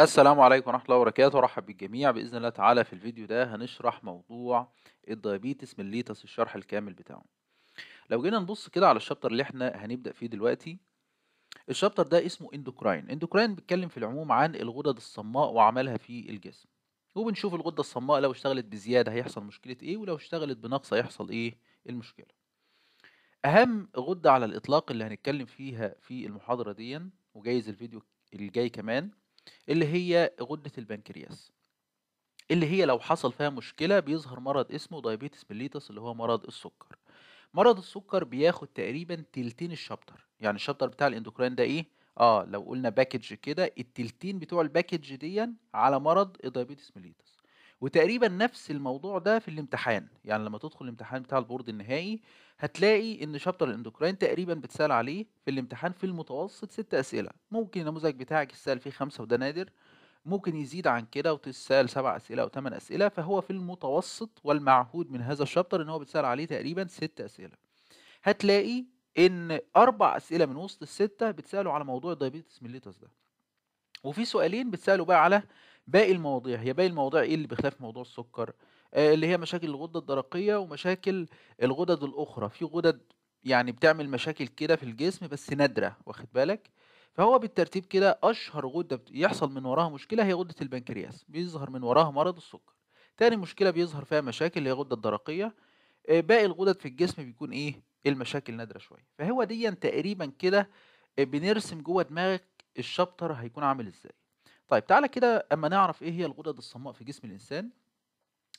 السلام عليكم ورحمة الله وبركاته ورحب بالجميع بإذن الله تعالى في الفيديو ده هنشرح موضوع الدايابيتس مليتس الشرح الكامل بتاعه لو جينا نبص كده على الشابتر اللي احنا هنبدأ فيه دلوقتي الشابتر ده اسمه اندوكراين اندوكراين بيتكلم في العموم عن الغدد الصماء وعملها في الجسم وبنشوف الغدة الصماء لو اشتغلت بزيادة هيحصل مشكلة ايه ولو اشتغلت بنقص هيحصل ايه المشكلة اهم غدة على الاطلاق اللي هنتكلم فيها في المحاضرة دي وجايز الفيديو الجاي كمان اللي هي غدة البنكرياس اللي هي لو حصل فيها مشكلة بيظهر مرض اسمه دايابيتس ميليتس اللي هو مرض السكر مرض السكر بياخد تقريبا تلتين الشابتر يعني الشابتر بتاع الاندوكراين ده ايه اه لو قلنا باكج كده التلتين بتوع الباكج ديا على مرض الدايابيتس ميليتس وتقريبا نفس الموضوع ده في الامتحان يعني لما تدخل الامتحان بتاع البورد النهائي هتلاقي ان شابتر الاندوكراين تقريبا بتسال عليه في الامتحان في المتوسط ست اسئله ممكن النموذج بتاعك يسال فيه خمسه وده نادر ممكن يزيد عن كده وتسال سبع اسئله او ثمان اسئله فهو في المتوسط والمعهود من هذا الشابتر ان هو بتسال عليه تقريبا ست اسئله هتلاقي ان اربع اسئله من وسط السته بتسالوا على موضوع الدايبيتس ميليتس ده وفي سؤالين بتسالوا بقى على باقي المواضيع هي باقي المواضيع ايه اللي بخلاف موضوع السكر آه، اللي هي مشاكل الغدة الدرقية ومشاكل الغدد الأخرى في غدد يعني بتعمل مشاكل كده في الجسم بس نادرة واخد بالك فهو بالترتيب كده أشهر غدة يحصل من وراها مشكلة هي غدة البنكرياس بيظهر من وراها مرض السكر تاني مشكلة بيظهر فيها مشاكل هي الغدة الدرقية آه، باقي الغدد في الجسم بيكون إيه المشاكل نادرة شوية فهو ديا تقريبا كده آه، بنرسم جوه دماغك الشابتر هيكون عامل ازاي طيب تعالى كده اما نعرف ايه هي الغدد الصماء في جسم الانسان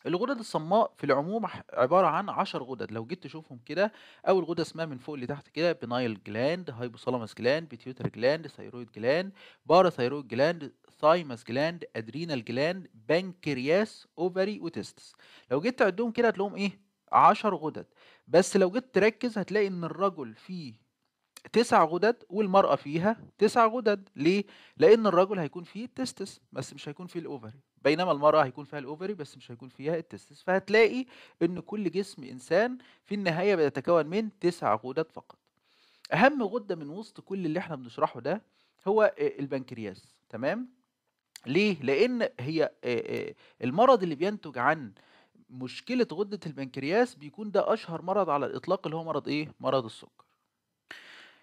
الغدد الصماء في العموم عباره عن عشر غدد لو جيت تشوفهم كده اول غده اسمها من فوق لتحت كده بنايل جلاند هايبوسالامس جلاند بيتيوتر جلاند ثيرويد جلاند باراثيرويد جلاند ثايمس جلاند ادرينال جلاند بنكرياس اوفري وتستس لو جيت تعدهم كده هتلاقيهم ايه عشر غدد بس لو جيت تركز هتلاقي ان الرجل فيه تسع غدد والمرأة فيها تسع غدد ليه؟ لأن الرجل هيكون فيه تستس بس مش هيكون فيه الأوفري بينما المرأة هيكون فيها الأوفري بس مش هيكون فيها التستس فهتلاقي إن كل جسم إنسان في النهاية بيتكون من تسع غدد فقط أهم غدة من وسط كل اللي احنا بنشرحه ده هو البنكرياس تمام ليه لأن هي المرض اللي بينتج عن مشكلة غدة البنكرياس بيكون ده أشهر مرض على الإطلاق اللي هو مرض إيه؟ مرض السكر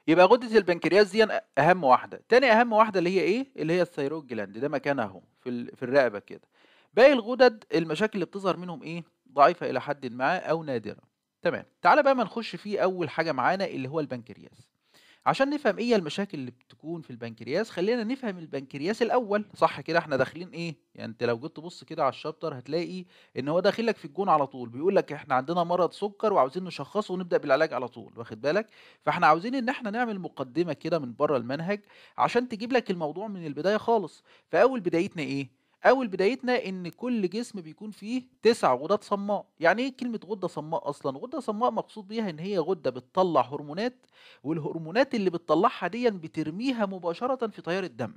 يبقى غدة البنكرياس دي أهم واحدة تاني أهم واحدة اللي هي إيه اللي هي الثيرويد جلاند ده مكانها أهو في, في الرقبة كده باقي الغدد المشاكل اللي بتظهر منهم إيه ضعيفة إلى حد ما أو نادرة تمام تعالى بقى ما نخش في أول حاجة معانا اللي هو البنكرياس عشان نفهم ايه المشاكل اللي بتكون في البنكرياس خلينا نفهم البنكرياس الاول صح كده احنا داخلين ايه يعني انت لو جيت تبص كده على الشابتر هتلاقي ان هو داخل لك في الجون على طول بيقول لك احنا عندنا مرض سكر وعاوزين نشخصه ونبدا بالعلاج على طول واخد بالك فاحنا عاوزين ان احنا نعمل مقدمه كده من بره المنهج عشان تجيب لك الموضوع من البدايه خالص فاول بدايتنا ايه اول بدايتنا ان كل جسم بيكون فيه تسع غدد صماء يعني ايه كلمه غده صماء اصلا غده صماء مقصود بيها ان هي غده بتطلع هرمونات والهرمونات اللي بتطلعها دي بترميها مباشره في تيار الدم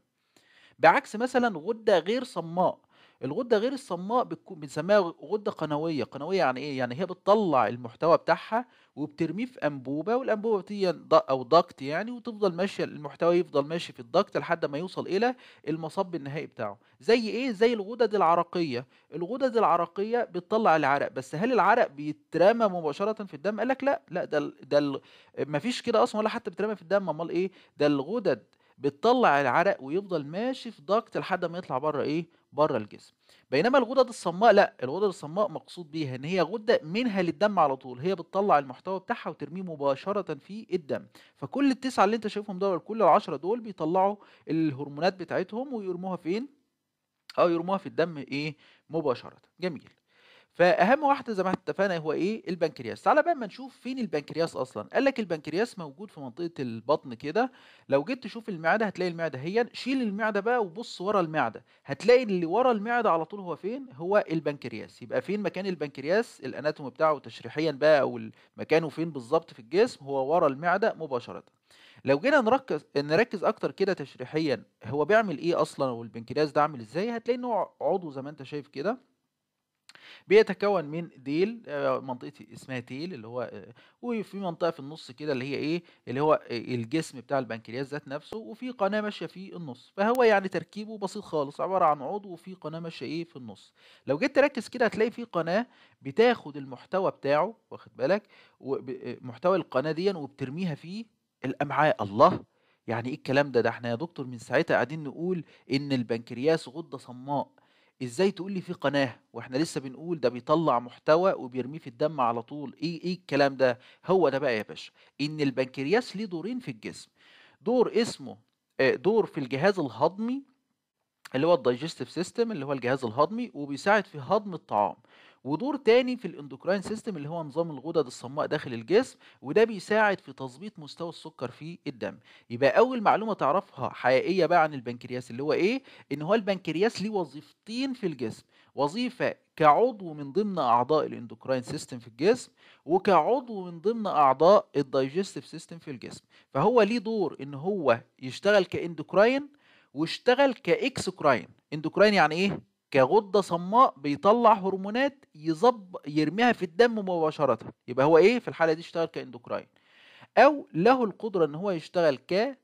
بعكس مثلا غده غير صماء الغده غير الصماء بتكون بنسميها غده قنويه قنويه يعني ايه يعني هي بتطلع المحتوى بتاعها وبترميه في انبوبه والانبوبه دي يعني او ضغط يعني وتفضل ماشيه المحتوى يفضل ماشي في الضغط لحد ما يوصل الى المصب النهائي بتاعه زي ايه زي الغدد العرقيه الغدد العرقيه بتطلع العرق بس هل العرق بيترمى مباشره في الدم قال لك لا لا ده ده مفيش كده اصلا ولا حتى بيترمى في الدم امال ايه ده الغدد بتطلع العرق ويفضل ماشي في ضغط لحد ما يطلع بره ايه بره الجسم بينما الغدد الصماء لا الغدد الصماء مقصود بيها ان هي غده منها للدم على طول هي بتطلع المحتوى بتاعها وترميه مباشره في الدم فكل التسعه اللي انت شايفهم دول كل العشره دول بيطلعوا الهرمونات بتاعتهم ويرموها فين او يرموها في الدم ايه مباشره جميل فاهم واحده زي ما اتفقنا هو ايه البنكرياس تعالى بقى اما نشوف فين البنكرياس اصلا قال لك البنكرياس موجود في منطقه البطن كده لو جيت تشوف المعده هتلاقي المعده هي شيل المعده بقى وبص ورا المعده هتلاقي اللي ورا المعده على طول هو فين هو البنكرياس يبقى فين مكان البنكرياس الاناتومي بتاعه تشريحيا بقى او مكانه فين بالظبط في الجسم هو ورا المعده مباشره لو جينا نركز نركز اكتر كده تشريحيا هو بيعمل ايه اصلا والبنكرياس ده عامل ازاي هتلاقي نوع عضو زي ما انت شايف كده بيتكون من ديل آه، منطقه اسمها تيل اللي هو آه، وفي منطقه في النص كده اللي هي ايه اللي هو آه، الجسم بتاع البنكرياس ذات نفسه وفي قناه ماشيه في النص فهو يعني تركيبه بسيط خالص عباره عن عضو وفي قناه ماشيه ايه في النص لو جيت تركز كده هتلاقي في قناه بتاخد المحتوى بتاعه واخد بالك محتوى القناه دي وبترميها في الامعاء الله يعني ايه الكلام ده ده احنا يا دكتور من ساعتها قاعدين نقول ان البنكرياس غده صماء ازاي تقول لي في قناه واحنا لسه بنقول ده بيطلع محتوى وبيرميه في الدم على طول ايه ايه الكلام ده هو ده بقى يا باشا ان البنكرياس ليه دورين في الجسم دور اسمه آه، دور في الجهاز الهضمي اللي هو الدايجستيف سيستم اللي هو الجهاز الهضمي وبيساعد في هضم الطعام ودور تاني في الاندوكراين سيستم اللي هو نظام الغدد الصماء داخل الجسم وده بيساعد في تظبيط مستوى السكر في الدم يبقى اول معلومه تعرفها حقيقيه بقى عن البنكرياس اللي هو ايه ان هو البنكرياس ليه وظيفتين في الجسم وظيفه كعضو من ضمن اعضاء الاندوكراين سيستم في الجسم وكعضو من ضمن اعضاء الدايجستيف سيستم في الجسم فهو ليه دور ان هو يشتغل كاندوكراين واشتغل كاكسكراين اندوكراين يعني ايه كغده صماء بيطلع هرمونات يظب يرميها في الدم مباشره يبقى هو ايه في الحاله دي اشتغل كاندوكراين او له القدره ان هو يشتغل ك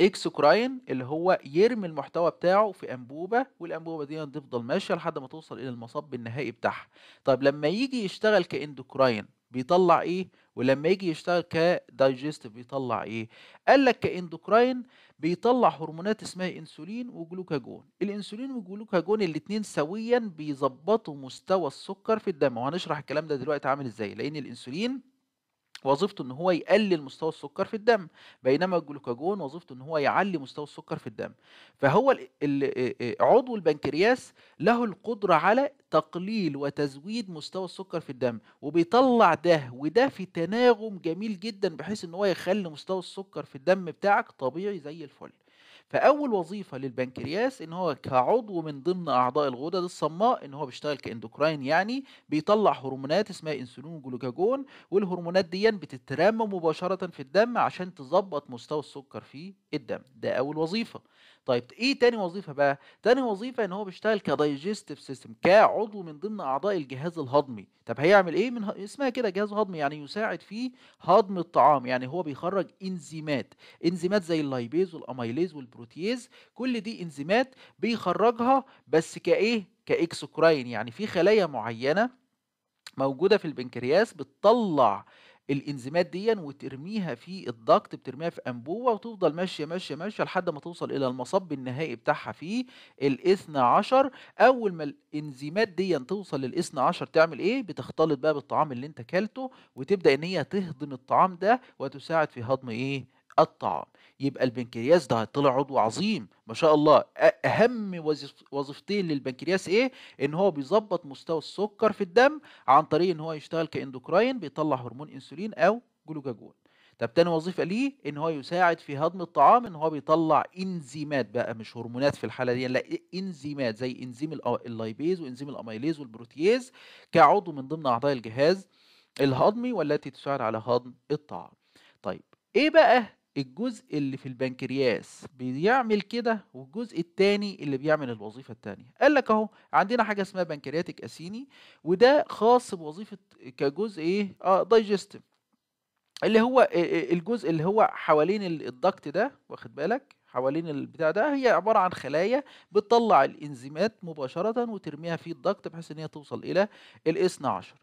اكسوكراين اللي هو يرمي المحتوى بتاعه في انبوبه والانبوبه دي تفضل ماشيه لحد ما توصل الى المصب النهائي بتاعها طيب لما يجي يشتغل كاندوكراين بيطلع ايه ولما يجي يشتغل كدايجست بيطلع ايه قال لك كاندوكراين بيطلع هرمونات اسمها انسولين وجلوكاجون الانسولين والجلوكاجون الاثنين سويا بيظبطوا مستوى السكر في الدم وهنشرح الكلام ده دلوقتي عامل ازاي لان الانسولين وظيفته ان هو يقلل مستوى السكر في الدم بينما الجلوكاجون وظيفته ان هو يعلي مستوى السكر في الدم فهو عضو البنكرياس له القدره على تقليل وتزويد مستوى السكر في الدم وبيطلع ده وده في تناغم جميل جدا بحيث ان هو يخلي مستوى السكر في الدم بتاعك طبيعي زي الفل فاول وظيفه للبنكرياس ان هو كعضو من ضمن اعضاء الغدد الصماء ان هو بيشتغل كاندوكراين يعني بيطلع هرمونات اسمها انسولين وجلوكاجون والهرمونات دي بتترمم مباشره في الدم عشان تظبط مستوى السكر في الدم ده اول وظيفه طيب ايه تاني وظيفه بقى تاني وظيفه ان هو بيشتغل كدايجستيف سيستم كعضو من ضمن اعضاء الجهاز الهضمي طب هيعمل ايه من اسمها كده جهاز هضمي يعني يساعد في هضم الطعام يعني هو بيخرج انزيمات انزيمات زي اللايبيز والاميليز والبروتييز كل دي انزيمات بيخرجها بس كايه كاكسوكراين يعني في خلايا معينه موجوده في البنكرياس بتطلع الانزيمات دي وترميها في الضغط بترميها في انبوبه وتفضل ماشيه ماشيه ماشيه لحد ما توصل الى المصب النهائي بتاعها في الاثنى عشر اول ما الانزيمات دي توصل للاثنى عشر تعمل ايه بتختلط بقى بالطعام اللي انت كلته وتبدا ان هي تهضم الطعام ده وتساعد في هضم ايه الطعام يبقى البنكرياس ده طلع عضو عظيم ما شاء الله اهم وظيفتين للبنكرياس ايه ان هو بيظبط مستوى السكر في الدم عن طريق ان هو يشتغل كاندوكراين بيطلع هرمون انسولين او جلوكاجون طب تاني وظيفه ليه ان هو يساعد في هضم الطعام ان هو بيطلع انزيمات بقى مش هرمونات في الحاله دي لا انزيمات زي انزيم اللايبيز وانزيم الاميليز والبروتييز كعضو من ضمن اعضاء الجهاز الهضمي والتي تساعد على هضم الطعام طيب ايه بقى الجزء اللي في البنكرياس بيعمل كده والجزء الثاني اللي بيعمل الوظيفه الثانيه قال لك اهو عندنا حاجه اسمها بنكرياتيك اسيني وده خاص بوظيفه كجزء ايه اه دايجستيف اللي هو الجزء اللي هو حوالين الضغط ده واخد بالك حوالين البتاع ده هي عبارة عن خلايا بتطلع الإنزيمات مباشرة وترميها في الضغط بحيث إن هي توصل إلى الاثنى عشر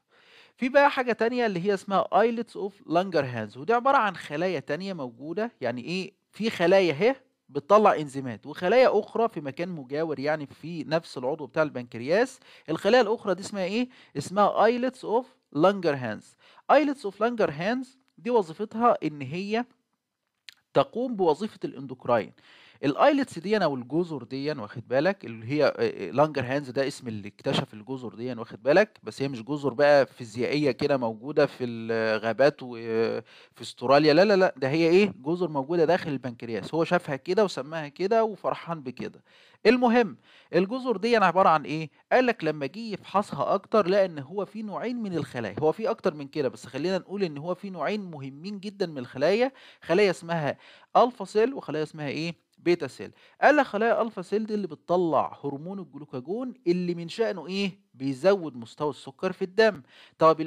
في بقى حاجة تانية اللي هي اسمها ايلتس اوف لانجرهانز ودي عبارة عن خلايا تانية موجودة يعني ايه في خلايا اهي بتطلع انزيمات وخلايا اخرى في مكان مجاور يعني في نفس العضو بتاع البنكرياس الخلايا الاخرى دي اسمها ايه اسمها ايلتس اوف هانز ايلتس اوف هانز دي وظيفتها ان هي تقوم بوظيفة الاندوكراين الايلتس دي او الجزر دي واخد بالك اللي هي آه، آه، لانجر هاندز ده اسم اللي اكتشف الجزر دي واخد بالك بس هي مش جزر بقى فيزيائيه كده موجوده في الغابات وفي آه، استراليا لا لا لا ده هي ايه جزر موجوده داخل البنكرياس هو شافها كده وسماها كده وفرحان بكده المهم الجزر دي عباره عن ايه قال لك لما جه يفحصها اكتر لقى ان هو في نوعين من الخلايا هو في اكتر من كده بس خلينا نقول ان هو في نوعين مهمين جدا من الخلايا خلايا اسمها الفا سيل وخلايا اسمها ايه بيتا سيل لك خلايا الفا سيل دي اللي بتطلع هرمون الجلوكاجون اللي من شأنه ايه بيزود مستوى السكر في الدم طب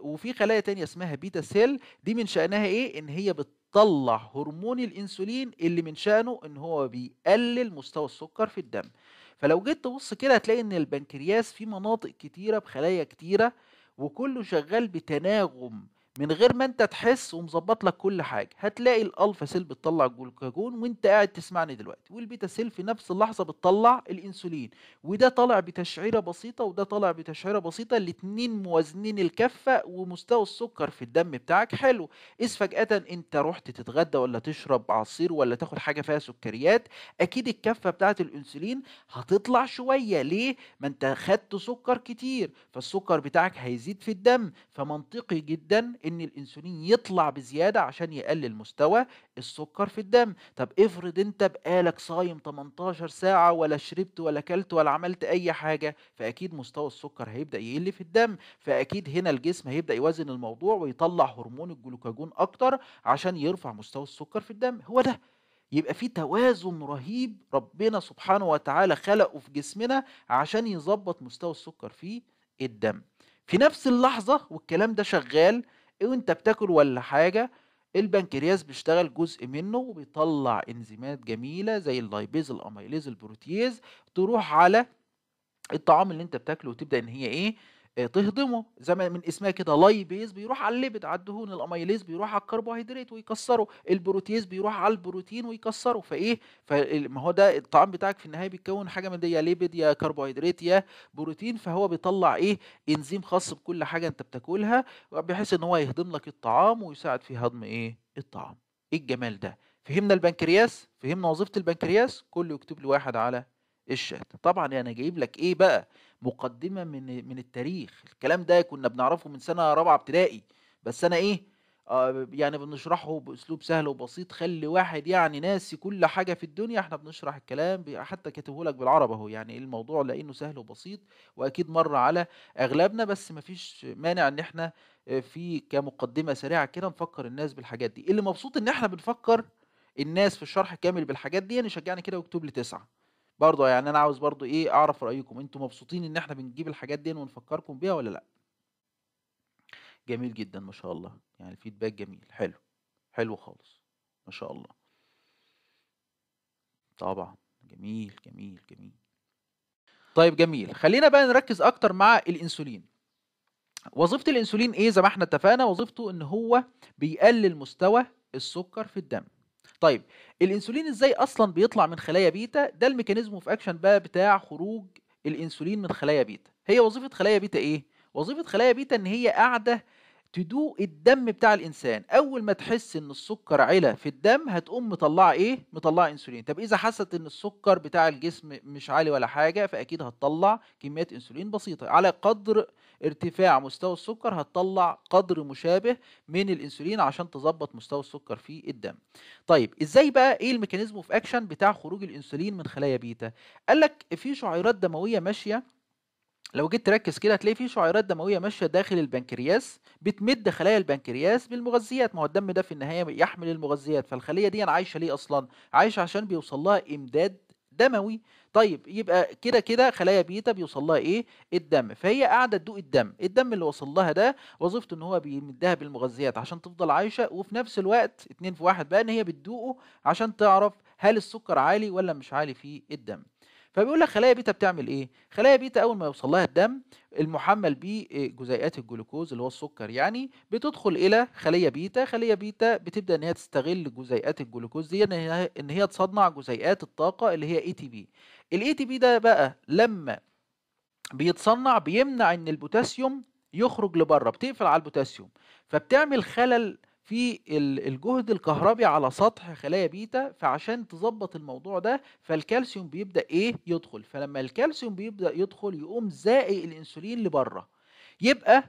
وفي خلايا تانية اسمها بيتا سيل دي من شأنها ايه ان هي بتطلع هرمون الانسولين اللي من شأنه ان هو بيقلل مستوى السكر في الدم فلو جيت تبص كده هتلاقي ان البنكرياس فيه مناطق كتيرة بخلايا كتيرة وكله شغال بتناغم من غير ما انت تحس ومظبط لك كل حاجه هتلاقي الالفا سيل بتطلع الجلوكاجون وانت قاعد تسمعني دلوقتي والبيتا سيل في نفس اللحظه بتطلع الانسولين وده طالع بتشعيره بسيطه وده طالع بتشعيره بسيطه الاثنين موازنين الكفه ومستوى السكر في الدم بتاعك حلو اذ فجاه انت رحت تتغدى ولا تشرب عصير ولا تاخد حاجه فيها سكريات اكيد الكفه بتاعه الانسولين هتطلع شويه ليه ما انت خدت سكر كتير فالسكر بتاعك هيزيد في الدم فمنطقي جدا ان الانسولين يطلع بزياده عشان يقلل مستوى السكر في الدم طب افرض انت بقالك صايم 18 ساعه ولا شربت ولا اكلت ولا عملت اي حاجه فاكيد مستوى السكر هيبدا يقل في الدم فاكيد هنا الجسم هيبدا يوازن الموضوع ويطلع هرمون الجلوكاجون اكتر عشان يرفع مستوى السكر في الدم هو ده يبقى في توازن رهيب ربنا سبحانه وتعالى خلقه في جسمنا عشان يظبط مستوى السكر في الدم في نفس اللحظة والكلام ده شغال إيه وانت بتاكل ولا حاجه البنكرياس بيشتغل جزء منه وبيطلع انزيمات جميله زي اللايبيز الاميليز البروتيز تروح على الطعام اللي انت بتاكله وتبدا ان هي ايه آه، تهضمه زي ما من اسمها كده لايبيز بيروح على الليبيد على الدهون الاميليز بيروح على الكربوهيدرات ويكسره البروتيز بيروح على البروتين ويكسره فايه فما هو ده الطعام بتاعك في النهايه بيتكون حاجه من دي يا ليبيد يا كربوهيدرات يا بروتين فهو بيطلع ايه انزيم خاص بكل حاجه انت بتاكلها بحيث ان هو يهضم لك الطعام ويساعد في هضم ايه الطعام ايه الجمال ده فهمنا البنكرياس فهمنا وظيفه البنكرياس كله يكتب لي واحد على الشات طبعا انا يعني جايب لك ايه بقى مقدمه من من التاريخ الكلام ده كنا بنعرفه من سنه رابعه ابتدائي بس انا ايه آه يعني بنشرحه باسلوب سهل وبسيط خلي واحد يعني ناسي كل حاجه في الدنيا احنا بنشرح الكلام حتى كاتبه لك بالعربي اهو يعني إيه الموضوع لانه سهل وبسيط واكيد مر على اغلبنا بس مفيش مانع ان احنا آه، في كمقدمه سريعه كده نفكر الناس بالحاجات دي اللي مبسوط ان احنا بنفكر الناس في الشرح كامل بالحاجات دي يعني شجعني كده واكتب لي تسعه برضه يعني أنا عاوز برضه إيه أعرف رأيكم انتوا مبسوطين إن إحنا بنجيب الحاجات دي ونفكركم بيها ولا لأ؟ جميل جدا ما شاء الله يعني الفيدباك جميل حلو حلو خالص ما شاء الله طبعا جميل جميل جميل طيب جميل خلينا بقى نركز اكتر مع الانسولين وظيفه الانسولين ايه زي ما احنا اتفقنا وظيفته ان هو بيقلل مستوى السكر في الدم طيب الانسولين ازاي اصلا بيطلع من خلايا بيتا ده الميكانيزم اوف اكشن بقى بتاع خروج الانسولين من خلايا بيتا هي وظيفه خلايا بيتا ايه وظيفه خلايا بيتا ان هي قاعده تدوق الدم بتاع الانسان اول ما تحس ان السكر علا في الدم هتقوم مطلعه ايه مطلعه انسولين طب اذا حست ان السكر بتاع الجسم مش عالي ولا حاجه فاكيد هتطلع كميات انسولين بسيطه على قدر ارتفاع مستوى السكر هتطلع قدر مشابه من الانسولين عشان تظبط مستوى السكر في الدم طيب ازاي بقى ايه الميكانيزم اوف اكشن بتاع خروج الانسولين من خلايا بيتا قال لك في شعيرات دمويه ماشيه لو جيت تركز كده هتلاقي في شعيرات دمويه ماشيه داخل البنكرياس بتمد خلايا البنكرياس بالمغذيات ما هو الدم ده في النهايه يحمل المغذيات فالخليه دي عايشه ليه اصلا عايشه عشان بيوصل لها امداد دموي طيب يبقى كده كده خلايا بيتا بيوصل لها ايه الدم فهي قاعده تدوق الدم الدم اللي وصل لها ده وظيفته ان هو بيمدها بالمغذيات عشان تفضل عايشه وفي نفس الوقت اتنين في واحد بقى ان هي بتدوقه عشان تعرف هل السكر عالي ولا مش عالي في الدم فبيقول لك خلايا بيتا بتعمل ايه خلايا بيتا اول ما يوصل لها الدم المحمل بجزيئات آه، الجلوكوز اللي هو السكر يعني بتدخل الى خليه بيتا خليه بيتا بتبدا ان هي تستغل جزيئات الجلوكوز دي ان هي ان هي تصنع جزيئات الطاقه اللي هي اي تي بي الاي تي بي ده بقى لما بيتصنع بيمنع ان البوتاسيوم يخرج لبره بتقفل على البوتاسيوم فبتعمل خلل في الجهد الكهربي على سطح خلايا بيتا فعشان تظبط الموضوع ده فالكالسيوم بيبدا ايه يدخل فلما الكالسيوم بيبدا يدخل يقوم زائق الانسولين لبره يبقى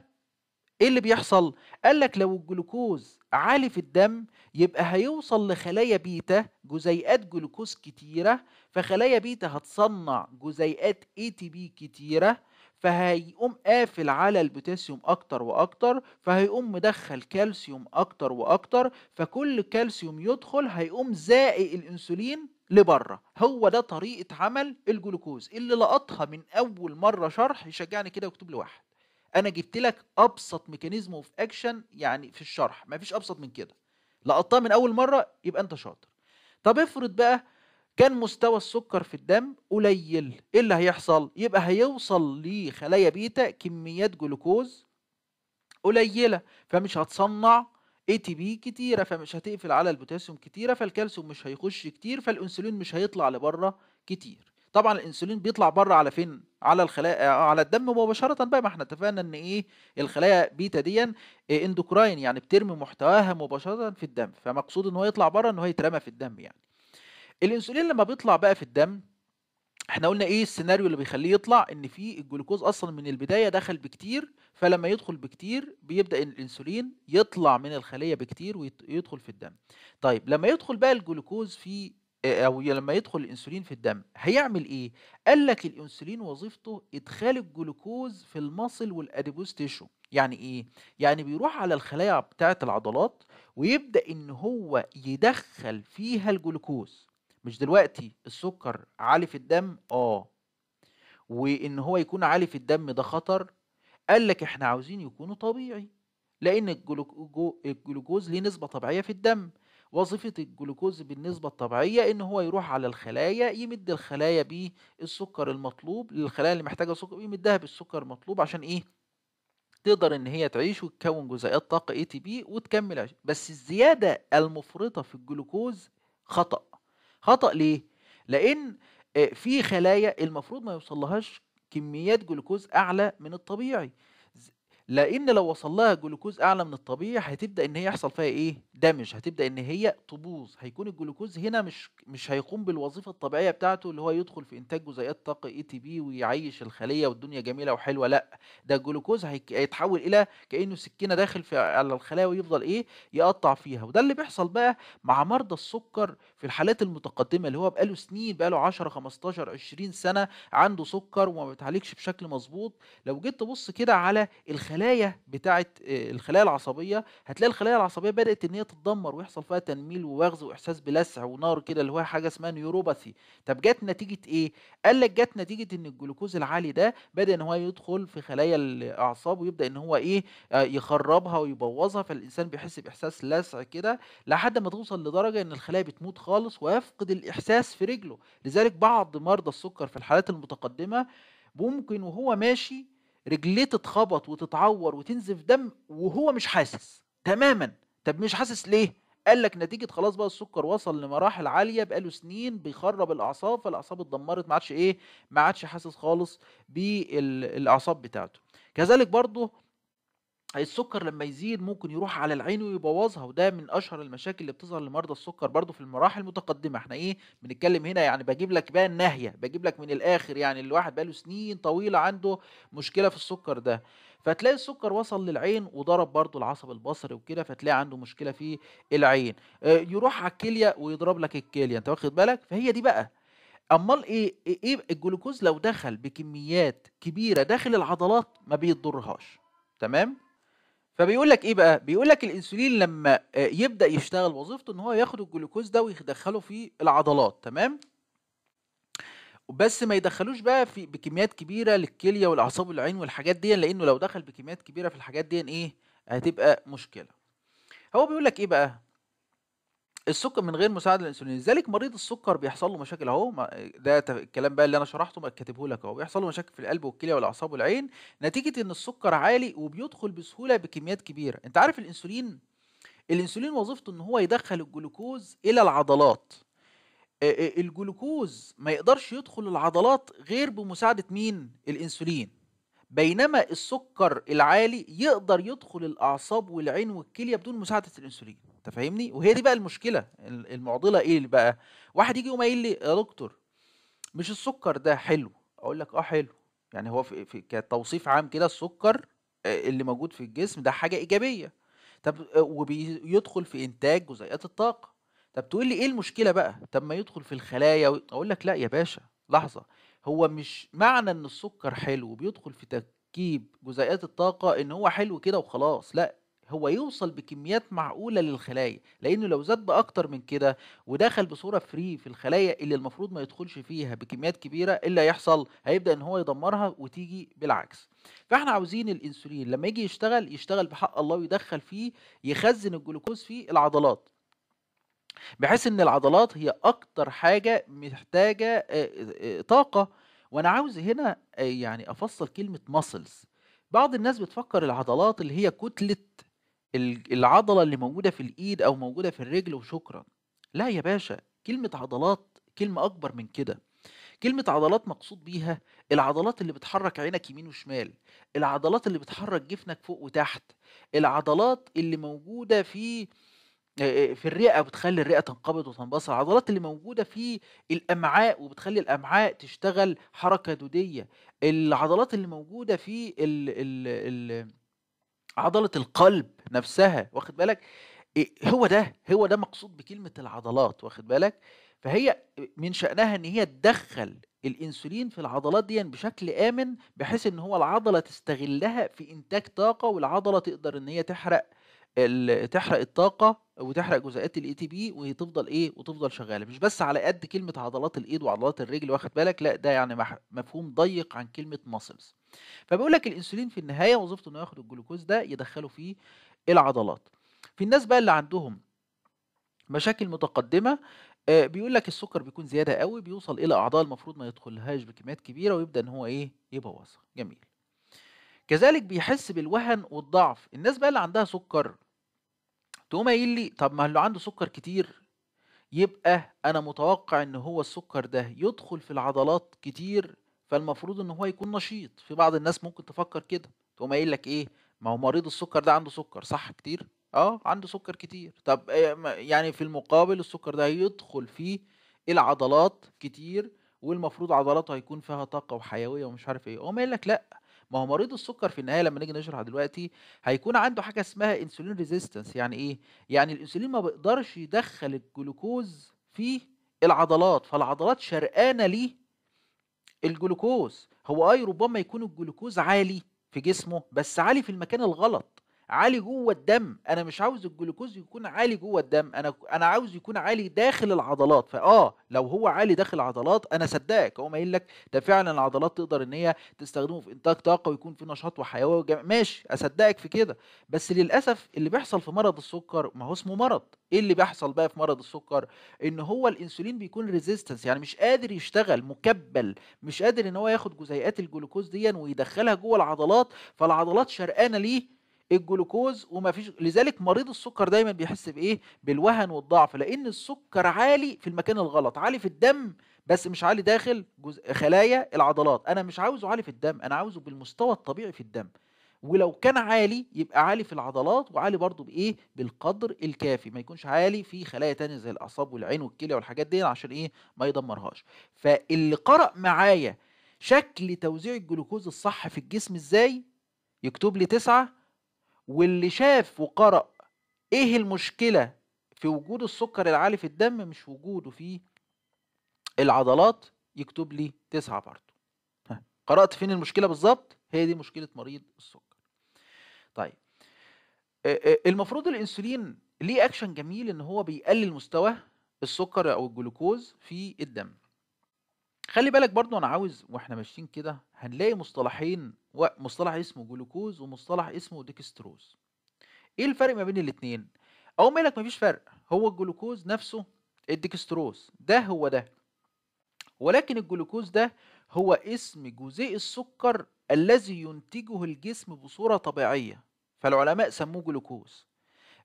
ايه اللي بيحصل قال لك لو الجلوكوز عالي في الدم يبقى هيوصل لخلايا بيتا جزيئات جلوكوز كتيره فخلايا بيتا هتصنع جزيئات اي تي بي كتيره فهيقوم قافل على البوتاسيوم اكتر واكتر فهيقوم مدخل كالسيوم اكتر واكتر فكل كالسيوم يدخل هيقوم زائق الانسولين لبره هو ده طريقه عمل الجلوكوز اللي لقطها من اول مره شرح يشجعني كده واكتب لي واحد انا جبت لك ابسط ميكانيزم اوف اكشن يعني في الشرح مفيش ابسط من كده لقطتها من اول مره يبقى انت شاطر طب افرض بقى كان مستوى السكر في الدم قليل ايه اللي هيحصل يبقى هيوصل لخلايا بيتا كميات جلوكوز قليله فمش هتصنع اي تي بي كتيره فمش هتقفل على البوتاسيوم كتيره فالكالسيوم مش هيخش كتير فالانسولين مش هيطلع لبره كتير طبعا الانسولين بيطلع بره على فين على الخلايا على الدم مباشره بقى ما احنا اتفقنا ان ايه الخلايا بيتا دي إيه، اندوكراين يعني بترمي محتواها مباشره في الدم فمقصود ان هو يطلع بره ان هو يترمى في الدم يعني الانسولين لما بيطلع بقى في الدم احنا قلنا ايه السيناريو اللي بيخليه يطلع ان في الجلوكوز اصلا من البدايه دخل بكتير فلما يدخل بكتير بيبدا الانسولين يطلع من الخليه بكتير ويدخل في الدم طيب لما يدخل بقى الجلوكوز في او لما يدخل الانسولين في الدم هيعمل ايه قال لك الانسولين وظيفته ادخال الجلوكوز في المصل والاديبوز تيشو يعني ايه يعني بيروح على الخلايا بتاعه العضلات ويبدا ان هو يدخل فيها الجلوكوز مش دلوقتي السكر عالي في الدم اه وان هو يكون عالي في الدم ده خطر قال لك احنا عاوزين يكونوا طبيعي لان الجلوكوز ليه نسبه طبيعيه في الدم وظيفه الجلوكوز بالنسبه الطبيعيه ان هو يروح على الخلايا يمد الخلايا بالسكر المطلوب للخلايا اللي محتاجه سكر يمدها بالسكر المطلوب عشان ايه تقدر ان هي تعيش وتكون جزيئات طاقه اي تي بي وتكمل عيش بس الزياده المفرطه في الجلوكوز خطأ خطأ ليه؟ لأن آه، في خلايا المفروض ما يوصلهاش كميات جلوكوز أعلى من الطبيعي لان لو وصل لها جلوكوز اعلى من الطبيعي هتبدا ان هي يحصل فيها ايه دامج هتبدا ان هي تبوظ هيكون الجلوكوز هنا مش مش هيقوم بالوظيفه الطبيعيه بتاعته اللي هو يدخل في انتاج جزيئات طاقه اي تي بي ويعيش الخليه والدنيا جميله وحلوه لا ده الجلوكوز هيتحول الى كانه سكينه داخل في على الخلايا ويفضل ايه يقطع فيها وده اللي بيحصل بقى مع مرضى السكر في الحالات المتقدمه اللي هو بقاله سنين بقاله 10 15 20 سنه عنده سكر وما بيتعالجش بشكل مظبوط لو جيت تبص كده على الخلايا الخلايا بتاعه آه، الخلايا العصبيه هتلاقي الخلايا العصبيه بدات ان هي تتدمر ويحصل فيها تنميل ووغز واحساس بلسع ونار كده اللي هو حاجه اسمها نيوروباثي طب جت نتيجه ايه قال لك جت نتيجه ان الجلوكوز العالي ده بدا ان هو يدخل في خلايا الاعصاب ويبدا ان هو ايه آه، يخربها ويبوظها فالانسان بيحس باحساس لسع كده لحد ما توصل لدرجه ان الخلايا بتموت خالص ويفقد الاحساس في رجله لذلك بعض مرضى السكر في الحالات المتقدمه ممكن وهو ماشي رجليه تتخبط وتتعور وتنزف دم وهو مش حاسس تماما طب مش حاسس ليه قال لك نتيجه خلاص بقى السكر وصل لمراحل عاليه بقاله سنين بيخرب الاعصاب فالاعصاب اتدمرت ما عادش ايه ما عادش حاسس خالص بالاعصاب بتاعته كذلك برضه السكر لما يزيد ممكن يروح على العين ويبوظها وده من اشهر المشاكل اللي بتظهر لمرضى السكر برضو في المراحل المتقدمه احنا ايه بنتكلم هنا يعني بجيب لك بقى الناهيه بجيب لك من الاخر يعني الواحد بقى له سنين طويله عنده مشكله في السكر ده فتلاقي السكر وصل للعين وضرب برضو العصب البصري وكده فتلاقي عنده مشكله في العين آه، يروح على الكليه ويضرب لك الكليه انت واخد بالك فهي دي بقى امال ايه ايه, إيه الجلوكوز لو دخل بكميات كبيره داخل العضلات ما بيضرهاش تمام فبيقول لك ايه بقى بيقول لك الانسولين لما آه، يبدا يشتغل وظيفته ان هو ياخد الجلوكوز ده ويدخله في العضلات تمام بس ما يدخلوش بقى في بكميات كبيره للكليه والاعصاب والعين والحاجات دي لانه لو دخل بكميات كبيره في الحاجات دي ايه هتبقى مشكله هو بيقول لك ايه بقى السكر من غير مساعده للانسولين لذلك مريض السكر بيحصل له مشاكل اهو ده الكلام بقى اللي انا شرحته ما كاتبه لك اهو بيحصل له مشاكل في القلب والكليه والاعصاب والعين نتيجه ان السكر عالي وبيدخل بسهوله بكميات كبيره انت عارف الانسولين الانسولين وظيفته ان هو يدخل الجلوكوز الى العضلات الجلوكوز ما يقدرش يدخل العضلات غير بمساعده مين الانسولين بينما السكر العالي يقدر يدخل الاعصاب والعين والكليه بدون مساعده الانسولين انت فاهمني وهي دي بقى المشكله المعضله ايه بقى واحد يجي يقوم قايل لي يا دكتور مش السكر ده حلو اقول لك اه حلو يعني هو في, كتوصيف عام كده السكر آه، اللي موجود في الجسم ده حاجه ايجابيه طب آه، وبيدخل في انتاج جزيئات الطاقه طب تقول لي ايه المشكله بقى طب ما يدخل في الخلايا اقول لك لا يا باشا لحظه هو مش معنى ان السكر حلو وبيدخل في تركيب جزيئات الطاقه ان هو حلو كده وخلاص لا هو يوصل بكميات معقوله للخلايا لانه لو زاد باكتر من كده ودخل بصوره فري في الخلايا اللي المفروض ما يدخلش فيها بكميات كبيره إيه اللي هيحصل هيبدا ان هو يدمرها وتيجي بالعكس فاحنا عاوزين الانسولين لما يجي يشتغل يشتغل بحق الله ويدخل فيه يخزن الجلوكوز في العضلات بحيث ان العضلات هي اكتر حاجه محتاجه آه، آه، آه، طاقه وانا عاوز هنا يعني افصل كلمه ماسلز بعض الناس بتفكر العضلات اللي هي كتله العضله اللي موجوده في الايد او موجوده في الرجل وشكرا لا يا باشا كلمه عضلات كلمه اكبر من كده كلمة عضلات مقصود بيها العضلات اللي بتحرك عينك يمين وشمال العضلات اللي بتحرك جفنك فوق وتحت العضلات اللي موجودة في في الرئة بتخلي الرئة تنقبض وتنبسط العضلات اللي موجودة في الأمعاء وبتخلي الأمعاء تشتغل حركة دودية العضلات اللي موجودة في ال ال ال عضلة القلب نفسها واخد بالك إيه، هو ده هو ده مقصود بكلمة العضلات واخد بالك فهي من شأنها ان هي تدخل الانسولين في العضلات دي بشكل امن بحيث ان هو العضله تستغلها في انتاج طاقه والعضله تقدر ان هي تحرق تحرق الطاقه وتحرق جزيئات الاي تي بي وتفضل ايه وتفضل شغاله مش بس على قد كلمه عضلات الايد وعضلات الرجل واخد بالك لا ده يعني مفهوم ضيق عن كلمه ماسلز فبيقول لك الانسولين في النهايه وظيفته انه ياخد الجلوكوز ده يدخله في العضلات في الناس بقى اللي عندهم مشاكل متقدمه آه، بيقول لك السكر بيكون زياده قوي بيوصل الى اعضاء المفروض ما يدخلهاش بكميات كبيره ويبدا ان هو ايه يبوظها جميل كذلك بيحس بالوهن والضعف الناس بقى اللي عندها سكر تقوم قايل لي طب ما اللي عنده سكر كتير يبقى انا متوقع ان هو السكر ده يدخل في العضلات كتير فالمفروض ان هو يكون نشيط في بعض الناس ممكن تفكر كده تقوم قايل لك ايه ما هو مريض السكر ده عنده سكر صح كتير اه عنده سكر كتير طب آه، يعني في المقابل السكر ده هيدخل فيه العضلات كتير والمفروض عضلاته هيكون فيها طاقه وحيويه ومش عارف ايه قام قايل لك لا ما هو مريض السكر في النهايه لما نيجي نشرح دلوقتي هيكون عنده حاجه اسمها انسولين ريزيستنس يعني ايه يعني الانسولين ما بيقدرش يدخل الجلوكوز في العضلات فالعضلات شرقانه ليه الجلوكوز هو اي ربما يكون الجلوكوز عالي في جسمه بس عالي في المكان الغلط عالي جوه الدم انا مش عاوز الجلوكوز يكون عالي جوه الدم انا انا عاوز يكون عالي داخل العضلات فاه لو هو عالي داخل العضلات انا صدقك هو قايل لك ده فعلا العضلات تقدر ان هي تستخدمه في انتاج طاقه ويكون في نشاط وحيويه وجم... ماشي اصدقك في كده بس للاسف اللي بيحصل في مرض السكر ما هو اسمه مرض ايه اللي بيحصل بقى في مرض السكر ان هو الانسولين بيكون ريزيستنس يعني مش قادر يشتغل مكبل مش قادر ان هو ياخد جزيئات الجلوكوز دي ويدخلها جوه العضلات فالعضلات شرقانه ليه الجلوكوز وما فيش لذلك مريض السكر دايما بيحس بايه بالوهن والضعف لان السكر عالي في المكان الغلط عالي في الدم بس مش عالي داخل جزء خلايا العضلات انا مش عاوزه عالي في الدم انا عاوزه بالمستوى الطبيعي في الدم ولو كان عالي يبقى عالي في العضلات وعالي برضه بايه بالقدر الكافي ما يكونش عالي في خلايا تانية زي الاعصاب والعين والكلى والحاجات دي عشان ايه ما يدمرهاش فاللي قرأ معايا شكل توزيع الجلوكوز الصح في الجسم ازاي يكتب لي تسعة واللي شاف وقرأ ايه المشكلة في وجود السكر العالي في الدم مش وجوده في العضلات يكتب لي تسعة برضه قرأت فين المشكلة بالظبط هي دي مشكلة مريض السكر طيب المفروض الانسولين ليه اكشن جميل ان هو بيقلل مستوى السكر او الجلوكوز في الدم خلي بالك برضو أنا عاوز وإحنا ماشيين كده هنلاقي مصطلحين مصطلح اسمه جلوكوز ومصطلح اسمه ديكستروز إيه الفرق ما بين الاتنين؟ أقوم مالك لك مفيش فرق هو الجلوكوز نفسه الديكستروز ده هو ده ولكن الجلوكوز ده هو اسم جزيء السكر الذي ينتجه الجسم بصورة طبيعية فالعلماء سموه جلوكوز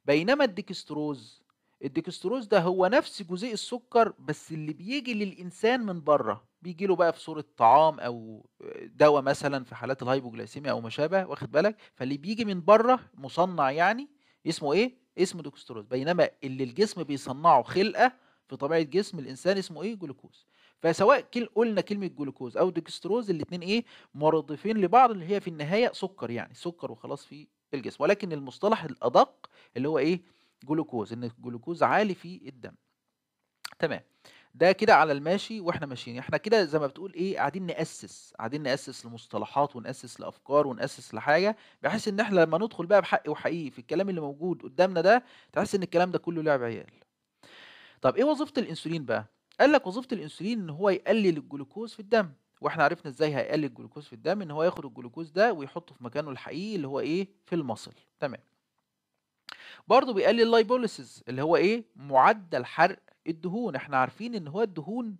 بينما الديكستروز الديكستروز ده هو نفس جزيء السكر بس اللي بيجي للإنسان من بره بيجي له بقى في صورة طعام أو آه، دواء مثلا في حالات الهايبوجلايسيميا أو ما شابه واخد بالك فاللي بيجي من بره مصنع يعني اسمه إيه؟ اسمه ديكستروز بينما اللي الجسم بيصنعه خلقة في طبيعة جسم الإنسان اسمه إيه؟ جلوكوز فسواء كل قلنا كلمة جلوكوز أو ديكستروز الاتنين إيه؟ مرادفين لبعض اللي هي في النهاية سكر يعني سكر وخلاص في الجسم ولكن المصطلح الأدق اللي هو إيه؟ جلوكوز ان الجلوكوز عالي في الدم تمام ده كده على الماشي واحنا ماشيين احنا كده زي ما بتقول ايه قاعدين ناسس قاعدين ناسس لمصطلحات وناسس لافكار وناسس لحاجه بحيث ان احنا لما ندخل بقى بحق وحقيقي في الكلام اللي موجود قدامنا ده تحس ان الكلام ده كله لعب عيال طب ايه وظيفه الانسولين بقى قال لك وظيفه الانسولين ان هو يقلل الجلوكوز في الدم واحنا عرفنا ازاي هيقلل الجلوكوز في الدم ان هو ياخد الجلوكوز ده ويحطه في مكانه الحقيقي اللي هو ايه في المصل تمام برضه بيقلل اللايبوليسيز اللي هو ايه معدل حرق الدهون احنا عارفين ان هو الدهون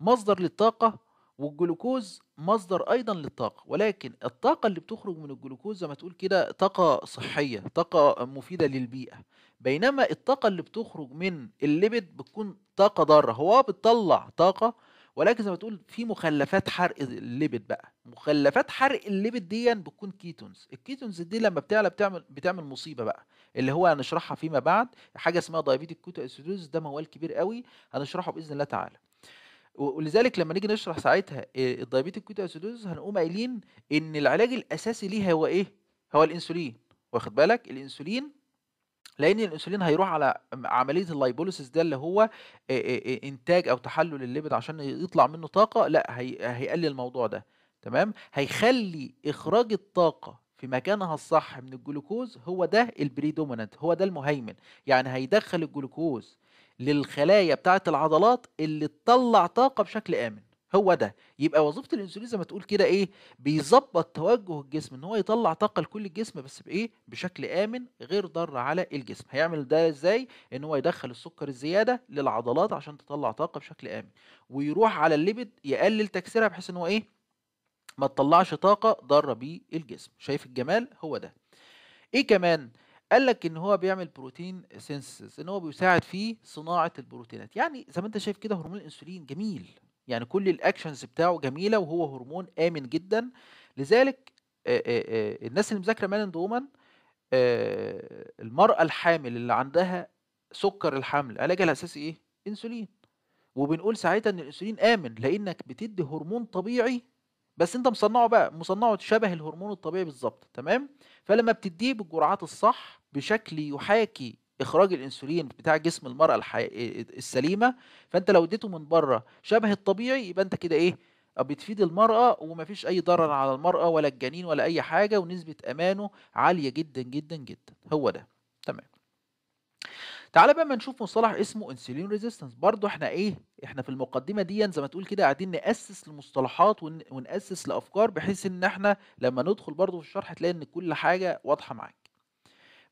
مصدر للطاقه والجلوكوز مصدر ايضا للطاقه ولكن الطاقه اللي بتخرج من الجلوكوز زي ما تقول كده طاقه صحيه طاقه مفيده للبيئه بينما الطاقه اللي بتخرج من الليبيد بتكون طاقه ضاره هو بتطلع طاقه ولكن زي ما تقول في مخلفات حرق الليبت بقى مخلفات حرق الليبت دي بتكون كيتونز الكيتونز دي لما بتعلى بتعمل بتعمل مصيبه بقى اللي هو هنشرحها فيما بعد حاجه اسمها دايابيتيك كوتو اسيدوز ده موال كبير قوي هنشرحه باذن الله تعالى ولذلك لما نيجي نشرح ساعتها الدايابيتيك كوتو اسيدوز هنقوم قايلين ان العلاج الاساسي ليها هو ايه هو الانسولين واخد بالك الانسولين لان الانسولين هيروح على عمليه اللايبوليسيس ده اللي هو انتاج او تحلل الليبيد عشان يطلع منه طاقه لا هيقلل الموضوع ده تمام هيخلي اخراج الطاقه في مكانها الصح من الجلوكوز هو ده البريدومينانت هو ده المهيمن يعني هيدخل الجلوكوز للخلايا بتاعه العضلات اللي تطلع طاقه بشكل امن هو ده يبقى وظيفه الانسولين زي ما تقول كده ايه بيظبط توجه الجسم ان هو يطلع طاقه لكل الجسم بس بايه بشكل امن غير ضار على الجسم هيعمل ده ازاي ان هو يدخل السكر الزياده للعضلات عشان تطلع طاقه بشكل امن ويروح على الليبيد يقلل تكسيرها بحيث ان هو ايه ما تطلعش طاقه ضاره بالجسم شايف الجمال هو ده ايه كمان قال لك ان هو بيعمل بروتين سينسس ان هو بيساعد في صناعه البروتينات يعني زي ما انت شايف كده هرمون الانسولين جميل يعني كل الاكشنز بتاعه جميله وهو هرمون امن جدا لذلك الناس اللي مذاكره مان اند وومن المراه الحامل اللي عندها سكر الحمل علاجها الاساسي ايه انسولين وبنقول ساعتها ان الانسولين امن لانك بتدي هرمون طبيعي بس انت مصنعه بقى مصنعه شبه الهرمون الطبيعي بالظبط تمام فلما بتديه بالجرعات الصح بشكل يحاكي اخراج الانسولين بتاع جسم المراه الحي... آه، السليمه فانت لو اديته من بره شبه الطبيعي يبقى انت كده ايه بتفيد المراه ومفيش اي ضرر على المراه ولا الجنين ولا اي حاجه ونسبه امانه عاليه جدا جدا جدا هو ده تمام تعالى بقى ما نشوف مصطلح اسمه انسولين ريزيستنس برضو احنا ايه احنا في المقدمه دي زي ما تقول كده قاعدين ناسس لمصطلحات وناسس لافكار بحيث ان احنا لما ندخل برضو في الشرح تلاقي ان كل حاجه واضحه معاك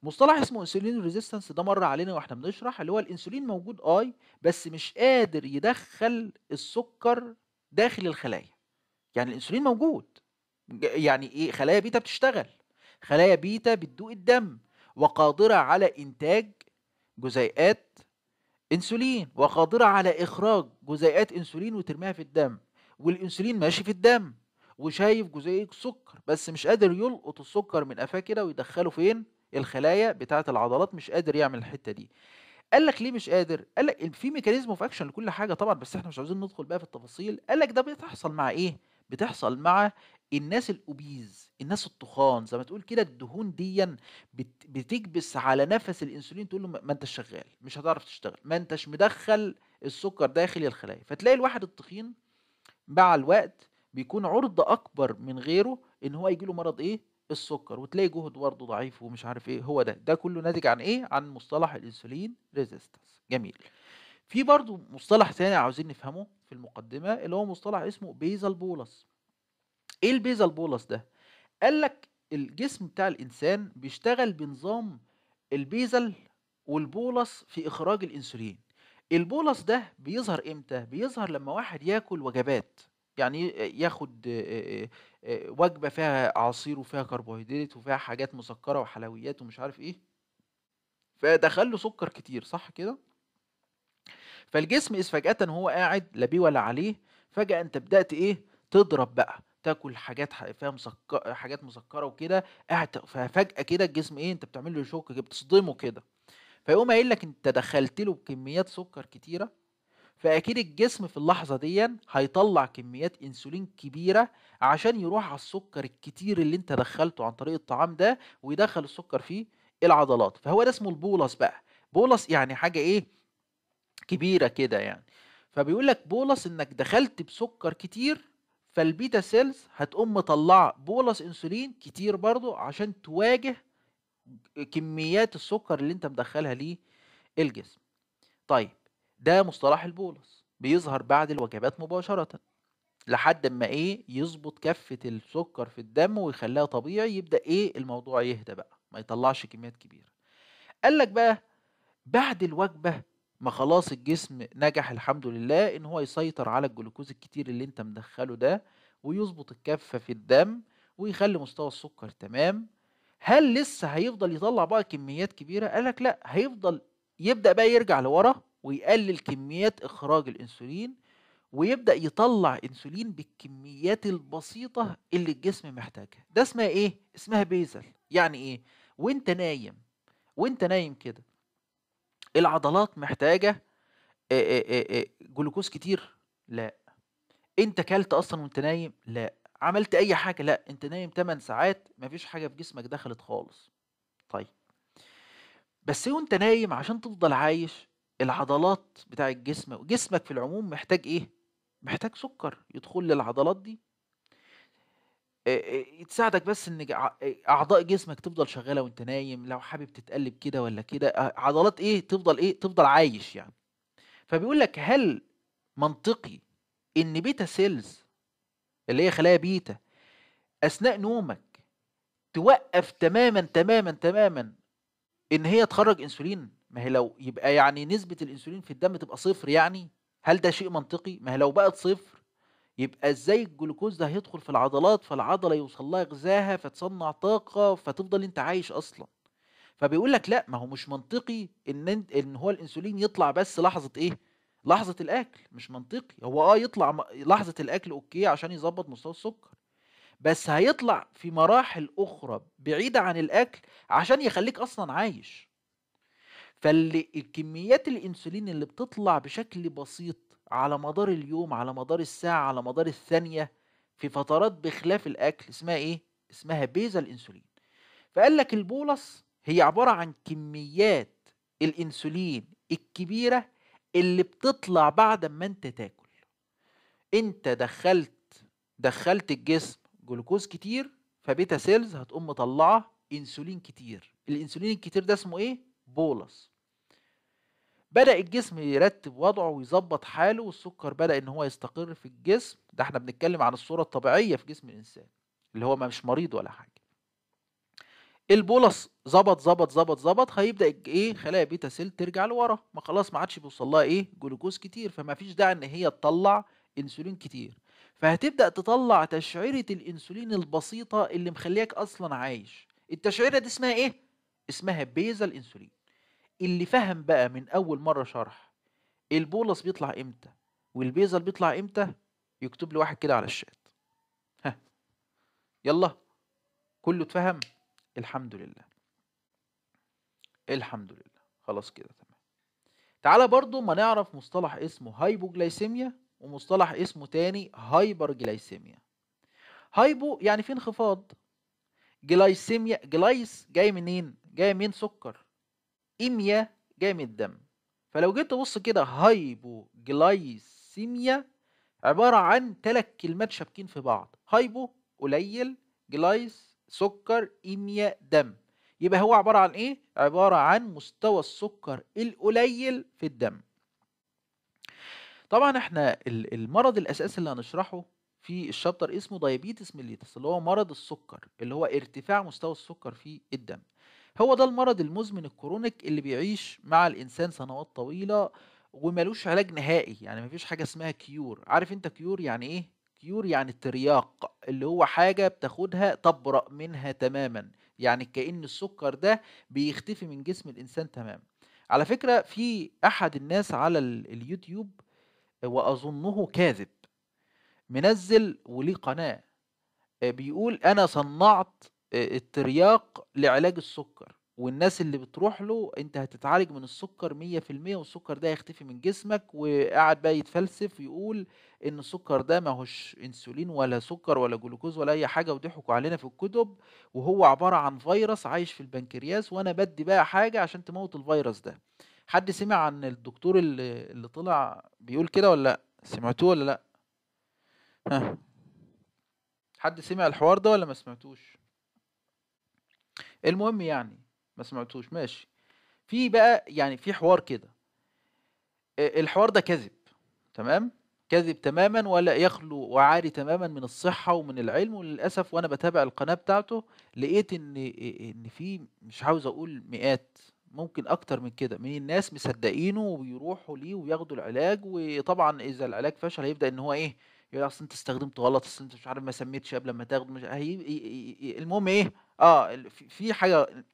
مصطلح اسمه انسولين ريزيستنس ده مر علينا واحنا بنشرح اللي هو الانسولين موجود اي بس مش قادر يدخل السكر داخل الخلايا يعني الانسولين موجود يعني ايه خلايا بيتا بتشتغل خلايا بيتا بتدوق الدم وقادره على انتاج جزيئات انسولين وقادره على اخراج جزيئات انسولين وترميها في الدم والانسولين ماشي في الدم وشايف جزيئة سكر بس مش قادر يلقط السكر من قفاه كده ويدخله فين الخلايا بتاعه العضلات مش قادر يعمل الحته دي قال لك ليه مش قادر قال لك في ميكانيزم اوف اكشن لكل حاجه طبعا بس احنا مش عاوزين ندخل بقى في التفاصيل قال لك ده بتحصل مع ايه بتحصل مع الناس الاوبيز الناس التخان زي ما تقول كده الدهون دي بتكبس على نفس الانسولين تقول له ما انتش شغال مش هتعرف تشتغل ما انتش مدخل السكر داخل الخلايا فتلاقي الواحد التخين مع الوقت بيكون عرضة اكبر من غيره ان هو يجيله مرض ايه السكر وتلاقي جهد برضه ضعيف ومش عارف ايه هو ده ده كله ناتج عن ايه عن مصطلح الانسولين ريزيستنس جميل في برضه مصطلح ثاني عاوزين نفهمه في المقدمه اللي هو مصطلح اسمه بيزال بولس ايه البيزال بولس ده قال لك الجسم بتاع الانسان بيشتغل بنظام البيزل والبولس في اخراج الانسولين البولس ده بيظهر امتى بيظهر لما واحد ياكل وجبات يعني إيه، إيه، ياخد إيه، وجبه فيها عصير وفيها كربوهيدرات وفيها حاجات مسكره وحلويات ومش عارف ايه فدخل له سكر كتير صح كده فالجسم إذ فجأة هو قاعد لا بيه ولا عليه فجأة أنت بدأت إيه تضرب بقى تاكل حاجات فيها مسكر حاجات مسكره وكده قاعد ففجأة كده الجسم إيه أنت بتعمل له شوك بتصدمه كده فيقوم قايل لك أنت دخلت له كميات سكر كتيرة فاكيد الجسم في اللحظه دي هيطلع كميات انسولين كبيره عشان يروح على السكر الكتير اللي انت دخلته عن طريق الطعام ده ويدخل السكر فيه العضلات فهو ده اسمه البولس بقى بولس يعني حاجه ايه كبيره كده يعني فبيقول لك بولس انك دخلت بسكر كتير فالبيتا سيلز هتقوم مطلعه بولس انسولين كتير برضو عشان تواجه كميات السكر اللي انت مدخلها ليه الجسم طيب ده مصطلح البولس بيظهر بعد الوجبات مباشرة لحد ما ايه يظبط كفة السكر في الدم ويخليها طبيعي يبدأ ايه الموضوع يهدى بقى ما يطلعش كميات كبيرة قال لك بقى بعد الوجبة ما خلاص الجسم نجح الحمد لله ان هو يسيطر على الجلوكوز الكتير اللي انت مدخله ده ويظبط الكفة في الدم ويخلي مستوى السكر تمام هل لسه هيفضل يطلع بقى كميات كبيرة؟ قالك لا هيفضل يبدأ بقى يرجع لورا ويقلل كميات إخراج الأنسولين ويبدأ يطلع أنسولين بالكميات البسيطة اللي الجسم محتاجها ده اسمها إيه؟ اسمها بيزل يعني إيه؟ وانت نايم وانت نايم كده العضلات محتاجة جلوكوز كتير؟ لا انت كلت اصلا وانت نايم؟ لا عملت اي حاجة؟ لا انت نايم 8 ساعات مفيش حاجة في جسمك دخلت خالص طيب بس وانت نايم عشان تفضل عايش العضلات بتاع الجسم وجسمك في العموم محتاج ايه محتاج سكر يدخل للعضلات دي تساعدك بس ان اعضاء جسمك تفضل شغاله وانت نايم لو حابب تتقلب كده ولا كده عضلات ايه تفضل ايه تفضل عايش يعني فبيقول لك هل منطقي ان بيتا سيلز اللي هي خلايا بيتا اثناء نومك توقف تماما تماما تماما ان هي تخرج انسولين ما هي لو يبقى يعني نسبه الانسولين في الدم تبقى صفر يعني هل ده شيء منطقي ما هي لو بقت صفر يبقى ازاي الجلوكوز ده هيدخل في العضلات فالعضله يوصل لها غذاها فتصنع طاقه فتفضل انت عايش اصلا فبيقول لك لا ما هو مش منطقي ان ان هو الانسولين يطلع بس لحظه ايه لحظه الاكل مش منطقي هو اه يطلع لحظه الاكل اوكي عشان يظبط مستوى السكر بس هيطلع في مراحل اخرى بعيده عن الاكل عشان يخليك اصلا عايش فالكميات الكميات الانسولين اللي بتطلع بشكل بسيط على مدار اليوم على مدار الساعه على مدار الثانيه في فترات بخلاف الاكل اسمها ايه اسمها بيزا الانسولين فقال لك البولص هي عباره عن كميات الانسولين الكبيره اللي بتطلع بعد ما انت تاكل انت دخلت دخلت الجسم جلوكوز كتير فبيتا سيلز هتقوم مطلعه انسولين كتير الانسولين الكتير ده اسمه ايه بولس بدأ الجسم يرتب وضعه ويظبط حاله والسكر بدأ ان هو يستقر في الجسم ده احنا بنتكلم عن الصورة الطبيعية في جسم الانسان اللي هو ما مش مريض ولا حاجة البولس ظبط ظبط ظبط ظبط هيبدا ايه خلايا بيتا سيل ترجع لورا ما خلاص ما عادش بيوصل لها ايه جلوكوز كتير فما فيش داعي ان هي تطلع انسولين كتير فهتبدا تطلع تشعيره الانسولين البسيطه اللي مخليك اصلا عايش التشعيره دي اسمها ايه اسمها بيزا الانسولين اللي فهم بقى من اول مره شرح البولص بيطلع امتى والبيزل بيطلع امتى يكتب لي واحد كده على الشات ها يلا كله اتفهم الحمد لله الحمد لله خلاص كده تمام تعالى برضو ما نعرف مصطلح اسمه هايبوجلايسيميا ومصطلح اسمه تاني هايبر جلايسيميا هايبو يعني في انخفاض جلايسيميا جلايس جاي منين جاي من سكر ايميا جاي من الدم فلو جيت تبص كده هايبو جلايسيميا عبارة عن ثلاث كلمات شابكين في بعض هايبو قليل جلايس سكر ايميا دم يبقى هو عبارة عن ايه عبارة عن مستوى السكر القليل في الدم طبعًا إحنا المرض الأساسي اللي هنشرحه في الشابتر اسمه دايابيتس ميليتس اللي هو مرض السُكّر، اللي هو ارتفاع مستوى السُكّر في الدم. هو ده المرض المزمن الكرونيك اللي بيعيش مع الإنسان سنوات طويلة ومالوش علاج نهائي، يعني مفيش حاجة اسمها كيور عارف أنت كيور يعني إيه؟ كيور يعني الترياق اللي هو حاجة بتاخدها تبرأ منها تمامًا، يعني كأن السُكّر ده بيختفي من جسم الإنسان تمامًا. على فكرة في أحد الناس على اليوتيوب وأظنه كاذب منزل وليه قناة آه، بيقول أنا صنعت آه، الترياق لعلاج السكر والناس اللي بتروح له انت هتتعالج من السكر 100% والسكر ده هيختفي من جسمك وقعد بقى يتفلسف يقول ان السكر ده هوش انسولين ولا سكر ولا جلوكوز ولا اي حاجه وضحكوا علينا في الكتب وهو عباره عن فيروس عايش في البنكرياس وانا بدي بقى حاجه عشان تموت الفيروس ده حد سمع عن الدكتور اللي, اللي طلع بيقول كده ولا لا سمعتوه ولا لا ها حد سمع الحوار ده ولا ما سمعتوش المهم يعني ما سمعتوش ماشي في بقى يعني في حوار كده آه، الحوار ده كذب تمام كذب تماما ولا يخلو وعاري تماما من الصحة ومن العلم وللأسف وأنا بتابع القناة بتاعته لقيت إن إن في مش عاوز أقول مئات ممكن اكتر من كده من الناس مصدقينه وبيروحوا ليه وياخدوا العلاج وطبعا اذا العلاج فشل هيبدا ان هو ايه يقول اصل انت استخدمته غلط اصل انت مش عارف ما سميتش قبل ما تاخده مش هي المهم ايه اه في حاجه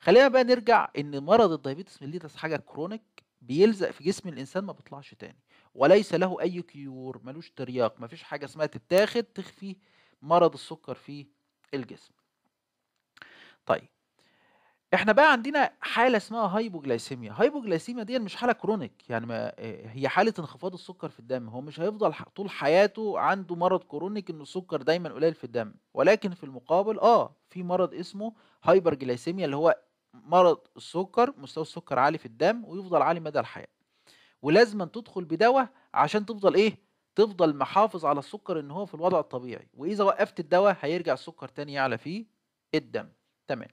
خلينا بقى نرجع ان مرض الدايبيتس ميليتس حاجه كرونيك بيلزق في جسم الانسان ما بيطلعش تاني وليس له اي كيور ملوش ترياق مفيش حاجه اسمها تتاخد تخفي مرض السكر في الجسم طيب احنا بقى عندنا حاله اسمها هايبوجلايسيميا هايبوجلايسيميا دي مش حاله كرونيك يعني ما آه، هي حاله انخفاض السكر في الدم هو مش هيفضل طول حياته عنده مرض كرونيك ان السكر دايما قليل في الدم ولكن في المقابل اه في مرض اسمه هايبرجلايسيميا اللي هو مرض السكر مستوى السكر عالي في الدم ويفضل عالي مدى الحياه ولازم تدخل بدواء عشان تفضل ايه تفضل محافظ على السكر ان هو في الوضع الطبيعي واذا وقفت الدواء هيرجع السكر تاني يعلى فيه الدم تمام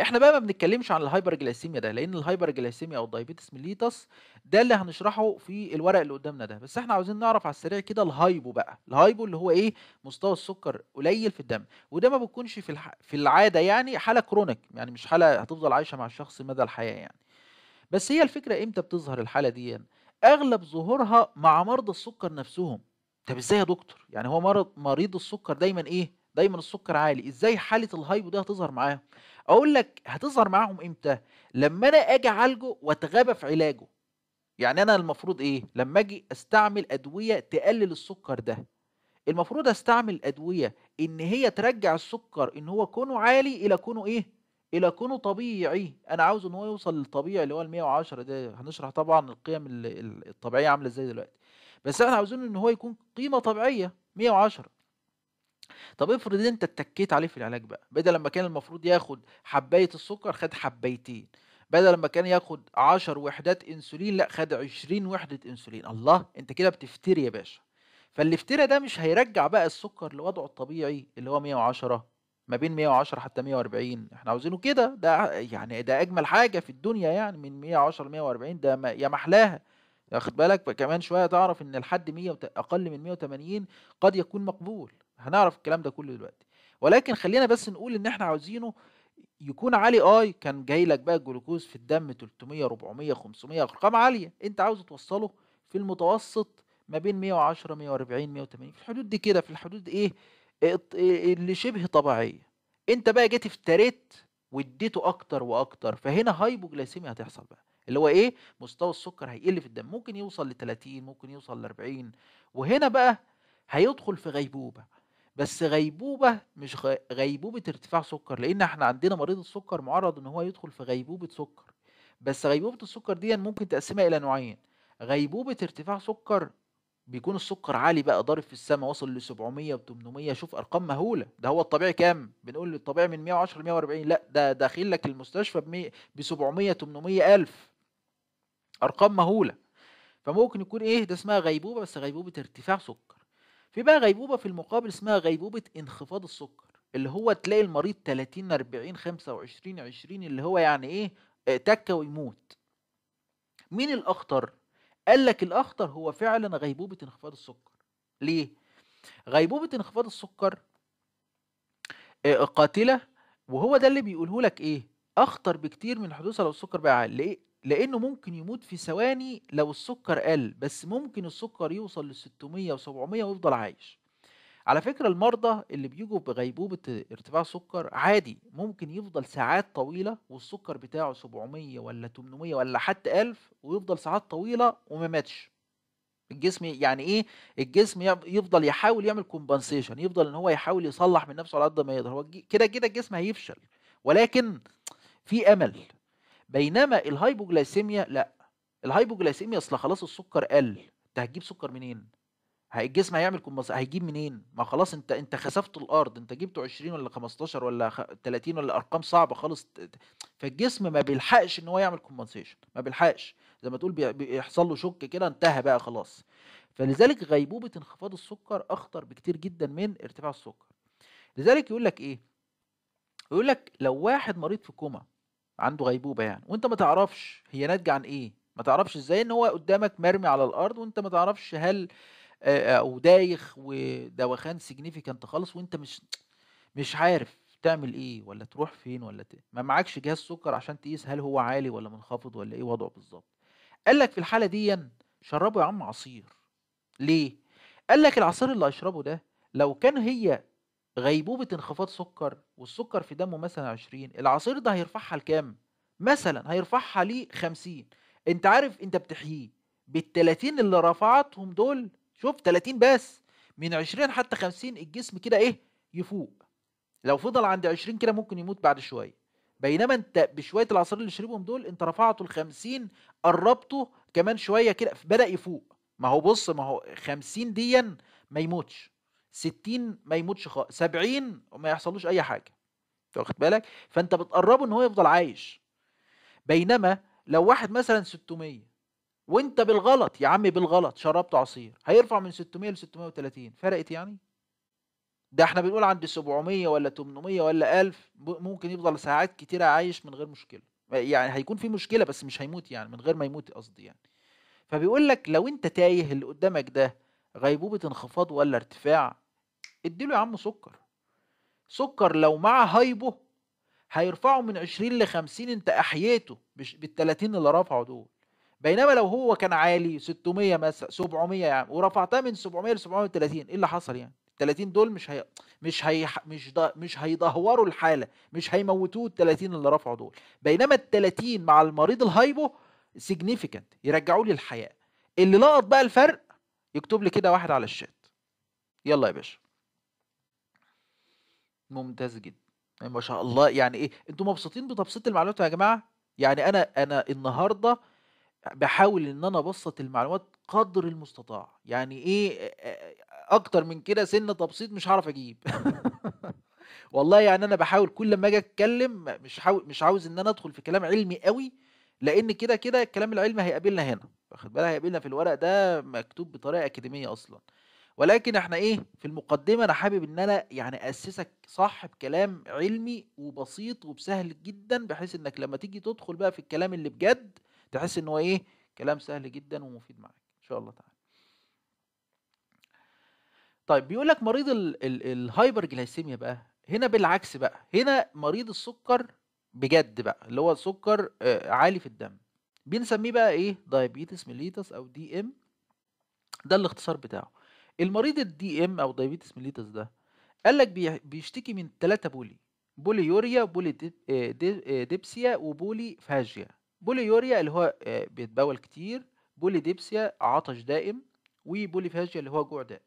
احنا بقى ما بنتكلمش عن الهايبر جلاسيميا ده لان الهايبر جلاسيميا او الدايبيتس ميليتس ده اللي هنشرحه في الورق اللي قدامنا ده بس احنا عاوزين نعرف على السريع كده الهايبو بقى الهايبو اللي هو ايه مستوى السكر قليل في الدم وده ما بتكونش في الح... في العاده يعني حاله كرونيك يعني مش حاله هتفضل عايشه مع الشخص مدى الحياه يعني بس هي الفكره امتى بتظهر الحاله دي يعني. اغلب ظهورها مع مرضى السكر نفسهم طب ازاي يا دكتور يعني هو مرض مريض السكر دايما ايه دايما السكر عالي ازاي حاله الهايبو دي هتظهر معاهم اقول لك هتظهر معاهم امتى لما انا اجي اعالجه واتغابى في علاجه يعني انا المفروض ايه لما اجي استعمل ادويه تقلل السكر ده المفروض استعمل ادويه ان هي ترجع السكر ان هو كونه عالي الى كونه ايه الى كونه طبيعي انا عاوز ان هو يوصل للطبيعي اللي هو ال 110 ده هنشرح طبعا القيم الطبيعيه عامله ازاي دلوقتي بس احنا عاوزين ان هو يكون قيمه طبيعيه 110 طب افرض انت اتكيت عليه في العلاج بقى بدل لما كان المفروض ياخد حبايه السكر خد حبايتين بدل ما كان ياخد 10 وحدات انسولين لا خد 20 وحده انسولين الله انت كده بتفتري يا باشا فالافتراء ده مش هيرجع بقى السكر لوضعه الطبيعي اللي هو 110 ما بين 110 حتى 140 احنا عاوزينه كده ده يعني ده اجمل حاجه في الدنيا يعني من 110 ل 140 ده ما يا محلاها واخد بالك كمان شويه تعرف ان الحد 100 اقل من 180 قد يكون مقبول هنعرف الكلام ده كله دلوقتي ولكن خلينا بس نقول ان احنا عاوزينه يكون عالي اي آه، كان جاي لك بقى الجلوكوز في الدم 300 400 500 ارقام عاليه انت عاوز توصله في المتوسط ما بين 110 140 180 في الحدود دي كده في الحدود ايه اللي شبه طبيعيه انت بقى جيت افتريت واديته اكتر واكتر فهنا هايبوجلايسيميا هتحصل بقى اللي هو ايه مستوى السكر هيقل في الدم ممكن يوصل ل 30 ممكن يوصل ل 40 وهنا بقى هيدخل في غيبوبه بس غيبوبه مش غيبوبه ارتفاع سكر لان احنا عندنا مريض السكر معرض ان هو يدخل في غيبوبه سكر بس غيبوبه السكر دي ممكن تقسمها الى نوعين غيبوبه ارتفاع سكر بيكون السكر عالي بقى ضارب في السماء وصل ل 700 و 800 شوف ارقام مهوله ده هو الطبيعي كام بنقول الطبيعي من 110 ل 140 لا ده داخل لك المستشفى ب 700 800 الف ارقام مهوله فممكن يكون ايه ده اسمها غيبوبه بس غيبوبه ارتفاع سكر في بقى غيبوبه في المقابل اسمها غيبوبه انخفاض السكر اللي هو تلاقي المريض 30 40 25 20 اللي هو يعني ايه آه، تكه ويموت مين الاخطر قال لك الاخطر هو فعلا غيبوبه انخفاض السكر ليه غيبوبه انخفاض السكر آه، قاتله وهو ده اللي بيقوله لك ايه اخطر بكتير من حدوثها لو السكر بقى عالي ليه لانه ممكن يموت في ثواني لو السكر قل بس ممكن السكر يوصل ل 600 و700 ويفضل عايش على فكره المرضى اللي بيجوا بغيبوبه ارتفاع سكر عادي ممكن يفضل ساعات طويله والسكر بتاعه 700 ولا 800 ولا حتى 1000 ويفضل ساعات طويله وما ماتش الجسم يعني ايه الجسم يفضل يحاول يعمل كومبنسيشن يفضل ان هو يحاول يصلح من نفسه على قد ما يقدر هو كده كده الجسم هيفشل ولكن في امل بينما الهايبوجلايسيميا لا الهايبوجلايسيميا اصل خلاص السكر قل انت هتجيب سكر منين الجسم هيعمل كمبس هيجيب منين ما خلاص انت انت خسفت الارض انت جبت 20 ولا 15 ولا 30 ولا ارقام صعبه خالص فالجسم ما بيلحقش ان هو يعمل كومبنسيشن ما بيلحقش زي ما تقول بيحصل له شك كده انتهى بقى خلاص فلذلك غيبوبه انخفاض السكر اخطر بكتير جدا من ارتفاع السكر لذلك يقول لك ايه يقول لك لو واحد مريض في كوما عنده غيبوبه يعني وانت ما تعرفش هي ناتجه عن ايه ما تعرفش ازاي ان هو قدامك مرمي على الارض وانت ما تعرفش هل آه، آه، او دايخ ودوخان سيجنيفيكانت خالص وانت مش مش عارف تعمل ايه ولا تروح فين ولا ت... ما معكش جهاز سكر عشان تقيس هل هو عالي ولا منخفض ولا ايه وضعه بالظبط قال لك في الحاله دي شربه يا عم عصير ليه قال لك العصير اللي اشربه ده لو كان هي غيبوبة انخفاض سكر والسكر في دمه مثلا 20 العصير ده هيرفعها لكام؟ مثلا هيرفعها ل 50 انت عارف انت بتحييه بال 30 اللي رفعتهم دول شوف 30 بس من 20 حتى 50 الجسم كده ايه يفوق لو فضل عند 20 كده ممكن يموت بعد شويه بينما انت بشويه العصير اللي شربهم دول انت رفعته ل 50 قربته كمان شويه كده بدا يفوق ما هو بص ما هو 50 ديا ما يموتش 60 ما يموتش خالص 70 وما يحصلوش اي حاجه انت واخد بالك فانت بتقربه ان هو يفضل عايش بينما لو واحد مثلا 600 وانت بالغلط يا عم بالغلط شربت عصير هيرفع من 600 ل 630 فرقت يعني ده احنا بنقول عند 700 ولا 800 ولا 1000 ممكن يفضل ساعات كتيره عايش من غير مشكله يعني هيكون في مشكله بس مش هيموت يعني من غير ما يموت قصدي يعني فبيقول لك لو انت تايه اللي قدامك ده غيبوبه انخفاض ولا ارتفاع اديله يا عم سكر سكر لو مع هايبه هيرفعه من 20 ل 50 انت احييته بال 30 اللي رفعه دول بينما لو هو كان عالي 600 مثلا 700 يعني ورفعتها من 700 ل 730 ايه اللي حصل يعني 30 دول مش هي مش هي مش ده مش هيدهوروا الحاله مش هيموتوه ال 30 اللي رفعوا دول بينما ال 30 مع المريض الهايبو سيجنيفيكانت يرجعوا لي الحياه اللي لقط بقى الفرق يكتب لي كده واحد على الشات يلا يا باشا ممتاز جدًا. يعني ما شاء الله، يعني إيه، انتوا مبسوطين بتبسيط المعلومات يا جماعة؟ يعني أنا أنا النهارده بحاول إن أنا أبسّط المعلومات قدر المستطاع، يعني إيه أكتر من كده سن تبسيط مش هعرف أجيب. والله يعني أنا بحاول كل ما آجي أتكلّم مش حاو مش عاوز إن أنا أدخل في كلام علمي قوي لإن كده، كده الكلام العلمي هيقابلنا هنا، واخد بالك، هيقابلنا في الورق ده مكتوب بطريقة أكاديمية أصلًا. ولكن احنا ايه في المقدمه انا حابب ان انا يعني اسسك صح بكلام علمي وبسيط وبسهل جدا بحيث انك لما تيجي تدخل بقى في الكلام اللي بجد تحس ان هو ايه كلام سهل جدا ومفيد معاك ان شاء الله تعالى طيب بيقول لك مريض الهايبر جلايسيميا بقى هنا بالعكس بقى هنا مريض السكر بجد بقى اللي هو سكر آه، عالي في الدم بنسميه بقى ايه دايابيتس ميليتس او دي ام ده الاختصار بتاعه المريض الدي ام او دايابيتس ميليتس ده قال لك بيشتكي من ثلاثه بولي بولي يوريا بولي آه، آه، ديبسيا وبولي فاجيا بولي يوريا اللي هو آه، بيتبول كتير بولي ديبسيا عطش دائم وبولي فاجيا اللي هو جوع دائم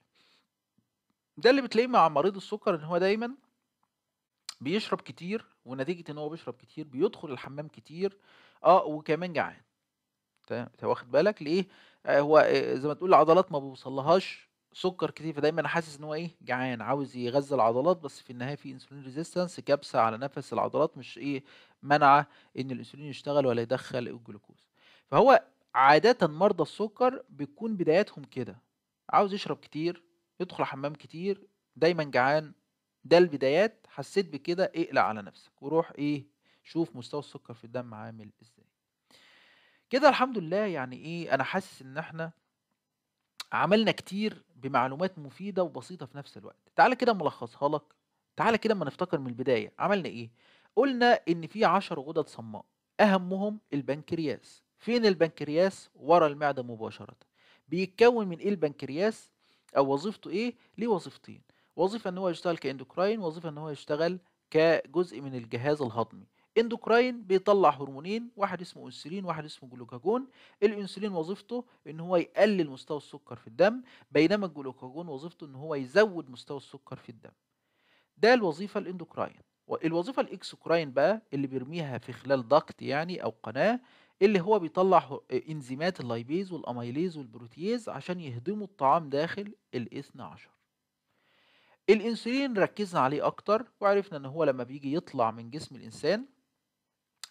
ده اللي بتلاقيه مع مريض السكر ان هو دايما بيشرب كتير ونتيجة ان هو بيشرب كتير بيدخل الحمام كتير اه وكمان جعان انت واخد بالك ليه هو زي ما تقول العضلات ما بيوصلهاش سكر كتير فدايما حاسس ان هو ايه جعان عاوز يغذي العضلات بس في النهايه في انسولين ريزيستنس كبسه على نفس العضلات مش ايه منع ان الانسولين يشتغل ولا يدخل الجلوكوز فهو عاده مرضى السكر بتكون بداياتهم كده عاوز يشرب كتير يدخل حمام كتير دايما جعان ده البدايات حسيت بكده اقلق على نفسك وروح ايه شوف مستوى السكر في الدم عامل ازاي كده الحمد لله يعني ايه انا حاسس ان احنا عملنا كتير بمعلومات مفيدة وبسيطة في نفس الوقت تعالى كده ملخصها لك تعالى كده ما نفتكر من البداية عملنا ايه قلنا ان في عشر غدد صماء اهمهم البنكرياس فين البنكرياس ورا المعدة مباشرة بيتكون من ايه البنكرياس او وظيفته ايه ليه وظيفتين وظيفة ان هو يشتغل كاندوكراين وظيفة ان هو يشتغل كجزء من الجهاز الهضمي اندوكراين بيطلع هرمونين واحد اسمه انسولين واحد اسمه جلوكاجون الانسولين وظيفته ان هو يقلل مستوى السكر في الدم بينما الجلوكاجون وظيفته ان هو يزود مستوى السكر في الدم ده الوظيفه الاندوكراين الوظيفه الاكسوكراين بقى اللي بيرميها في خلال ضغط يعني او قناه اللي هو بيطلع انزيمات اللايبيز والاميليز والبروتييز عشان يهضموا الطعام داخل الاثنى عشر الانسولين ركزنا عليه اكتر وعرفنا ان هو لما بيجي يطلع من جسم الانسان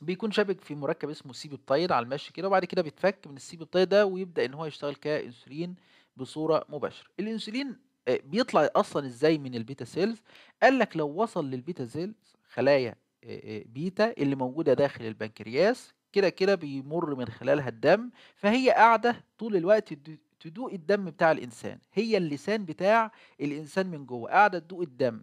بيكون شابك في مركب اسمه سي بيبتايد على المشي كده وبعد كده بيتفك من السي بيبتايد ده ويبدا ان هو يشتغل كانسولين بصوره مباشره الانسولين آه، بيطلع اصلا ازاي من البيتا سيلز قال لك لو وصل للبيتا سيلز خلايا آه، آه، بيتا اللي موجوده داخل البنكرياس كده كده بيمر من خلالها الدم فهي قاعده طول الوقت تدوق الدم بتاع الانسان هي اللسان بتاع الانسان من جوه قاعده تدوق الدم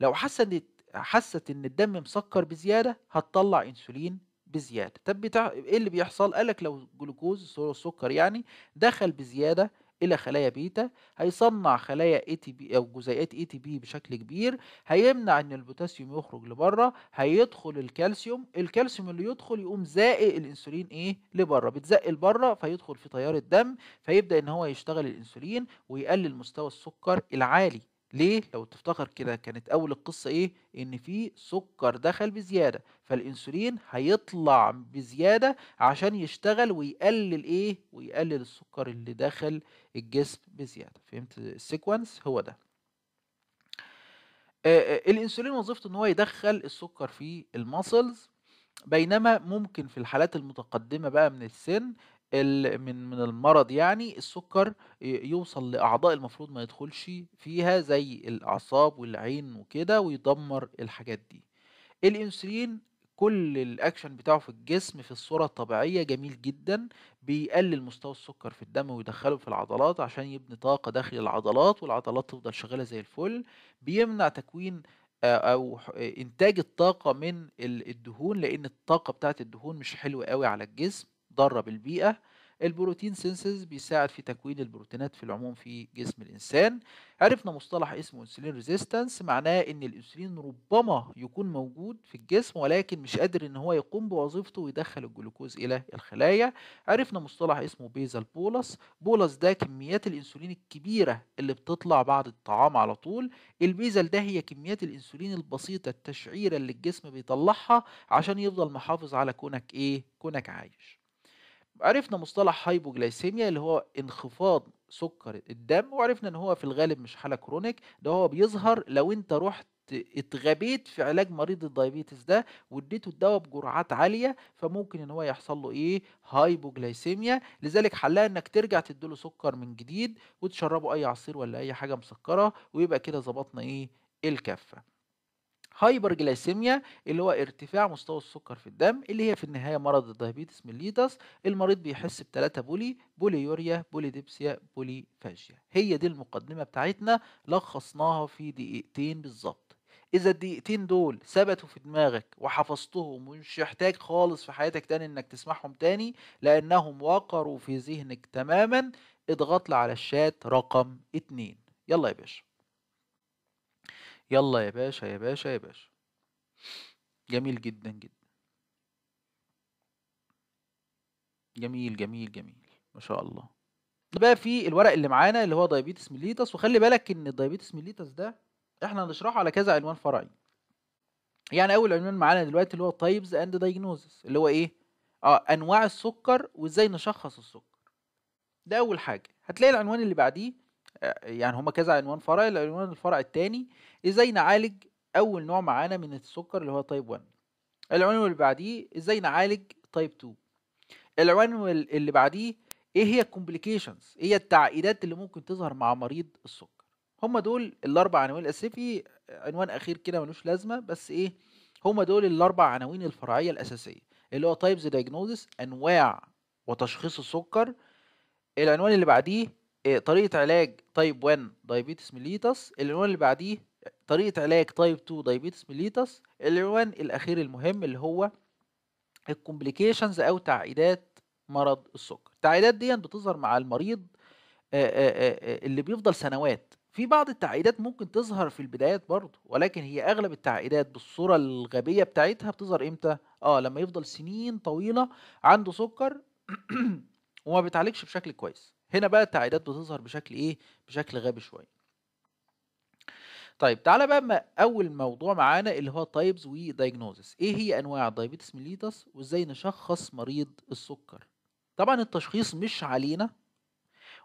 لو حست حست ان الدم مسكر بزياده هتطلع انسولين بزياده طب بتاع ايه اللي بيحصل قالك لو جلوكوز السكر يعني دخل بزياده الى خلايا بيتا هيصنع خلايا اي تي بي او جزيئات اي تي بي بشكل كبير هيمنع ان البوتاسيوم يخرج لبره هيدخل الكالسيوم الكالسيوم اللي يدخل يقوم زائق الانسولين ايه لبره بتزق لبره فيدخل في تيار الدم فيبدا ان هو يشتغل الانسولين ويقلل مستوى السكر العالي ليه لو تفتكر كده كانت اول القصه ايه ان في سكر دخل بزياده فالانسولين هيطلع بزياده عشان يشتغل ويقلل ايه ويقلل السكر اللي دخل الجسم بزياده فهمت السيكونس هو ده الانسولين وظيفته ان هو يدخل السكر في المسلز بينما ممكن في الحالات المتقدمة بقى من السن من من المرض يعني السكر يوصل لأعضاء المفروض ما يدخلش فيها زي الأعصاب والعين وكده ويدمر الحاجات دي الأنسولين كل الاكشن بتاعه في الجسم في الصوره الطبيعيه جميل جدا بيقلل مستوى السكر في الدم ويدخله في العضلات عشان يبني طاقه داخل العضلات والعضلات تفضل شغاله زي الفل بيمنع تكوين او انتاج الطاقه من الدهون لان الطاقه بتاعه الدهون مش حلوه قوي على الجسم ضارة بالبيئة البروتين سينسز بيساعد في تكوين البروتينات في العموم في جسم الإنسان عرفنا مصطلح اسمه انسولين ريزيستنس معناه إن الأنسولين ربما يكون موجود في الجسم ولكن مش قادر إن هو يقوم بوظيفته ويدخل الجلوكوز إلى الخلايا عرفنا مصطلح اسمه بيزال بولس بولس ده كميات الأنسولين الكبيرة اللي بتطلع بعد الطعام على طول البيزل ده هي كميات الأنسولين البسيطة التشعيرة اللي الجسم بيطلعها عشان يفضل محافظ على كونك إيه كونك عايش عرفنا مصطلح هايبوجلايسيميا اللي هو انخفاض سكر الدم وعرفنا ان هو في الغالب مش حاله كرونيك ده هو بيظهر لو انت رحت اتغبيت في علاج مريض الدايبيتس ده واديته الدواء بجرعات عاليه فممكن ان هو يحصل له ايه هايبوجلايسيميا لذلك حلها انك ترجع تديله سكر من جديد وتشربه اي عصير ولا اي حاجه مسكره ويبقى كده ظبطنا ايه الكفه هايبر جلاسيميا اللي هو ارتفاع مستوى السكر في الدم اللي هي في النهايه مرض الدايابيتس ميليتس المريض بيحس بثلاثه بولي بوليوريا بوليديبسيا فاجيا هي دي المقدمه بتاعتنا لخصناها في دقيقتين بالظبط اذا الدقيقتين دول ثبتوا في دماغك وحفظتهم ومش محتاج خالص في حياتك تاني انك تسمعهم تاني لانهم وقروا في ذهنك تماما اضغط لي على الشات رقم اتنين يلا يا باشا يلا يا باشا يا باشا يا باشا جميل جدا جدا جميل جميل جميل ما شاء الله ده بقى في الورق اللي معانا اللي هو دايابيتس ميليتس وخلي بالك ان الدايابيتس ميليتس ده احنا هنشرحه على كذا عنوان فرعي يعني اول عنوان معانا دلوقتي اللي هو تايبز اند دايجنوزس اللي هو ايه اه انواع السكر وازاي نشخص السكر ده اول حاجه هتلاقي العنوان اللي بعديه يعني هما كذا عنوان فرع العنوان الفرع الثاني ازاي نعالج اول نوع معانا من السكر اللي هو تايب 1 العنوان اللي بعديه ازاي نعالج تايب 2 العنوان اللي بعديه ايه هي الكومبليكيشنز ايه هي التعقيدات اللي ممكن تظهر مع مريض السكر هما دول الاربع عناوين الاساسيه في عنوان اخير كده ملوش لازمه بس ايه هما دول الاربع عناوين الفرعيه الاساسيه اللي هو تايبز دايجنوزس انواع وتشخيص السكر العنوان اللي بعديه إيه، طريقه علاج تايب 1 دايابيتس ميليتس العنوان اللي بعديه طريقه علاج تايب 2 دايابيتس ميليتس العنوان الاخير المهم اللي هو الكومبليكيشنز او تعقيدات مرض السكر التعقيدات دي بتظهر مع المريض آه، آه، آه، اللي بيفضل سنوات في بعض التعقيدات ممكن تظهر في البدايات برضه ولكن هي اغلب التعقيدات بالصوره الغبيه بتاعتها بتظهر امتى اه لما يفضل سنين طويله عنده سكر وما بيتعالجش بشكل كويس هنا بقى التعقيدات بتظهر بشكل ايه بشكل غبي شويه طيب تعالى بقى ما اول موضوع معانا اللي هو تايبز ودايجنوزس ايه هي انواع الدايابيتس ميليتس وازاي نشخص مريض السكر طبعا التشخيص مش علينا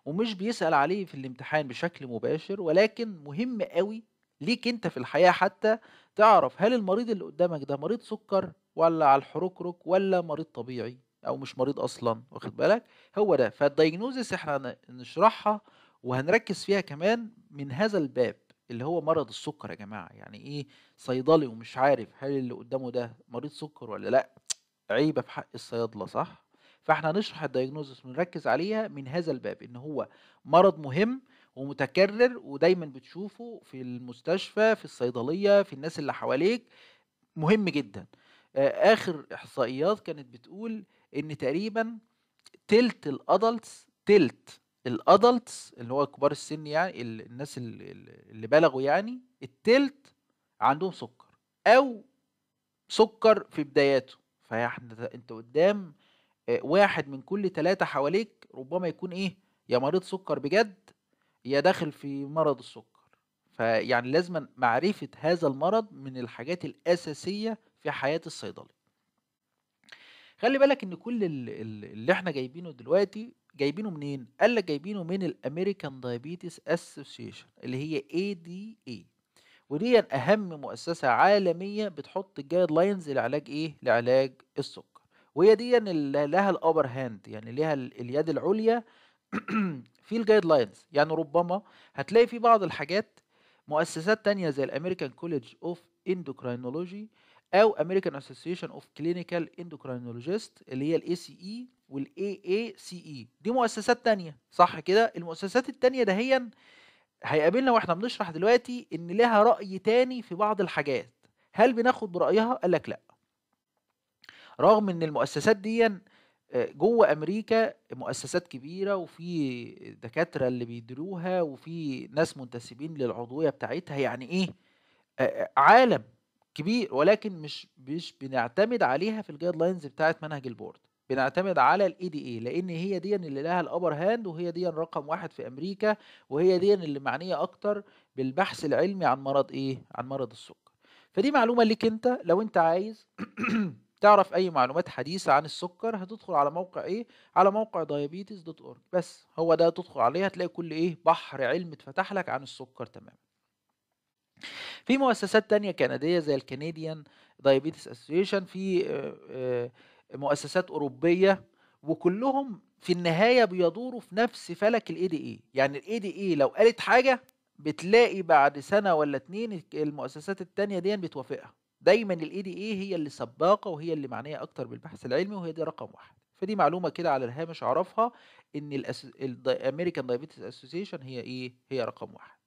ومش بيسأل عليه في الامتحان بشكل مباشر ولكن مهم قوي ليك انت في الحياة حتى تعرف هل المريض اللي قدامك ده مريض سكر ولا على الحركرك ولا مريض طبيعي او مش مريض اصلا واخد بالك هو ده فالدايجنوزس احنا هنشرحها وهنركز فيها كمان من هذا الباب اللي هو مرض السكر يا جماعه يعني ايه صيدلي ومش عارف هل اللي قدامه ده مريض سكر ولا لا عيبه في حق الصيادله صح فاحنا هنشرح الدايجنوزس ونركز عليها من هذا الباب ان هو مرض مهم ومتكرر ودايما بتشوفه في المستشفى في الصيدليه في الناس اللي حواليك مهم جدا اخر احصائيات كانت بتقول ان تقريبا تلت الادلتس تلت الادلتس اللي هو كبار السن يعني الناس اللي بلغوا يعني التلت عندهم سكر او سكر في بداياته فاحنا انت قدام آه، واحد من كل ثلاثة حواليك ربما يكون ايه يا مريض سكر بجد يا داخل في مرض السكر فيعني لازم معرفة هذا المرض من الحاجات الأساسية في حياة الصيدلي خلي بالك ان كل اللي احنا جايبينه دلوقتي جايبينه منين؟ قال لك جايبينه من الامريكان دايابيتس اسوسيشن اللي هي اي دي اي ودي اهم مؤسسه عالميه بتحط الجايد لاينز لعلاج ايه؟ لعلاج السكر وهي دي اللي لها الابر هاند يعني لها اليد العليا في الجايد لاينز يعني ربما هتلاقي في بعض الحاجات مؤسسات تانية زي الامريكان كوليدج اوف اندوكرينولوجي او امريكان اسوسيشن اوف كلينيكال اندوكرينولوجيست اللي هي الاي سي اي e والاي اي سي اي e. دي مؤسسات تانية صح كده المؤسسات التانية دهيا هيقابلنا واحنا بنشرح دلوقتي ان لها راي تاني في بعض الحاجات هل بناخد برايها قال لك لا رغم ان المؤسسات دي آه، جوه امريكا مؤسسات كبيره وفي دكاتره اللي بيديروها وفي ناس منتسبين للعضويه بتاعتها يعني ايه آه، آه، عالم كبير ولكن مش مش بنعتمد عليها في الجايد لاينز بتاعه منهج البورد بنعتمد على الاي دي اي لان هي دي اللي لها الابر هاند وهي دي رقم واحد في امريكا وهي دي اللي معنيه اكتر بالبحث العلمي عن مرض ايه عن مرض السكر فدي معلومه ليك انت لو انت عايز تعرف اي معلومات حديثه عن السكر هتدخل على موقع ايه على موقع diabetes.org بس هو ده تدخل عليه هتلاقي كل ايه بحر علم اتفتح لك عن السكر تماما في مؤسسات تانية كندية زي الكنديان دايابيتس اسوسيشن في آه، آه، مؤسسات أوروبية وكلهم في النهاية بيدوروا في نفس فلك الاي دي اي e. يعني الاي دي اي e لو قالت حاجة بتلاقي بعد سنة ولا اتنين المؤسسات التانية دي بتوافقها دايما الاي دي اي e هي اللي سباقة وهي اللي معنية اكتر بالبحث العلمي وهي دي رقم واحد فدي معلومة كده على الهامش اعرفها ان الامريكان دايابيتس اسوسيشن هي ايه هي رقم واحد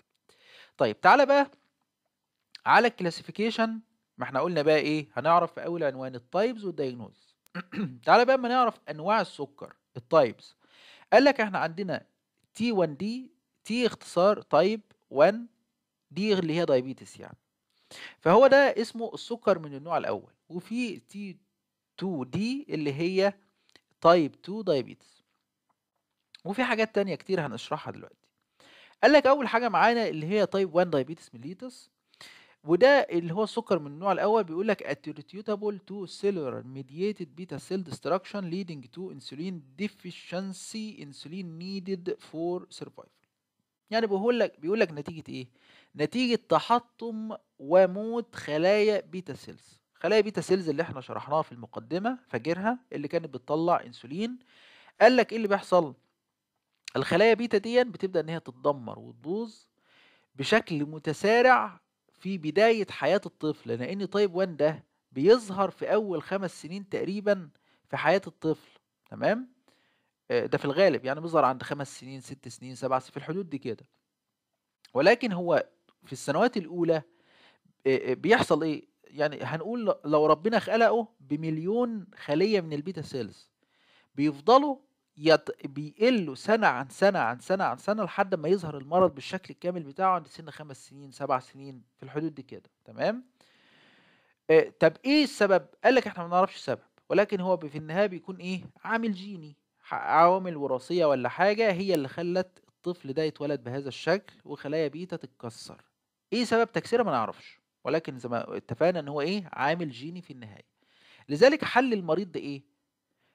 طيب تعالى بقى على الكلاسيفيكيشن ما احنا قلنا بقى ايه هنعرف في اول عنوان التايبز والدايجنوز تعالى بقى اما نعرف انواع السكر التايبز قال لك احنا عندنا تي 1 دي تي اختصار تايب 1 دي اللي هي دايبيتس يعني فهو ده اسمه السكر من النوع الاول وفي تي 2 دي اللي هي تايب 2 دايبيتس وفي حاجات تانية كتير هنشرحها دلوقتي قال لك اول حاجه معانا اللي هي تايب 1 دايبيتس ميليتس وده اللي هو السكر من النوع الاول بيقول لك attributable to cellular mediated beta cell destruction leading to insulin deficiency insulin needed for survival يعني بيقول لك بيقول لك نتيجه ايه نتيجه تحطم وموت خلايا بيتا سيلز خلايا بيتا سيلز اللي احنا شرحناها في المقدمه فاكرها اللي كانت بتطلع انسولين قال لك ايه اللي بيحصل الخلايا بيتا دي بتبدا ان هي تتدمر وتبوظ بشكل متسارع في بداية حياة الطفل لأن تايب 1 ده بيظهر في أول خمس سنين تقريبا في حياة الطفل تمام آه، ده في الغالب يعني بيظهر عند خمس سنين ست سنين سبع سنين في الحدود دي كده ولكن هو في السنوات الأولى آه، آه، بيحصل إيه يعني هنقول لو ربنا خلقه بمليون خلية من البيتا سيلز بيفضلوا يت... بيقلوا سنة عن سنة عن سنة عن سنة لحد ما يظهر المرض بالشكل الكامل بتاعه عند سن خمس سنين سبع سنين في الحدود دي كده تمام آه طب ايه السبب قال لك احنا ما نعرفش السبب ولكن هو في النهاية بيكون ايه عامل جيني عوامل وراثية ولا حاجة هي اللي خلت الطفل ده يتولد بهذا الشكل وخلايا بيتا تتكسر ايه سبب تكسيرها ما نعرفش ولكن زي ما اتفقنا ان هو ايه عامل جيني في النهاية لذلك حل المريض ده ايه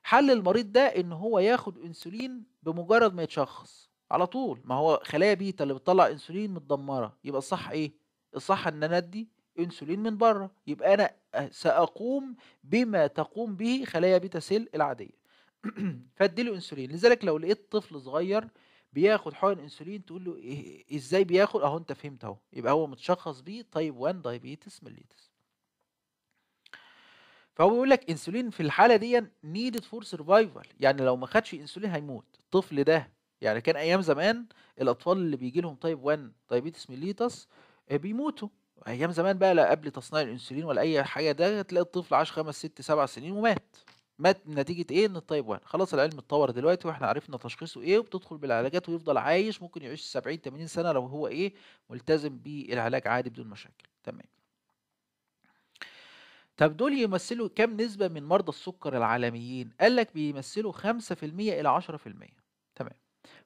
حل المريض ده ان هو ياخد انسولين بمجرد ما يتشخص على طول ما هو خلايا بيتا اللي بتطلع انسولين متدمره يبقى الصح ايه الصح ان انا ادي انسولين من بره يبقى انا ساقوم بما تقوم به خلايا بيتا سيل العاديه فاديله انسولين لذلك لو لقيت طفل صغير بياخد حقن انسولين تقول له إيه ازاي بياخد اهو انت فهمت اهو يبقى هو متشخص بيه تايب 1 دايبيتس ميليتس فهو بيقول لك انسولين في الحاله دي نيدد فور سرفايفل يعني لو ما خدش انسولين هيموت الطفل ده يعني كان ايام زمان الاطفال اللي بيجي لهم تايب 1 دايبيتس ميليتس بيموتوا ايام زمان بقى لا قبل تصنيع الانسولين ولا اي حاجه ده تلاقي الطفل عاش خمس ست سبع سنين ومات مات نتيجه ايه ان التايب 1 خلاص العلم اتطور دلوقتي واحنا عرفنا تشخيصه ايه وبتدخل بالعلاجات ويفضل عايش ممكن يعيش 70 80 سنه لو هو ايه ملتزم بالعلاج عادي بدون مشاكل تمام طب دول يمثلوا كام نسبة من مرضى السكر العالميين؟ قال لك بيمثلوا 5% إلى 10% تمام.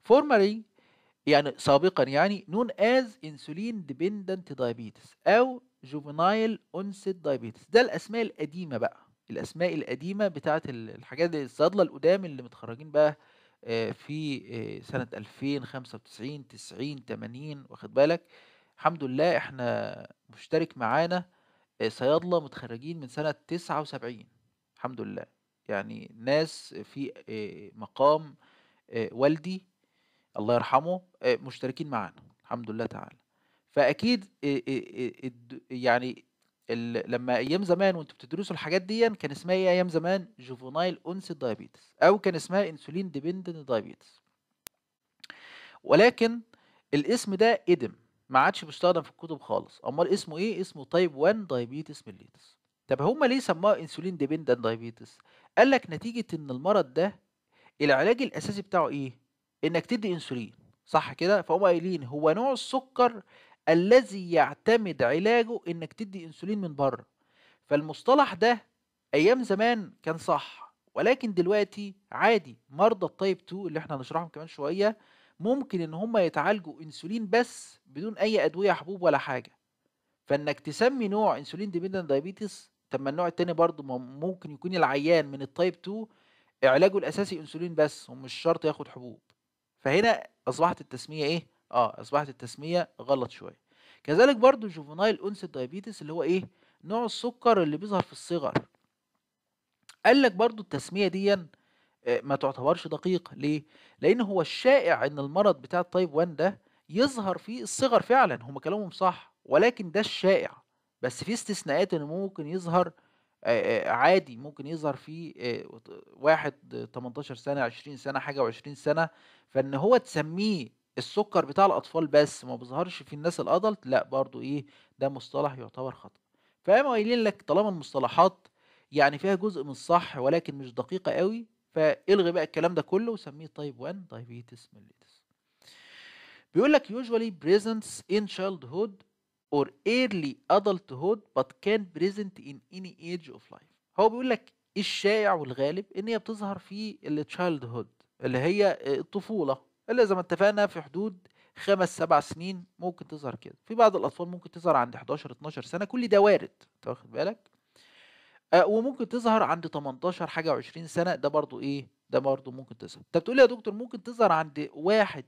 فورمالي يعني سابقا يعني نون از انسولين ديبندنت diabetes أو جوفينايل اونست diabetes ده الأسماء القديمة بقى الأسماء القديمة بتاعة الحاجات دي الصيادلة القدام اللي متخرجين بقى آه، في آه، سنة 2095 90 80 واخد بالك الحمد لله احنا مشترك معانا آه، صيادلة متخرجين من سنة 79 الحمد لله يعني ناس في آه، مقام آه، والدي الله يرحمه مشتركين معانا الحمد لله تعالى فأكيد يعني لما أيام زمان وأنتوا بتدرسوا الحاجات دي كان اسمها إيه أيام زمان جوفونايل أنس دايابيتس أو كان اسمها انسولين ديبندنت دايابيتس ولكن الاسم ده قدم ما عادش بيستخدم في الكتب خالص امال اسمه ايه اسمه تايب 1 دايابيتس ميليتس طب هما ليه سموها انسولين ديبندنت دايابيتس قال لك نتيجه ان المرض ده العلاج الاساسي بتاعه ايه انك تدي انسولين صح كده فهم قايلين هو نوع السكر الذي يعتمد علاجه انك تدي انسولين من بره فالمصطلح ده ايام زمان كان صح ولكن دلوقتي عادي مرضى التايب 2 اللي احنا هنشرحهم كمان شويه ممكن ان هم يتعالجوا انسولين بس بدون اي ادويه حبوب ولا حاجه فانك تسمي نوع انسولين ديبندنت دايابيتس طب ما النوع التاني برضه ممكن يكون العيان من التايب 2 علاجه الاساسي انسولين بس ومش شرط ياخد حبوب فهنا اصبحت التسميه ايه اه اصبحت التسميه غلط شويه كذلك برضه جوفنايل اونست دايابيتس اللي هو ايه نوع السكر اللي بيظهر في الصغر قال لك برضه التسميه دي آه، ما تعتبرش دقيقة ليه؟ لأن هو الشائع إن المرض بتاع التايب 1 ده يظهر في الصغر فعلا هم كلامهم صح ولكن ده الشائع بس في استثناءات إنه ممكن يظهر آه، آه، عادي ممكن يظهر في واحد 18 سنة 20 سنة حاجة و20 سنة فإن هو تسميه السكر بتاع الأطفال بس ما بيظهرش في الناس الأدلت لا برضو إيه ده مصطلح يعتبر خطأ فاهم قايلين لك طالما المصطلحات يعني فيها جزء من الصح ولكن مش دقيقة قوي فالغي بقى الكلام ده كله وسميه تايب 1 دايابيتس ميلتس بيقول لك ان presents هود اور ايرلي ادلت هود بات كان بريزنت ان اني ايج اوف لايف هو بيقول لك الشائع والغالب ان هي بتظهر في التشايلد هود اللي هي الطفوله اللي زي ما اتفقنا في حدود خمس سبع سنين ممكن تظهر كده في بعض الاطفال ممكن تظهر عند 11 12 سنه كل ده وارد واخد بالك آه وممكن تظهر عند 18 حاجه و20 سنه ده برضو ايه ده برضو ممكن تظهر طب تقول لي يا دكتور ممكن تظهر عند واحد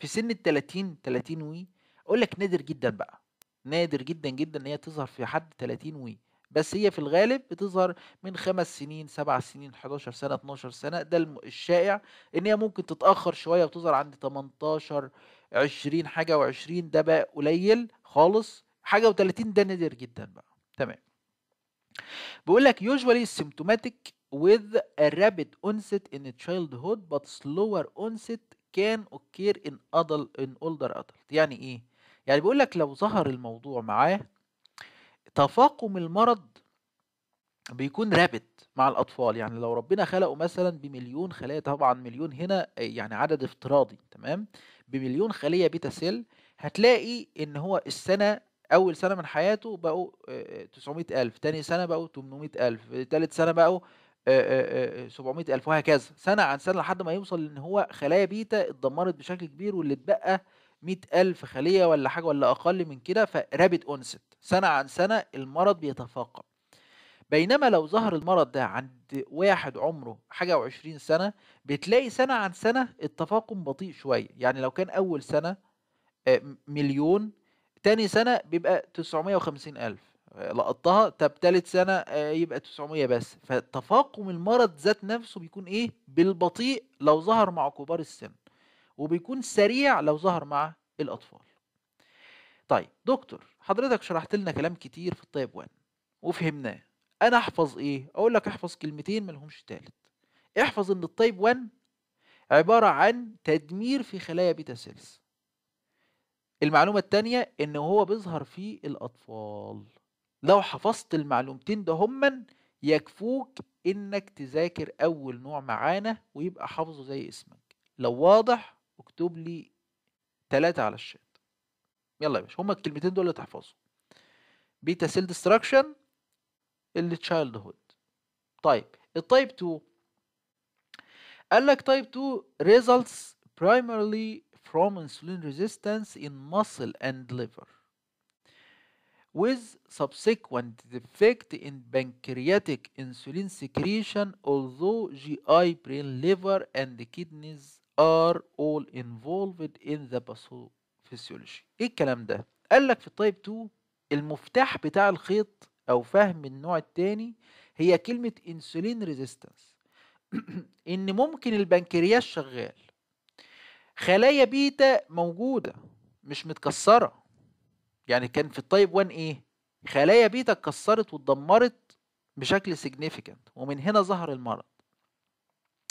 في سن ال 30 30 وي اقول لك نادر جدا بقى نادر جدا جدا ان هي تظهر في حد 30 وي بس هي في الغالب بتظهر من خمس سنين سبع سنين 11 سنة 12 سنة ده الشائع ان هي ممكن تتأخر شوية وتظهر عند 18 20 حاجة و20 ده بقى قليل خالص حاجة و30 ده نادر جدا بقى تمام بيقول لك usually symptomatic with a rapid onset in childhood but slower onset can occur in adult in older adult يعني ايه يعني بيقول لك لو ظهر الموضوع معاه تفاقم المرض بيكون رابد مع الاطفال يعني لو ربنا خلقه مثلا بمليون خليه طبعا مليون هنا يعني عدد افتراضي تمام بمليون خليه بيتا سيل هتلاقي ان هو السنه أول سنة من حياته بقوا تسعمائة ألف تاني سنة بقوا تمنمائة ألف تالت سنة بقوا سبعمائة ألف وهكذا سنة عن سنة لحد ما يوصل إن هو خلايا بيتا اتدمرت بشكل كبير واللي اتبقى 100 ألف خلية ولا حاجة ولا أقل من كده فرابت أونست سنة عن سنة المرض بيتفاقم بينما لو ظهر المرض ده عند واحد عمره حاجة وعشرين سنة بتلاقي سنة عن سنة التفاقم بطيء شوية يعني لو كان أول سنة مليون تاني سنة بيبقى 950 ألف لقطتها طب تالت سنة آه، يبقى 900 بس فتفاقم المرض ذات نفسه بيكون إيه بالبطيء لو ظهر مع كبار السن وبيكون سريع لو ظهر مع الأطفال طيب دكتور حضرتك شرحت لنا كلام كتير في الطيب 1 وفهمناه انا احفظ ايه اقول لك احفظ كلمتين ملهمش تالت احفظ ان الطيب 1 عبارة عن تدمير في خلايا بيتا سيلز المعلومة التانية ان هو بيظهر في الاطفال لو حفظت المعلومتين ده هما يكفوك انك تذاكر اول نوع معانا ويبقى حافظه زي اسمك لو واضح اكتب لي تلاتة على الشات يلا يا باشا هما الكلمتين دول اللي تحفظهم بيتا سيل ديستراكشن اللي تشايلد هود طيب التايب 2 قال لك تايب 2 ريزلتس primarily from insulin resistance in muscle and liver with subsequent defect in pancreatic insulin secretion although GI brain liver and the kidneys are all involved in the pathophysiology ايه الكلام ده قال لك في التايب 2 المفتاح بتاع الخيط او فهم النوع الثاني هي كلمة انسولين ريزيستنس ان ممكن البنكرياس شغال خلايا بيتا موجودة مش متكسرة يعني كان في الطيب 1 ايه خلايا بيتا اتكسرت واتدمرت بشكل سيجنيفيكانت ومن هنا ظهر المرض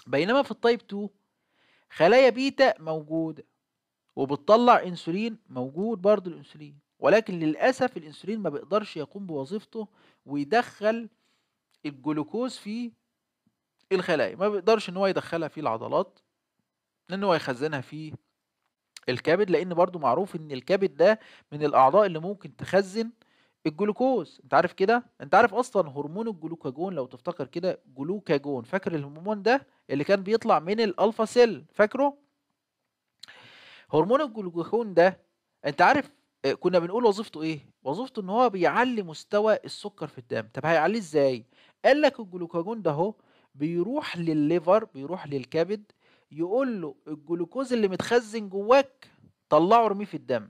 بينما في الطيب 2 خلايا بيتا موجودة وبتطلع انسولين موجود برضه الانسولين ولكن للأسف الانسولين ما بيقدرش يقوم بوظيفته ويدخل الجلوكوز في الخلايا ما بيقدرش ان هو يدخلها في العضلات إن هو يخزنها في الكبد لأن برضو معروف إن الكبد ده من الأعضاء اللي ممكن تخزن الجلوكوز انت عارف كده انت عارف اصلا هرمون الجلوكاجون لو تفتكر كده جلوكاجون فاكر الهرمون ده اللي كان بيطلع من الالفا سيل فاكره هرمون الجلوكاجون ده انت عارف آه، كنا بنقول وظيفته ايه وظيفته ان هو بيعلي مستوى السكر في الدم طب هيعليه ازاي قال لك الجلوكاجون ده اهو بيروح للليفر بيروح للكبد يقول له الجلوكوز اللي متخزن جواك طلعه ارميه في الدم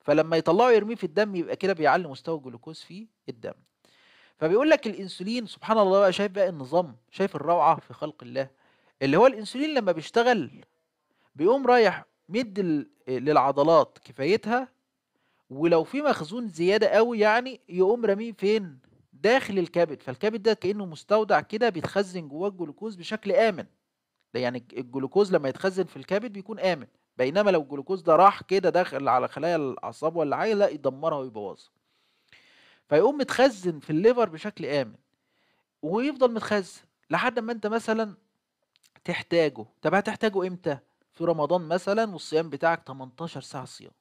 فلما يطلعه يرميه في الدم يبقى كده بيعلي مستوى الجلوكوز في الدم فبيقول لك الانسولين سبحان الله بقى شايف بقى النظام شايف الروعه في خلق الله اللي هو الانسولين لما بيشتغل بيقوم رايح مد للعضلات كفايتها ولو في مخزون زياده قوي يعني يقوم رميه فين داخل الكبد فالكبد ده كانه مستودع كده بيتخزن جواه الجلوكوز بشكل امن ده يعني الجلوكوز لما يتخزن في الكبد بيكون آمن بينما لو الجلوكوز ده راح كده داخل على خلايا الأعصاب ولا عاية لا يدمرها ويبوظها فيقوم متخزن في الليفر بشكل آمن ويفضل متخزن لحد ما انت مثلا تحتاجه طب هتحتاجه امتى في رمضان مثلا والصيام بتاعك 18 ساعة صيام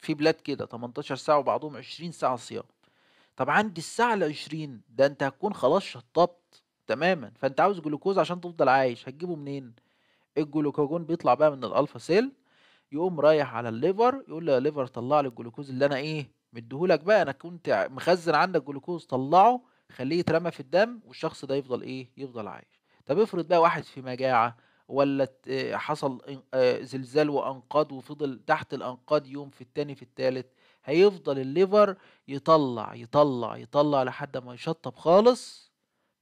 في بلاد كده 18 ساعة وبعضهم 20 ساعة صيام طب عندي الساعة ال 20 ده انت هتكون خلاص شطبت تماما فانت عاوز جلوكوز عشان تفضل عايش هتجيبه منين الجلوكاجون بيطلع بقى من الالفا سيل يقوم رايح على الليفر يقول له يا ليفر طلع لي الجلوكوز اللي انا ايه مديهولك بقى انا كنت مخزن عندك جلوكوز طلعه خليه يترمى في الدم والشخص ده يفضل ايه يفضل عايش طب افرض بقى واحد في مجاعه ولا حصل زلزال وانقاض وفضل تحت الانقاض يوم في التاني في التالت هيفضل الليفر يطلع يطلع يطلع لحد ما يشطب خالص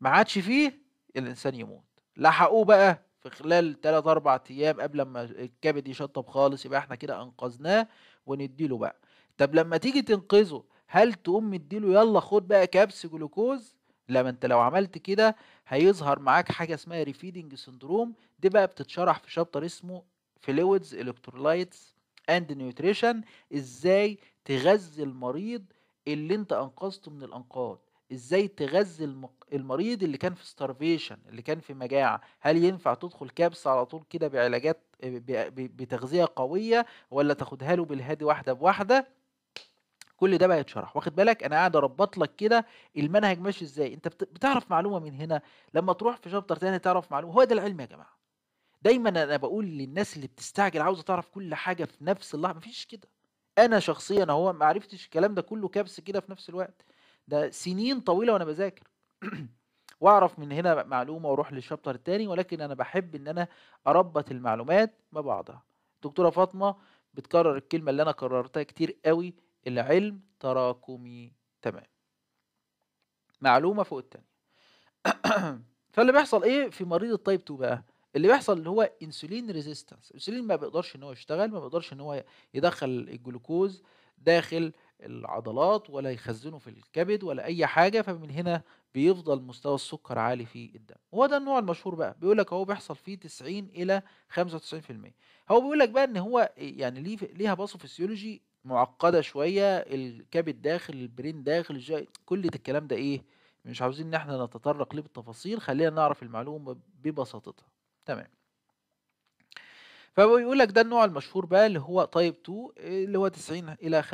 ما عادش فيه الانسان يموت لحقوه بقى في خلال 3 4 ايام قبل ما الكبد يشطب خالص يبقى احنا كده انقذناه ونديله بقى طب لما تيجي تنقذه هل تقوم مديله يلا خد بقى كبس جلوكوز لا ما انت لو عملت كده هيظهر معاك حاجه اسمها ريفيدنج سندروم دي بقى بتتشرح في شابتر اسمه فلويدز الكترولايتس اند نيوتريشن ازاي تغذي المريض اللي انت انقذته من الانقاض ازاي تغذي المريض اللي كان في ستارفيشن اللي كان في مجاعة هل ينفع تدخل كابس على طول كده بعلاجات آه، بتغذية قوية ولا تاخدها له بالهادي واحدة بواحدة كل ده بقى يتشرح واخد بالك انا قاعد اربط لك كده المنهج ماشي ازاي انت بتعرف معلومة من هنا لما تروح في شابتر تاني تعرف معلومة هو ده العلم يا جماعة دايما انا بقول للناس اللي بتستعجل عاوزة تعرف كل حاجة في نفس اللحظة مفيش كده انا شخصيا هو ما عرفتش الكلام ده كله كبس كده في نفس الوقت ده سنين طويله وانا بذاكر واعرف من هنا معلومه واروح للشابتر التاني ولكن انا بحب ان انا اربط المعلومات مع بعضها دكتوره فاطمه بتكرر الكلمه اللي انا كررتها كتير قوي العلم تراكمي تمام معلومه فوق التانيه فاللي بيحصل ايه في مريض التايب 2 بقى اللي بيحصل اللي هو انسولين ريزيستنس الانسولين ما بيقدرش ان هو يشتغل ما بيقدرش ان هو يدخل الجلوكوز داخل العضلات ولا يخزنه في الكبد ولا اي حاجه فمن هنا بيفضل مستوى السكر عالي في الدم هو ده النوع المشهور بقى بيقول لك هو بيحصل فيه 90 الى 95% هو بيقول لك بقى ان هو يعني ليه ليها باصو فيسيولوجي معقده شويه الكبد داخل البرين داخل الجاي كل ده الكلام ده ايه مش عاوزين ان احنا نتطرق ليه بالتفاصيل خلينا نعرف المعلومه ببساطتها تمام فبيقول لك ده النوع المشهور بقى اللي هو تايب 2 اللي هو 90 الى 95%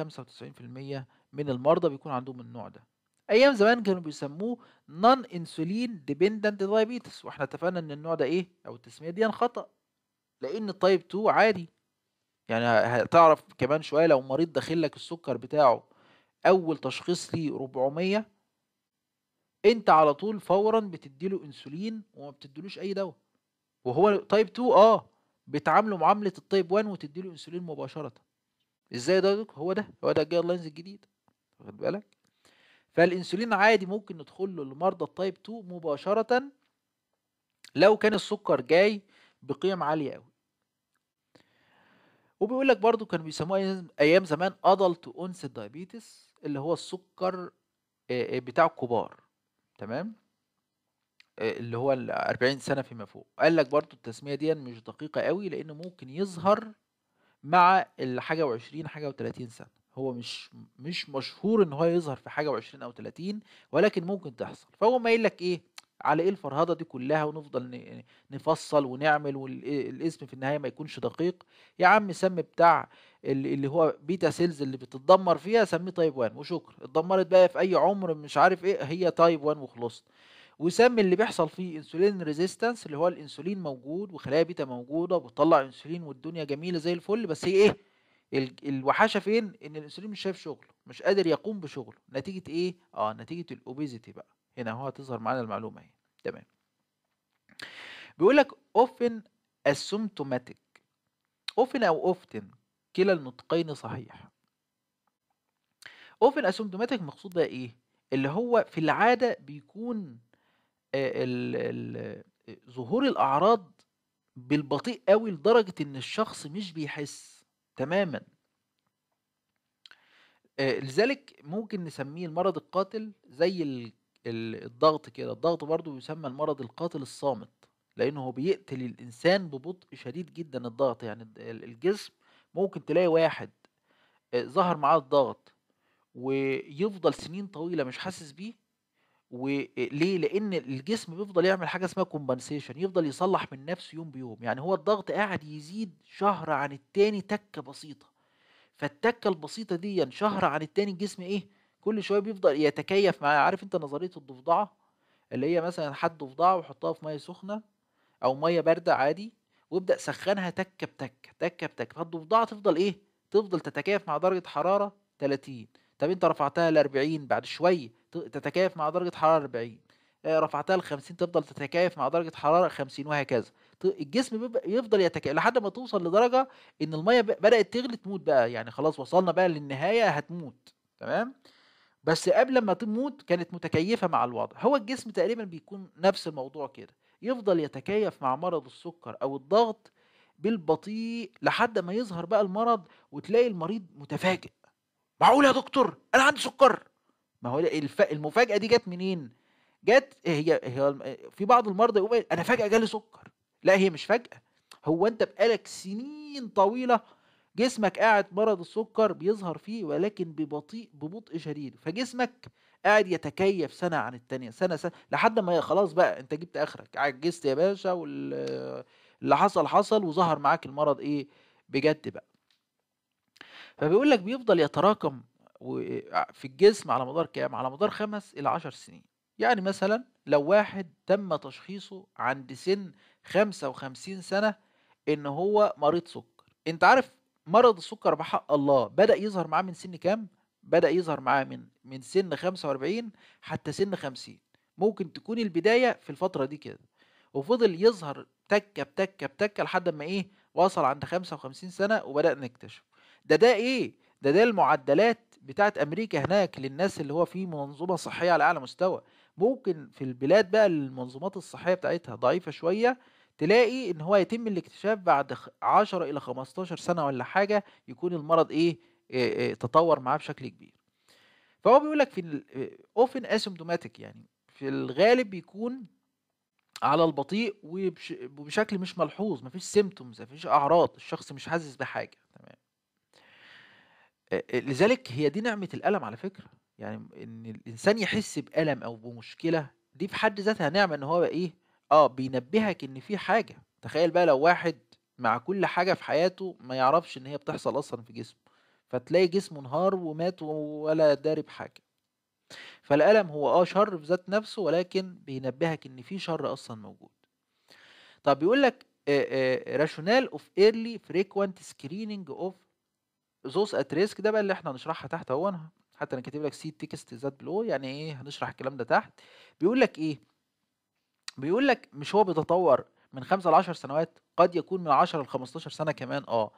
من المرضى بيكون عندهم النوع ده ايام زمان كانوا بيسموه نون انسولين ديبندنت دايابيتس واحنا اتفقنا ان النوع ده ايه او التسميه دي خطا لان التايب 2 عادي يعني هتعرف كمان شويه لو مريض داخل لك السكر بتاعه اول تشخيص ليه 400 انت على طول فورا بتديله انسولين وما بتديلوش اي دواء وهو تايب 2 اه بتعامله معامله الطيب 1 وتديله انسولين مباشره ازاي ده دكتور هو ده هو ده الجايد لاينز الجديد واخد بالك فالانسولين عادي ممكن ندخل له لمرضى الطيب 2 مباشره لو كان السكر جاي بقيم عاليه قوي وبيقول لك برضو كانوا بيسموها ايام زمان ادلت اونس دايابيتس اللي هو السكر بتاع الكبار تمام آه، اللي هو ال40 سنة فيما فوق، قال لك برضه التسمية دي مش دقيقة قوي لإنه ممكن يظهر مع الحاجة و20 حاجة و30 سنة، هو مش مش مشهور إن هو يظهر في حاجة و20 أو 30 ولكن ممكن تحصل، فهو قايل لك إيه على إيه الفرهدة دي كلها ونفضل نفصّل ونعمل والاسم في النهاية ما يكونش دقيق، يا عم سمي بتاع اللي هو بيتا سيلز اللي بتتدمر فيها سميه تايب 1 وشكرًا، اتدمرت بقى في أي عمر مش عارف إيه هي تايب 1 وخلصت وسمي اللي بيحصل فيه انسولين ريزيستنس اللي هو الانسولين موجود وخلايا بيتا موجوده وبتطلع انسولين والدنيا جميله زي الفل بس هي ايه الوحاشه فين ان الانسولين مش شايف شغله مش قادر يقوم بشغله نتيجه ايه اه نتيجه الاوبيزيتي بقى هنا اهو هتظهر معانا المعلومه اهي تمام بيقول لك اوفن asymptomatic اوفن او اوفتن كلا النطقين صحيح اوفن asymptomatic مقصود بقى ايه اللي هو في العاده بيكون آه، ال آه، ظهور الاعراض بالبطيء قوي لدرجه ان الشخص مش بيحس تماما آه، لذلك ممكن نسميه المرض القاتل زي الضغط كده الضغط برضو يسمى المرض القاتل الصامت لانه هو بيقتل الانسان ببطء شديد جدا الضغط يعني الجسم ممكن تلاقي واحد ظهر معاه الضغط ويفضل سنين طويله مش حاسس بيه وليه؟ لأن الجسم بيفضل يعمل حاجة اسمها كومبنسيشن، يفضل يصلح من نفسه يوم بيوم يعني هو الضغط قاعد يزيد شهر عن التاني تكة بسيطة فالتكة البسيطة دي يعني شهر عن التاني الجسم ايه؟ كل شوية بيفضل يتكيف مع عارف انت نظرية الضفدعة اللي هي مثلا حد ضفدعة وحطها في مية سخنة أو مية باردة عادي وابدأ سخنها تكة بتكة تكة بتكة فالضفدعة تفضل ايه؟ تفضل تتكيف مع درجة حرارة 30 طب انت رفعتها ل 40 بعد شوية تتكيف مع درجة حرارة 40 آه، رفعتها ل 50 تفضل تتكيف مع درجة حرارة 50 وهكذا الجسم يفضل يتكيف لحد ما توصل لدرجة ان المية بدأت تغلي تموت بقى يعني خلاص وصلنا بقى للنهاية هتموت تمام بس قبل ما تموت كانت متكيفة مع الوضع هو الجسم تقريبا بيكون نفس الموضوع كده يفضل يتكيف مع مرض السكر او الضغط بالبطيء لحد ما يظهر بقى المرض وتلاقي المريض متفاجئ معقول يا دكتور انا عندي سكر ما هو الف... المفاجاه دي جت منين جت هي هي في بعض المرضى يقول انا فجاه جالي سكر لا هي مش فجاه هو انت بقالك سنين طويله جسمك قاعد مرض السكر بيظهر فيه ولكن ببطيء ببطء شديد فجسمك قاعد يتكيف سنه عن الثانيه سنه سنه لحد ما خلاص بقى انت جبت اخرك عجزت يا باشا واللي حصل حصل وظهر معاك المرض ايه بجد بقى فبيقول لك بيفضل يتراكم آه، في الجسم على مدار كام؟ على مدار خمس إلى عشر سنين يعني مثلا لو واحد تم تشخيصه عند سن 55 سنة إن هو مريض سكر أنت عارف مرض السكر بحق الله بدأ يظهر معاه من سن كام؟ بدأ يظهر معاه من من سن 45 حتى سن 50 ممكن تكون البداية في الفترة دي كده وفضل يظهر تكة بتكة بتكة لحد ما إيه وصل عند 55 سنة وبدأ نكتشف ده ده إيه؟ ده ده المعدلات بتاعت امريكا هناك للناس اللي هو في منظومه صحيه على اعلى مستوى ممكن في البلاد بقى المنظومات الصحيه بتاعتها ضعيفه شويه تلاقي ان هو يتم الاكتشاف بعد 10 الى 15 سنه ولا حاجه يكون المرض ايه, إيه, إيه تطور معاه بشكل كبير فهو بيقول لك في اوفن اسيمتوماتيك يعني في الغالب بيكون على البطيء وبشكل مش ملحوظ مفيش سيمتومز مفيش اعراض الشخص مش حاسس بحاجه تمام لذلك هي دي نعمة الألم على فكرة يعني إن الإنسان يحس بألم أو بمشكلة دي في حد ذاتها نعمة إن هو إيه آه بينبهك إن في حاجة تخيل بقى لو واحد مع كل حاجة في حياته ما يعرفش إن هي بتحصل أصلا في جسمه فتلاقي جسمه انهار ومات ولا داري بحاجة فالألم هو آه شر في ذات نفسه ولكن بينبهك إن في شر أصلا موجود طب بيقول لك راشونال اوف ايرلي فريكوانت سكريننج اوف those ات ريسك ده بقى اللي احنا هنشرحها تحت اهو حتى انا كاتب لك سي تكست ذات بلو يعني ايه هنشرح الكلام ده تحت بيقول لك ايه بيقول لك مش هو بيتطور من 5 ل 10 سنوات قد يكون من 10 ل 15 سنه كمان اه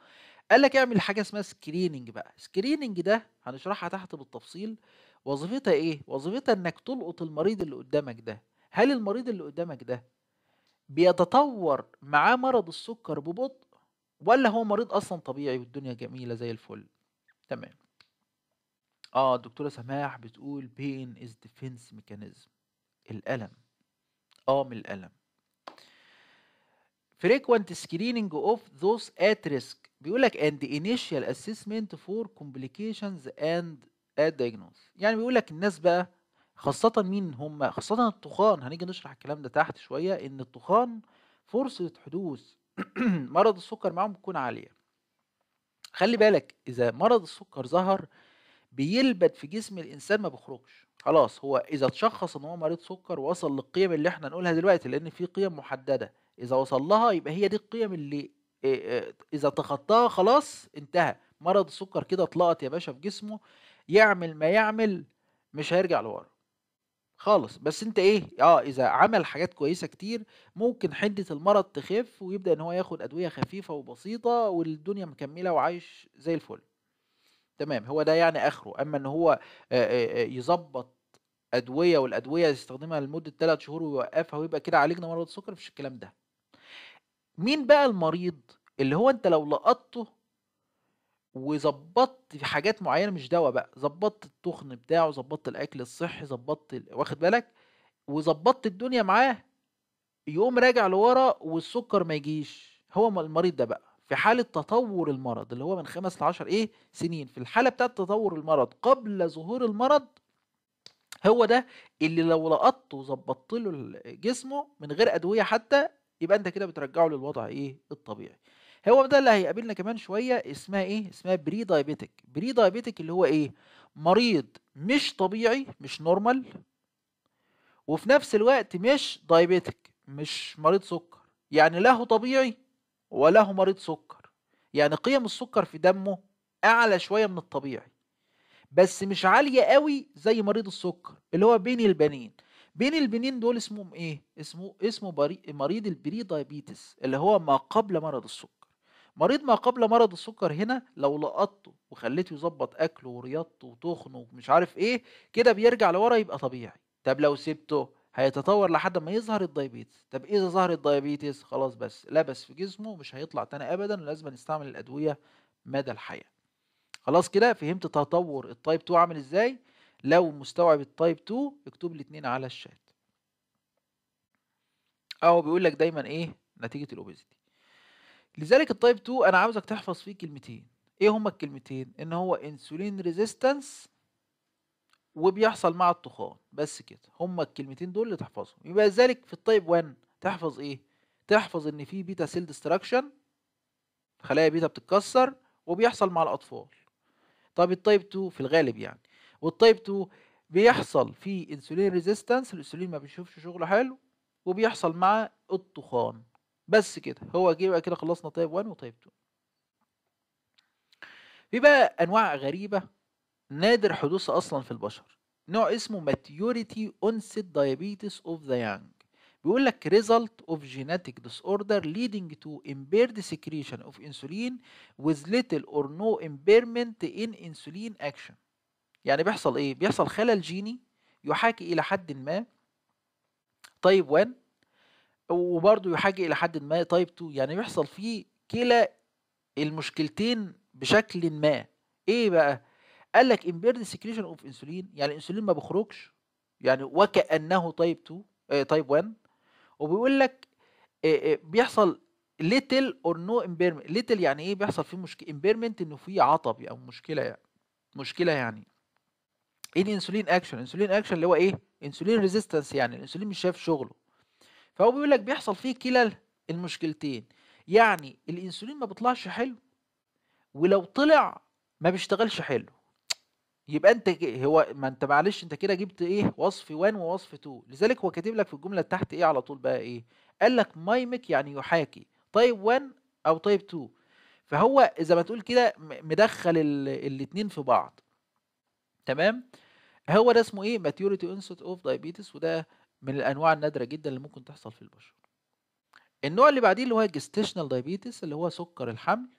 قال لك اعمل حاجه اسمها سكريننج بقى سكريننج ده هنشرحها تحت بالتفصيل وظيفتها ايه وظيفتها انك تلقط المريض اللي قدامك ده هل المريض اللي قدامك ده بيتطور معاه مرض السكر ببطء ولا هو مريض اصلا طبيعي والدنيا جميله زي الفل تمام اه الدكتوره سماح بتقول بين از ديفنس ميكانيزم الالم اه من الالم frequent screening of those at risk بيقول لك and initial assessment for complications and a diagnosis يعني بيقول لك الناس بقى خاصة مين هم خاصة التخان هنيجي نشرح الكلام ده تحت شوية ان التخان فرصة حدوث مرض السكر معاهم بتكون عاليه خلي بالك اذا مرض السكر ظهر بيلبد في جسم الانسان ما بيخرجش خلاص هو اذا تشخص ان هو مريض سكر وصل للقيم اللي احنا نقولها دلوقتي لان في قيم محدده اذا وصل لها يبقى هي دي القيم اللي اذا تخطاها خلاص انتهى مرض السكر كده اتلقط يا باشا في جسمه يعمل ما يعمل مش هيرجع لورا خالص بس انت ايه اه اذا عمل حاجات كويسه كتير ممكن حده المرض تخف ويبدا ان هو ياخد ادويه خفيفه وبسيطه والدنيا مكمله وعايش زي الفل تمام هو ده يعني اخره اما ان هو يظبط ادويه والادويه يستخدمها لمده 3 شهور ويوقفها ويبقى كده عالجنا مرض السكر مفيش الكلام ده مين بقى المريض اللي هو انت لو لقطته وظبطت حاجات معينه مش دواء بقى ظبطت التخن بتاعه ظبطت الاكل الصحي ظبطت ال... واخد بالك وظبطت الدنيا معاه يقوم راجع لورا والسكر ما يجيش هو المريض ده بقى في حالة تطور المرض اللي هو من خمس لعشر ايه سنين في الحالة بتاعت تطور المرض قبل ظهور المرض هو ده اللي لو لقطته وظبطت له جسمه من غير أدوية حتى يبقى أنت كده بترجعه للوضع ايه الطبيعي هو ده اللي هيقابلنا كمان شويه اسمها ايه اسمها بري دايبيتك بري دايبيتك اللي هو ايه مريض مش طبيعي مش نورمال وفي نفس الوقت مش دايبيتك مش مريض سكر يعني له طبيعي وله مريض سكر يعني قيم السكر في دمه اعلى شويه من الطبيعي بس مش عاليه قوي زي مريض السكر اللي هو بين البنين بين البنين دول اسمهم ايه اسمه اسمه بري... مريض البري دايبيتس اللي هو ما قبل مرض السكر مريض ما قبل مرض السكر هنا لو لقطته وخليته يظبط اكله ورياضته وتخنه ومش عارف ايه كده بيرجع لورا يبقى طبيعي طب لو سبته هيتطور لحد ما يظهر الدايبيتس طب إيه اذا ظهر الدايبيتس خلاص بس لبس في جسمه مش هيطلع تاني ابدا لازم نستعمل الادويه مدى الحياه خلاص كده فهمت تطور التايب 2 عامل ازاي لو مستوعب التايب 2 اكتب الاثنين على الشات اهو بيقول لك دايما ايه نتيجه الاوبيزيتي لذلك التايب 2 انا عاوزك تحفظ فيه كلمتين ايه هما الكلمتين ان هو انسولين ريزيستنس وبيحصل مع الطخان بس كده هما الكلمتين دول اللي تحفظهم يبقى ذلك في التايب 1 تحفظ ايه تحفظ ان في بيتا سيل ديستراكشن خلايا بيتا بتتكسر وبيحصل مع الاطفال طب التايب 2 في الغالب يعني والتايب 2 بيحصل في انسولين ريزيستنس الانسولين ما بيشوفش شغله حلو وبيحصل مع الطخان بس كده هو جه بقى كده خلصنا تايب 1 وتايب 2 في بقى انواع غريبه نادر حدوثها اصلا في البشر نوع اسمه ماتيوريتي اونست دايابيتس اوف ذا يانج بيقول لك result of genetic disorder leading to impaired secretion of insulin with little or no impairment in insulin action يعني بيحصل ايه بيحصل خلل جيني يحاكي الى حد ما طيب 1 وبرضه يحاجي الى حد ما تايب 2 يعني يحصل فيه كلا المشكلتين بشكل ما ايه بقى قال لك امبيرد سيكريشن اوف انسولين يعني الانسولين ما بيخرجش يعني وكانه تايب 2 تايب 1 وبيقول لك آه، آه، بيحصل ليتل اور نو امبيرمنت ليتل يعني ايه بيحصل فيه مشكله امبيرمنت انه فيه عطب او مشكله يعني مشكله يعني ايه الانسولين اكشن الانسولين اكشن اللي هو ايه انسولين ريزيستنس يعني الانسولين مش شايف شغله فهو بيقول لك بيحصل فيه كلا المشكلتين يعني الانسولين ما بيطلعش حلو ولو طلع ما بيشتغلش حلو يبقى انت هو ما انت معلش انت كده جبت ايه وصف 1 ووصف 2 لذلك هو كاتب لك في الجمله اللي تحت ايه على طول بقى ايه قال لك مايمك يعني يحاكي طيب 1 او طيب 2 فهو زي ما تقول كده مدخل الاثنين في بعض تمام هو ده اسمه ايه ماتيوريتي انسيت اوف diabetes وده من الانواع النادره جدا اللي ممكن تحصل في البشر النوع اللي بعديه اللي هو الجستيشنال دايابيتس اللي هو سكر الحمل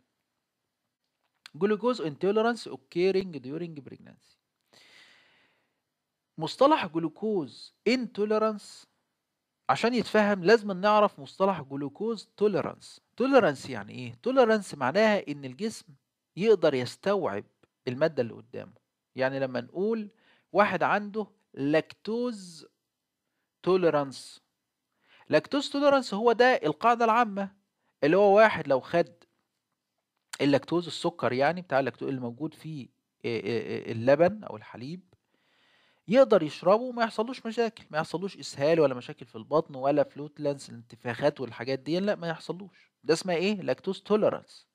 جلوكوز انتولرانس اوكيرنج ديورنج بريجنانسي مصطلح جلوكوز انتولرانس عشان يتفهم لازم نعرف مصطلح جلوكوز تولرانس تولرانس يعني ايه تولرانس معناها ان الجسم يقدر يستوعب الماده اللي قدامه يعني لما نقول واحد عنده لاكتوز تولرانس لاكتوز توليرانس هو ده القاعدة العامة اللي هو واحد لو خد اللاكتوز السكر يعني بتاع اللاكتوز اللي موجود في آه، آه، آه، اللبن او الحليب يقدر يشربه وما يحصلوش مشاكل ما يحصلوش اسهال ولا مشاكل في البطن ولا فلوتلانس الانتفاخات والحاجات دي لا ما يحصلوش ده اسمها ايه لاكتوز توليرانس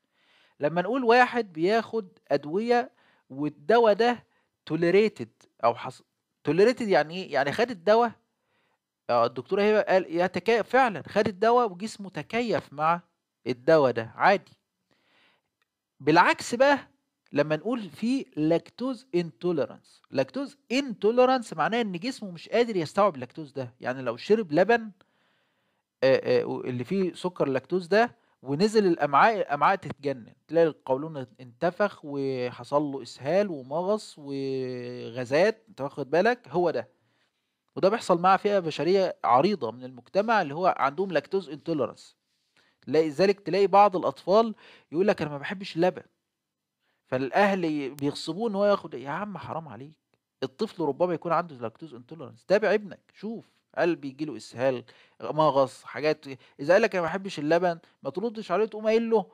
لما نقول واحد بياخد ادويه والدواء ده توليريتد او حص... توليريتد يعني ايه يعني خد الدواء آه الدكتورة هبة قال يتكيف فعلا خد الدواء وجسمه تكيف مع الدواء ده عادي بالعكس بقى لما نقول في لاكتوز انتوليرانس لاكتوز انتوليرانس معناه ان جسمه مش قادر يستوعب اللاكتوز ده يعني لو شرب لبن آه، آه، اللي فيه سكر اللاكتوز ده ونزل الامعاء الامعاء تتجنن تلاقي القولون انتفخ وحصل له اسهال ومغص وغازات انت واخد بالك هو ده وده بيحصل مع فئة بشرية عريضة من المجتمع اللي هو عندهم لاكتوز انتولرانس تلاقي ذلك تلاقي بعض الأطفال يقول لك أنا ما بحبش اللبن فالأهل بيغصبوه إن هو ياخد يا عم حرام عليك الطفل ربما يكون عنده لاكتوز انتولرانس تابع ابنك شوف قلب بيجي له اسهال مغص حاجات اذا قال لك انا ما بحبش اللبن ما تردش عليه تقوم قايل له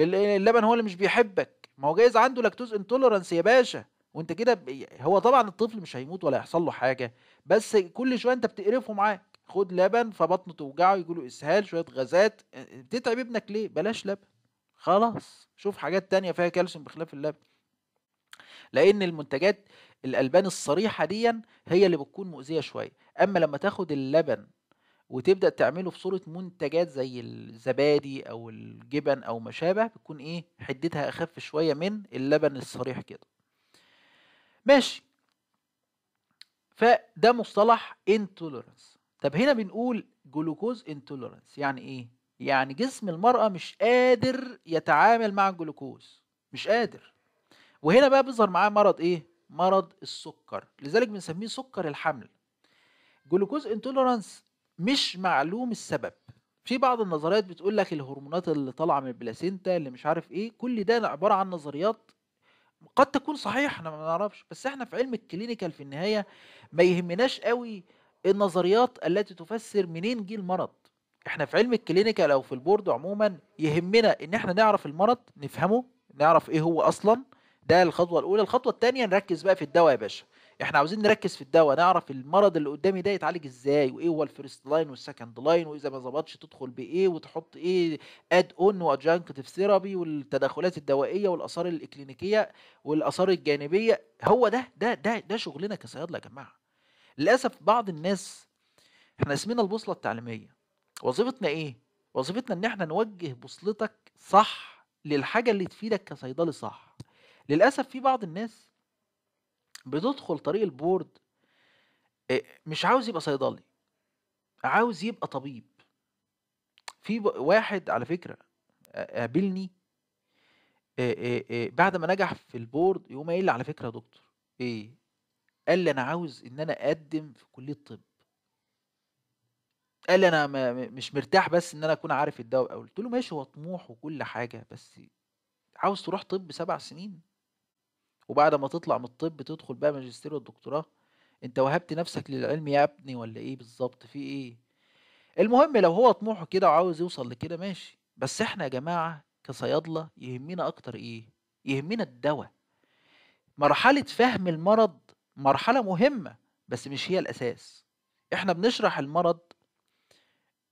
اللبن هو اللي مش بيحبك ما هو جايز عنده لاكتوز انتولرانس يا باشا وانت كده هو طبعا الطفل مش هيموت ولا هيحصل له حاجه بس كل شويه انت بتقرفه معاك خد لبن فبطنه توجعه له اسهال شويه غازات بتتعب ابنك ليه بلاش لبن خلاص شوف حاجات تانية فيها كالسيوم بخلاف اللبن لان المنتجات الالبان الصريحه دي هي اللي بتكون مؤذيه شويه اما لما تاخد اللبن وتبدا تعمله في صوره منتجات زي الزبادي او الجبن او ما شابه بتكون ايه حدتها اخف شويه من اللبن الصريح كده ماشي فده مصطلح انتوليرنس طب هنا بنقول جلوكوز انتوليرنس يعني ايه يعني جسم المرأة مش قادر يتعامل مع الجلوكوز مش قادر وهنا بقى بيظهر معاه مرض ايه مرض السكر لذلك بنسميه سكر الحمل جلوكوز انتوليرنس مش معلوم السبب في بعض النظريات بتقول لك الهرمونات اللي طالعه من البلاسينتا اللي مش عارف ايه كل ده عباره عن نظريات قد تكون صحيح احنا ما نعرفش بس احنا في علم الكلينيكال في النهايه ما يهمناش قوي النظريات التي تفسر منين جه المرض احنا في علم الكلينيكال او في البورد عموما يهمنا ان احنا نعرف المرض نفهمه نعرف ايه هو اصلا ده الخطوه الاولى الخطوه الثانيه نركز بقى في الدواء يا باشا احنا عاوزين نركز في الدواء نعرف المرض اللي قدامي ده يتعالج ازاي وايه هو الفيرست لاين والسكند لاين واذا ما ظبطش تدخل بايه وتحط ايه اد اون وادجانكتيف ثيرابي والتدخلات الدوائيه والاثار الاكلينيكيه والاثار الجانبيه هو ده ده ده ده شغلنا كصيادله يا جماعه للاسف بعض الناس احنا اسمنا البوصله التعليميه وظيفتنا ايه وظيفتنا ان احنا نوجه بوصلتك صح للحاجه اللي تفيدك كصيدلي صح للاسف في بعض الناس بتدخل طريق البورد آه، مش عاوز يبقى صيدلي عاوز يبقى طبيب في واحد على فكرة آه، قابلني آه، بعد ما نجح في البورد يقوم قايل لي على فكرة يا دكتور ايه قال لي انا عاوز ان انا اقدم في كلية طب قال لي انا مش مرتاح بس ان انا اكون عارف الدواء قلت له ماشي هو طموح وكل حاجة بس عاوز تروح طب سبع سنين وبعد ما تطلع من الطب تدخل بقى ماجستير والدكتوراه انت وهبت نفسك للعلم يا ابني ولا ايه بالظبط في ايه المهم لو هو طموحه كده وعاوز يوصل لكده ماشي بس احنا يا جماعة كصيادلة يهمنا اكتر ايه يهمنا الدواء مرحلة فهم المرض مرحلة مهمة بس مش هي الاساس احنا بنشرح المرض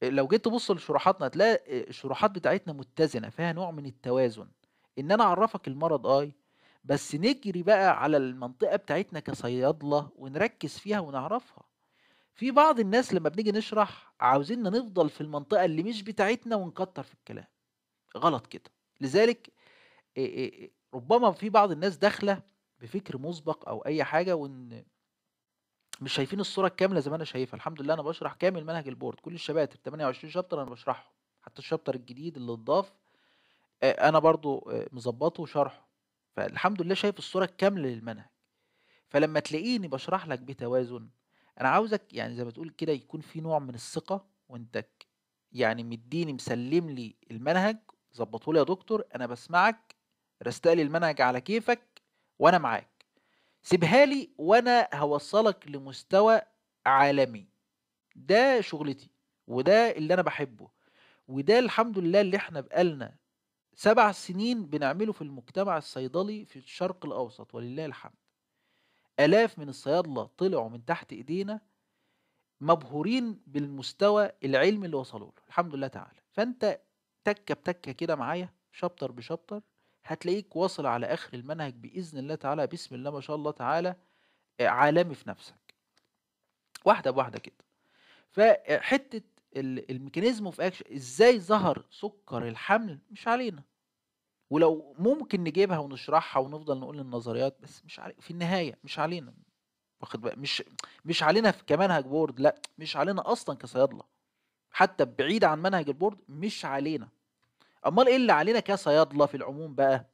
لو جيت تبص لشروحاتنا هتلاقي الشروحات بتاعتنا متزنة فيها نوع من التوازن ان انا اعرفك المرض اي بس نجري بقى على المنطقة بتاعتنا كصيادلة ونركز فيها ونعرفها في بعض الناس لما بنيجي نشرح عاوزيننا نفضل في المنطقة اللي مش بتاعتنا ونكتر في الكلام غلط كده لذلك ربما في بعض الناس داخلة بفكر مسبق أو أي حاجة وإن مش شايفين الصورة الكاملة زي ما أنا شايفها الحمد لله أنا بشرح كامل منهج البورد كل الشباتر 28 شابتر أنا بشرحه حتى الشابتر الجديد اللي اتضاف أنا برضو مظبطه وشرحه فالحمد لله شايف الصورة الكاملة للمنهج فلما تلاقيني بشرح لك بتوازن انا عاوزك يعني زي ما تقول كده يكون في نوع من الثقة وانت يعني مديني مسلم لي المنهج ظبطه لي يا دكتور انا بسمعك رستقلي المنهج على كيفك وانا معاك سيبها لي وانا هوصلك لمستوى عالمي ده شغلتي وده اللي انا بحبه وده الحمد لله اللي احنا بقالنا سبع سنين بنعمله في المجتمع الصيدلي في الشرق الأوسط ولله الحمد آلاف من الصيادلة طلعوا من تحت إيدينا مبهورين بالمستوى العلمي اللي وصلوا له الحمد لله تعالى فأنت تكة بتكة كده معايا شابتر بشابتر هتلاقيك واصل على آخر المنهج بإذن الله تعالى بسم الله ما شاء الله تعالى آه، عالمي في نفسك واحدة بواحدة كده فحتة الميكانيزم اوف اكشن ازاي ظهر سكر الحمل مش علينا ولو ممكن نجيبها ونشرحها ونفضل نقول النظريات بس مش علي في النهايه مش علينا واخد بقى مش مش علينا كمنهج بورد لا مش علينا اصلا كصيادله حتى بعيد عن منهج البورد مش علينا امال ايه اللي علينا كصيادله في العموم بقى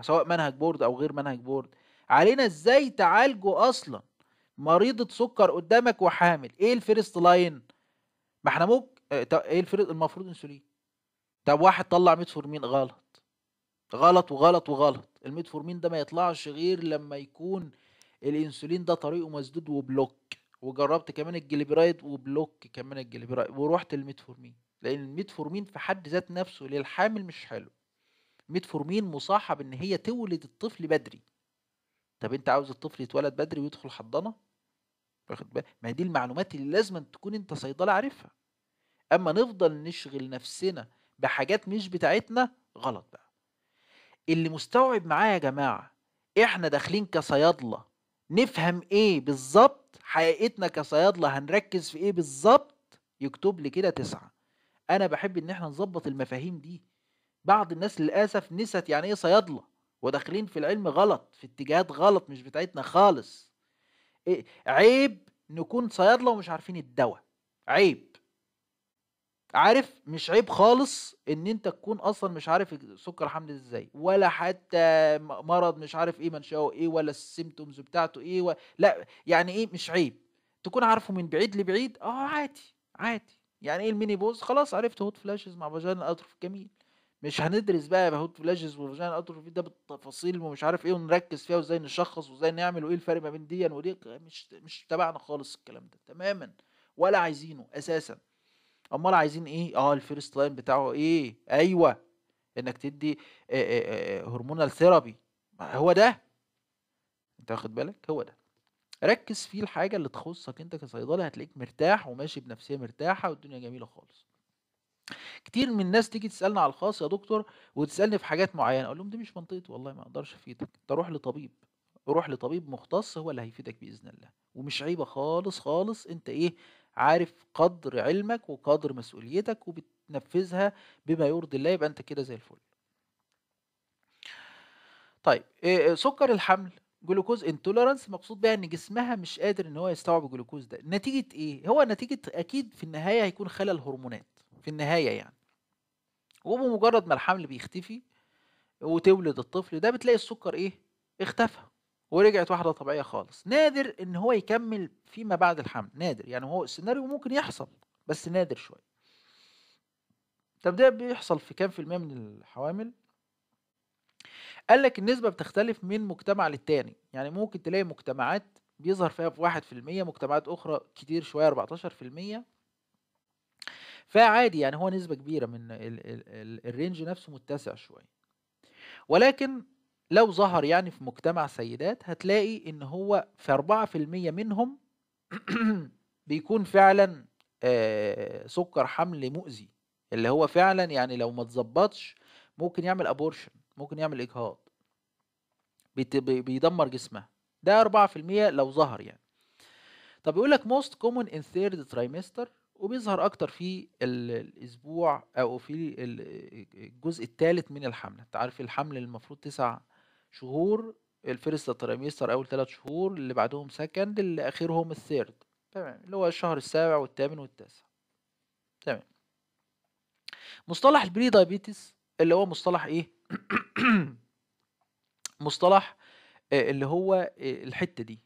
سواء منهج بورد او غير منهج بورد علينا ازاي تعالجوا اصلا مريضه سكر قدامك وحامل ايه الفيرست لاين ما احنا ممكن آه، ايه الفرق المفروض انسولين طب واحد طلع ميتفورمين غلط غلط وغلط وغلط الميتفورمين ده ما يطلعش غير لما يكون الانسولين ده طريقه مسدود وبلوك وجربت كمان الجليبرايد وبلوك كمان الجليبرايد ورحت الميتفورمين لان الميتفورمين في حد ذات نفسه للحامل مش حلو ميتفورمين مصاحب ان هي تولد الطفل بدري طب انت عاوز الطفل يتولد بدري ويدخل حضانه واخد بالك ما هي دي المعلومات اللي لازم تكون انت صيدله عارفها اما نفضل نشغل نفسنا بحاجات مش بتاعتنا غلط بقى اللي مستوعب معايا يا جماعه احنا داخلين كصيادله نفهم ايه بالظبط حقيقتنا كصيادله هنركز في ايه بالظبط يكتب لي كده تسعه انا بحب ان احنا نظبط المفاهيم دي بعض الناس للاسف نست يعني ايه صيادله وداخلين في العلم غلط في اتجاهات غلط مش بتاعتنا خالص إيه؟ عيب نكون صيادله ومش عارفين الدواء عيب عارف مش عيب خالص ان انت تكون اصلا مش عارف السكر عامل ازاي ولا حتى مرض مش عارف ايه منشأه ايه ولا السيمتومز بتاعته ايه و... لا يعني ايه مش عيب تكون عارفه من بعيد لبعيد اه عادي عادي يعني ايه الميني بوز خلاص عرفت هوت فلاشز مع فاجينال اتروف جميل مش هندرس بقى هوت فلاشز وفاجينال اتروفي ده بالتفاصيل ومش عارف ايه ونركز فيها وازاي نشخص وازاي نعمل وايه الفرق ما بين دي ودي مش مش تبعنا خالص الكلام ده تماما ولا عايزينه اساسا امال عايزين ايه اه الفيرست لاين بتاعه ايه ايوه انك تدي هرمونال ثيرابي هو ده انت واخد بالك هو ده ركز في الحاجه اللي تخصك انت كصيدلي هتلاقيك مرتاح وماشي بنفسيه مرتاحه والدنيا جميله خالص كتير من الناس تيجي تسالني على الخاص يا دكتور وتسالني في حاجات معينه اقول لهم دي مش منطقتي والله ما اقدرش افيدك انت روح لطبيب روح لطبيب مختص هو اللي هيفيدك باذن الله ومش عيبه خالص خالص انت ايه عارف قدر علمك وقدر مسؤوليتك وبتنفذها بما يرضي الله يبقى انت كده زي الفل طيب سكر الحمل جلوكوز انتولرانس مقصود بيها ان جسمها مش قادر ان هو يستوعب الجلوكوز ده نتيجه ايه هو نتيجه اكيد في النهايه هيكون خلل هرمونات في النهايه يعني وبمجرد ما الحمل بيختفي وتولد الطفل ده بتلاقي السكر ايه اختفى ورجعت واحده طبيعيه خالص نادر ان هو يكمل فيما بعد الحمل نادر يعني هو السيناريو ممكن يحصل بس نادر شويه طب ده بيحصل في كام في المية من الحوامل قال لك النسبة بتختلف من مجتمع للتاني يعني ممكن تلاقي مجتمعات بيظهر فيها في واحد في المية مجتمعات أخرى كتير شوية أربعتاشر في المية فعادي يعني هو نسبة كبيرة من الرينج نفسه متسع شوية ولكن لو ظهر يعني في مجتمع سيدات هتلاقي ان هو في 4% منهم بيكون فعلا آه، سكر حمل مؤذي اللي هو فعلا يعني لو ما اتظبطش ممكن يعمل ابورشن ممكن يعمل اجهاض بيدمر جسمها ده 4% لو ظهر يعني طب يقول لك most common in third trimester وبيظهر اكتر في الاسبوع او في الجزء الثالث من الحمل انت عارف الحمل المفروض تسع شهور الفيرست تراميستر اول ثلاث شهور اللي بعدهم سكند اللي اخرهم الثيرد تمام اللي هو الشهر السابع والثامن والتاسع تمام مصطلح البري دايبيتس اللي هو مصطلح ايه مصطلح آه، اللي هو آه، الحته دي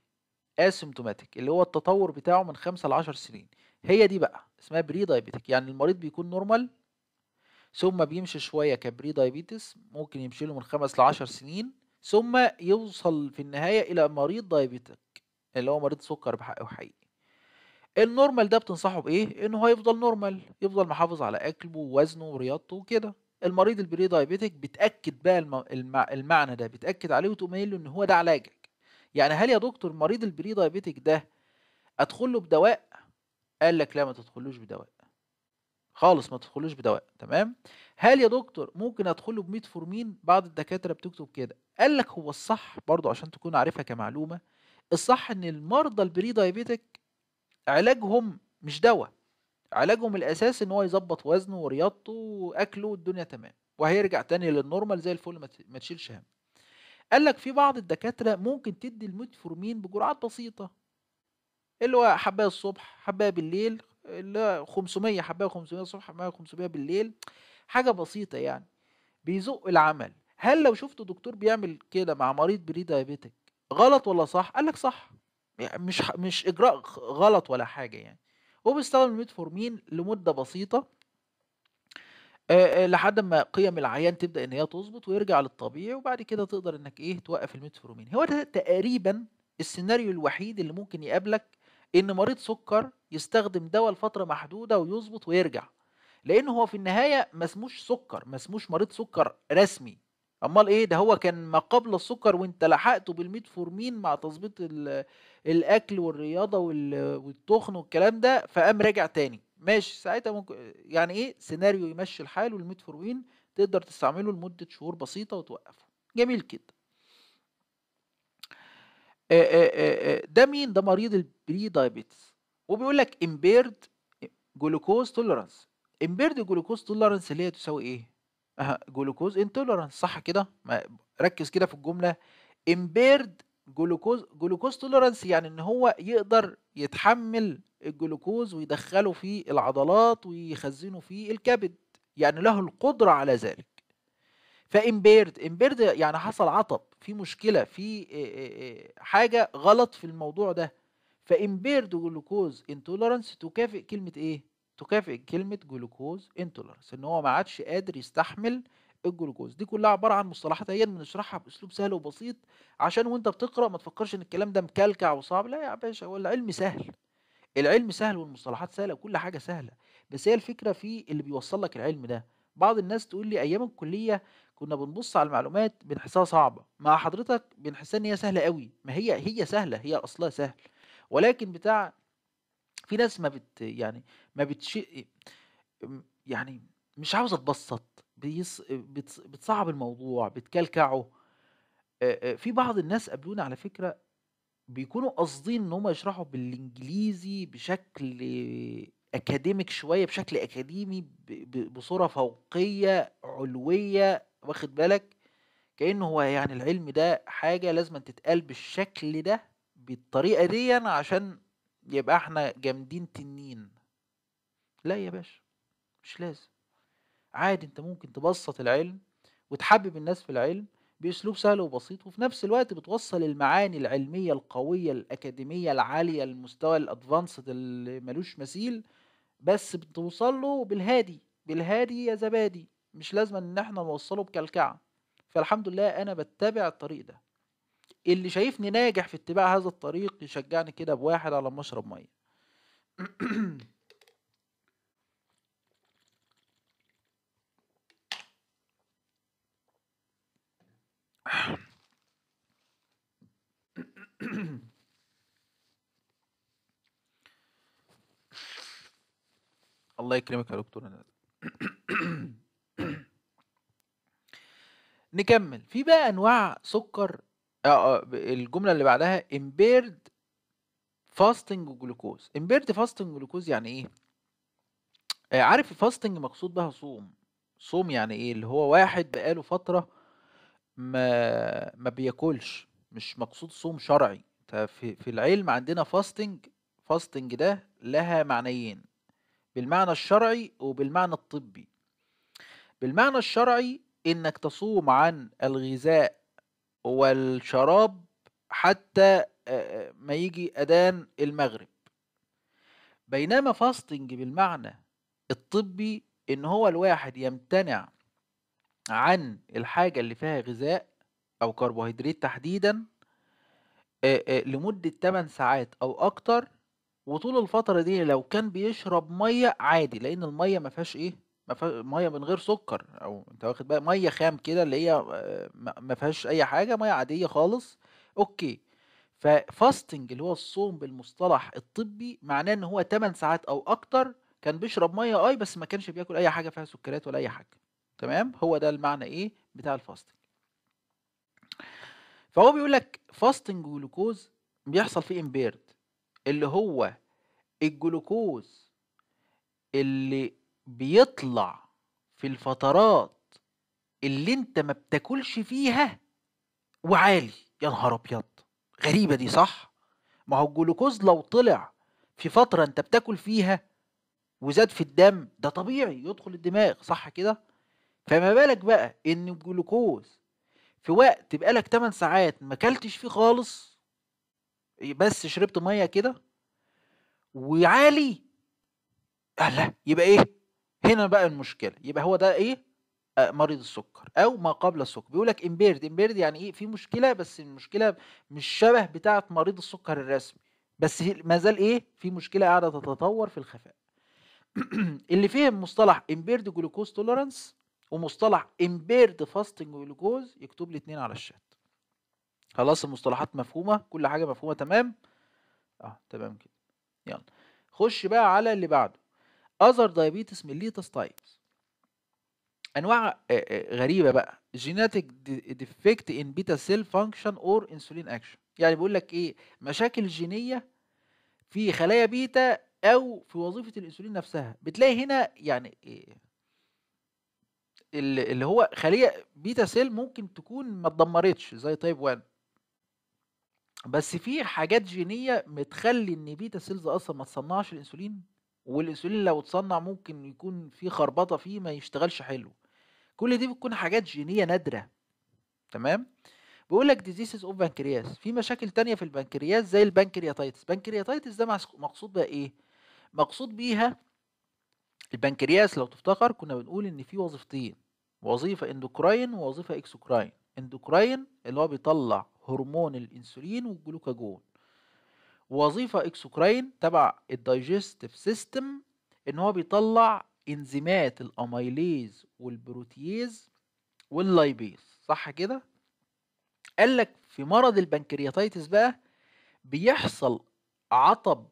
اسيمتوماتيك اللي هو التطور بتاعه من 5 ل 10 سنين هي دي بقى اسمها بري دايبيتك يعني المريض بيكون نورمال ثم بيمشي شويه كبري دايبيتس ممكن يمشي له من 5 ل 10 سنين ثم يوصل في النهاية إلى مريض دايبيتك اللي هو مريض سكر بحقه وحقيقي النورمال ده بتنصحه بايه انه يفضل نورمال يفضل محافظ على اكله ووزنه ورياضته وكده المريض البري دايبيتك بتاكد بقى الم... الم... المعنى ده بتاكد عليه وتقوم قايل له ان هو ده علاجك يعني هل يا دكتور مريض البري دايبيتك ده ادخل له بدواء قال لك لا ما تدخلوش بدواء خالص ما تدخلوش بدواء تمام هل يا دكتور ممكن ادخل له بميتفورمين بعض الدكاتره بتكتب كده قال لك هو الصح برضو عشان تكون عارفها كمعلومه الصح ان المرضى البري دايبيتك علاجهم مش دواء علاجهم الاساسي ان هو يظبط وزنه ورياضته واكله والدنيا تمام وهيرجع تاني للنورمال زي الفل ما تشيلش هم قال لك في بعض الدكاتره ممكن تدي الميتفورمين بجرعات بسيطه اللي هو حبايه الصبح حبايه بالليل لا 500 حبايه 500 الصبح حبايه 500 بالليل حاجه بسيطه يعني بيزق العمل هل لو شفت دكتور بيعمل كده مع مريض بري دايابيتك غلط ولا صح قال لك صح يعني مش مش اجراء غلط ولا حاجه يعني هو بيستخدم الميتفورمين لمده بسيطه لحد ما قيم العيان تبدا ان هي تظبط ويرجع للطبيعي وبعد كده تقدر انك ايه توقف الميتفورمين هو ده تقريبا السيناريو الوحيد اللي ممكن يقابلك ان مريض سكر يستخدم دواء لفتره محدوده ويظبط ويرجع لان هو في النهايه ما اسموش سكر ما اسموش مريض سكر رسمي امال ايه ده هو كان ما قبل السكر وانت لحقته بالميتفورمين مع تظبيط الاكل والرياضه والتخن والكلام ده فقام راجع تاني ماشي ساعتها ممكن يعني ايه سيناريو يمشي الحال والميتفورمين تقدر تستعمله لمده شهور بسيطه وتوقفه جميل كده ده مين ده مريض البري دايابيتس وبيقول لك امبيرد جلوكوز تولرانس امبيرد جلوكوز تولرانس اللي هي تساوي ايه؟ اه جلوكوز انتولرانس صح كده؟ ركز كده في الجمله امبيرد جلوكوز جلوكوز تولرانس يعني ان هو يقدر يتحمل الجلوكوز ويدخله في العضلات ويخزنه في الكبد يعني له القدره على ذلك فامبيرد امبيرد يعني حصل عطب في مشكله في حاجه غلط في الموضوع ده فامبيرد جلوكوز انتولرانس تكافئ كلمه ايه تكافئ كلمه جلوكوز انتولرانس ان هو ما عادش قادر يستحمل الجلوكوز دي كلها عباره عن مصطلحات هي بنشرحها باسلوب سهل وبسيط عشان وانت بتقرا ما تفكرش ان الكلام ده مكلكع وصعب لا يا باشا هو العلم سهل العلم سهل والمصطلحات سهله وكل حاجه سهله بس هي الفكره في اللي بيوصل لك العلم ده بعض الناس تقول لي ايام الكليه كنا بنبص على المعلومات بنحسها صعبه مع حضرتك بنحسها ان هي سهله قوي ما هي هي سهله هي اصلها سهل ولكن بتاع في ناس ما بت يعني ما بتش يعني مش عاوزه تبسط بيص... بت... بتصعب الموضوع بتكلكعه في بعض الناس قبلونا على فكره بيكونوا قاصدين ان هم يشرحوا بالانجليزي بشكل اكاديميك شويه بشكل اكاديمي بصوره فوقيه علويه واخد بالك كانه هو يعني العلم ده حاجه لازم تتقال بالشكل ده بالطريقه دي عشان يبقى احنا جامدين تنين لا يا باشا مش لازم عادي انت ممكن تبسط العلم وتحبب الناس في العلم باسلوب سهل وبسيط وفي نفس الوقت بتوصل المعاني العلميه القويه الاكاديميه العاليه المستوى الادفانسد اللي ملوش مثيل بس بتوصل له بالهادي بالهادي يا زبادي مش لازم ان احنا نوصله بكلكعه فالحمد لله انا بتبع الطريق ده اللي شايفني ناجح في اتباع هذا الطريق يشجعني كده بواحد على مشرب ميه الله يكرمك يا دكتور نكمل في بقى انواع سكر آه آه، الجملة اللي بعدها امبيرد فاستنج جلوكوز امبيرد فاستنج جلوكوز يعني إيه؟ آه، عارف فاستنج مقصود بها صوم صوم يعني إيه؟ اللي هو واحد بقاله فترة ما ما بياكلش مش مقصود صوم شرعي في في العلم عندنا فاستنج فاستنج ده لها معنيين بالمعنى الشرعي وبالمعنى الطبي بالمعنى الشرعي انك تصوم عن الغذاء والشراب حتى ما يجي أدان المغرب بينما فاستنج بالمعنى الطبي إن هو الواحد يمتنع عن الحاجة اللي فيها غذاء أو كربوهيدرات تحديدا لمدة 8 ساعات أو أكتر وطول الفترة دي لو كان بيشرب مية عادي لأن المية ما فيهاش إيه مَيّة من غير سُكّر، أو أنت واخد بالك مَيّة خام كده اللي هي آه، ما فيهاش أي حاجة، مَيّة عادية خالص أوكي. ففاستنج اللي هو الصوم بالمصطلح الطبّي، معناه إن هو 8 ساعات أو أكتر كان بيشرب مَيّة اي آه، بس ما كانش بياكل أي حاجة فيها سُكّريات ولا أي حاجة تمام، هو ده المعنى إيه، بتاع الفاستنج فهو بيقول لك فاستنج جلوكوز بيحصل فيه امبيرد اللي هو الجلوكوز اللي بيطلع في الفترات اللي انت ما بتاكلش فيها وعالي يا نهار ابيض غريبه دي صح ما هو الجلوكوز لو طلع في فتره انت بتاكل فيها وزاد في الدم ده طبيعي يدخل الدماغ صح كده فما بالك بقى ان الجلوكوز في وقت بقالك 8 ساعات ما اكلتش فيه خالص بس شربت ميه كده وعالي أهلا يبقى ايه هنا بقى المشكله يبقى هو ده ايه آه، مريض السكر او ما قبل السكر بيقول لك امبيرد امبيرد يعني ايه في مشكله بس المشكله مش شبه بتاعه مريض السكر الرسمي بس ما زال ايه في مشكله قاعده تتطور في الخفاء اللي فهم مصطلح امبيرد جلوكوز تولرانس ومصطلح امبيرد فاستنج جلوكوز يكتب لي اتنين على الشات خلاص المصطلحات مفهومه كل حاجه مفهومه تمام اه تمام كده يلا خش بقى على اللي بعده اذر دايابيتس ميليتس تايبس انواع آه، آه، غريبه بقى جيناتيك ديفكت ان بيتا سيل فانكشن اور انسولين اكشن يعني بيقول لك ايه مشاكل جينيه في خلايا بيتا او في وظيفه الانسولين نفسها بتلاقي هنا يعني إيه اللي هو خليه بيتا سيل ممكن تكون ما اتدمرتش زي تايب 1 بس في حاجات جينيه متخلي ان بيتا سيلز اصلا ما تصنعش الانسولين والانسولين لو اتصنع ممكن يكون في خربطه فيه ما يشتغلش حلو كل دي بتكون حاجات جينيه نادره تمام بيقول لك ديزيسز اوف بنكرياس في مشاكل تانية في البنكرياس زي البنكرياتايتس بنكرياتايتس ده مقصود بقى ايه مقصود بيها البنكرياس لو تفتكر كنا بنقول ان في وظيفتين وظيفه اندوكراين ووظيفه اكسوكراين اندوكراين اللي هو بيطلع هرمون الانسولين والجلوكاجون وظيفة اكسوكراين تبع الدايجستيف سيستم ان هو بيطلع انزيمات الاميليز والبروتييز واللايبيز صح كده قال لك في مرض البنكرياتيتس بقى بيحصل عطب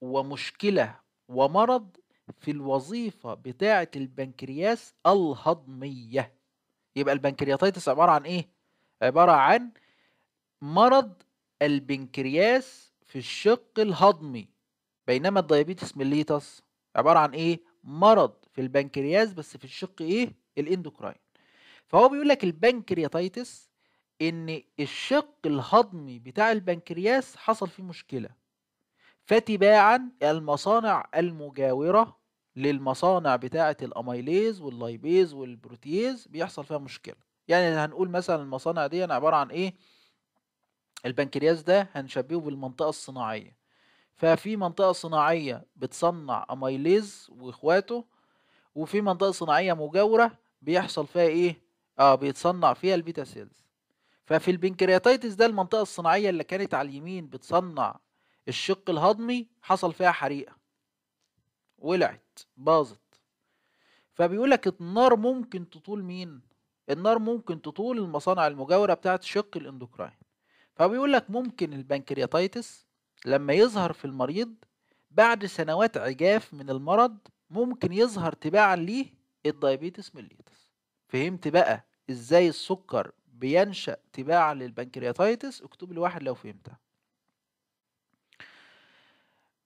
ومشكلة ومرض في الوظيفة بتاعة البنكرياس الهضمية يبقى البنكرياتيتس عبارة عن ايه؟ عبارة عن مرض البنكرياس في الشق الهضمي بينما الديابيتس ميليتس عبارة عن ايه مرض في البنكرياس بس في الشق ايه الاندوكراين فهو بيقول لك البنكرياتيتس ان الشق الهضمي بتاع البنكرياس حصل فيه مشكلة فتباعا المصانع المجاورة للمصانع بتاعة الاميليز واللايبيز والبروتييز بيحصل فيها مشكلة يعني هنقول مثلا المصانع دي عبارة عن ايه البنكرياس ده هنشبهه بالمنطقة الصناعية ففي منطقة صناعية بتصنع أميليز وإخواته وفي منطقة صناعية مجاورة بيحصل فيها إيه؟ آه بيتصنع فيها البيتا سيلز ففي البنكرياتيتس ده المنطقة الصناعية اللي كانت على اليمين بتصنع الشق الهضمي حصل فيها حريقة ولعت باظت فبيقولك النار ممكن تطول مين؟ النار ممكن تطول المصانع المجاورة بتاعت شق الاندوكراين فبيقول لك ممكن البنكرياتيتس لما يظهر في المريض بعد سنوات عجاف من المرض ممكن يظهر تباعا ليه الدايبيتس ميليتس فهمت بقى ازاي السكر بينشأ تباعا للبنكرياتيتس اكتب لي واحد لو فهمتها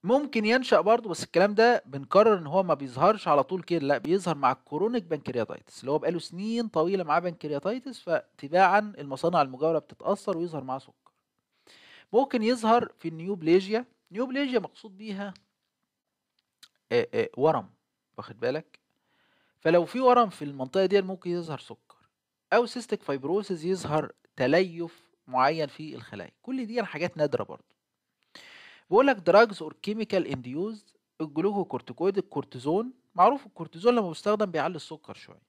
ممكن ينشأ برضه بس الكلام ده بنقرر ان هو ما بيظهرش على طول كده لا بيظهر مع الكرونيك بنكرياتيتس اللي هو بقاله سنين طويله معاه بنكرياتيتس فتباعا المصانع المجاوره بتتاثر ويظهر معاه سكر ممكن يظهر في النيوبليجيا نيوبليجيا مقصود بيها آآ آآ ورم واخد بالك فلو في ورم في المنطقة دي ممكن يظهر سكر أو سيستك فايبروسيس يظهر تليف معين في الخلايا كل دي حاجات نادرة برضو بقول لك دراجز اور كيميكال انديوز الجلوكوكورتيكويد الكورتيزون معروف الكورتيزون لما بيستخدم بيعلي السكر شوية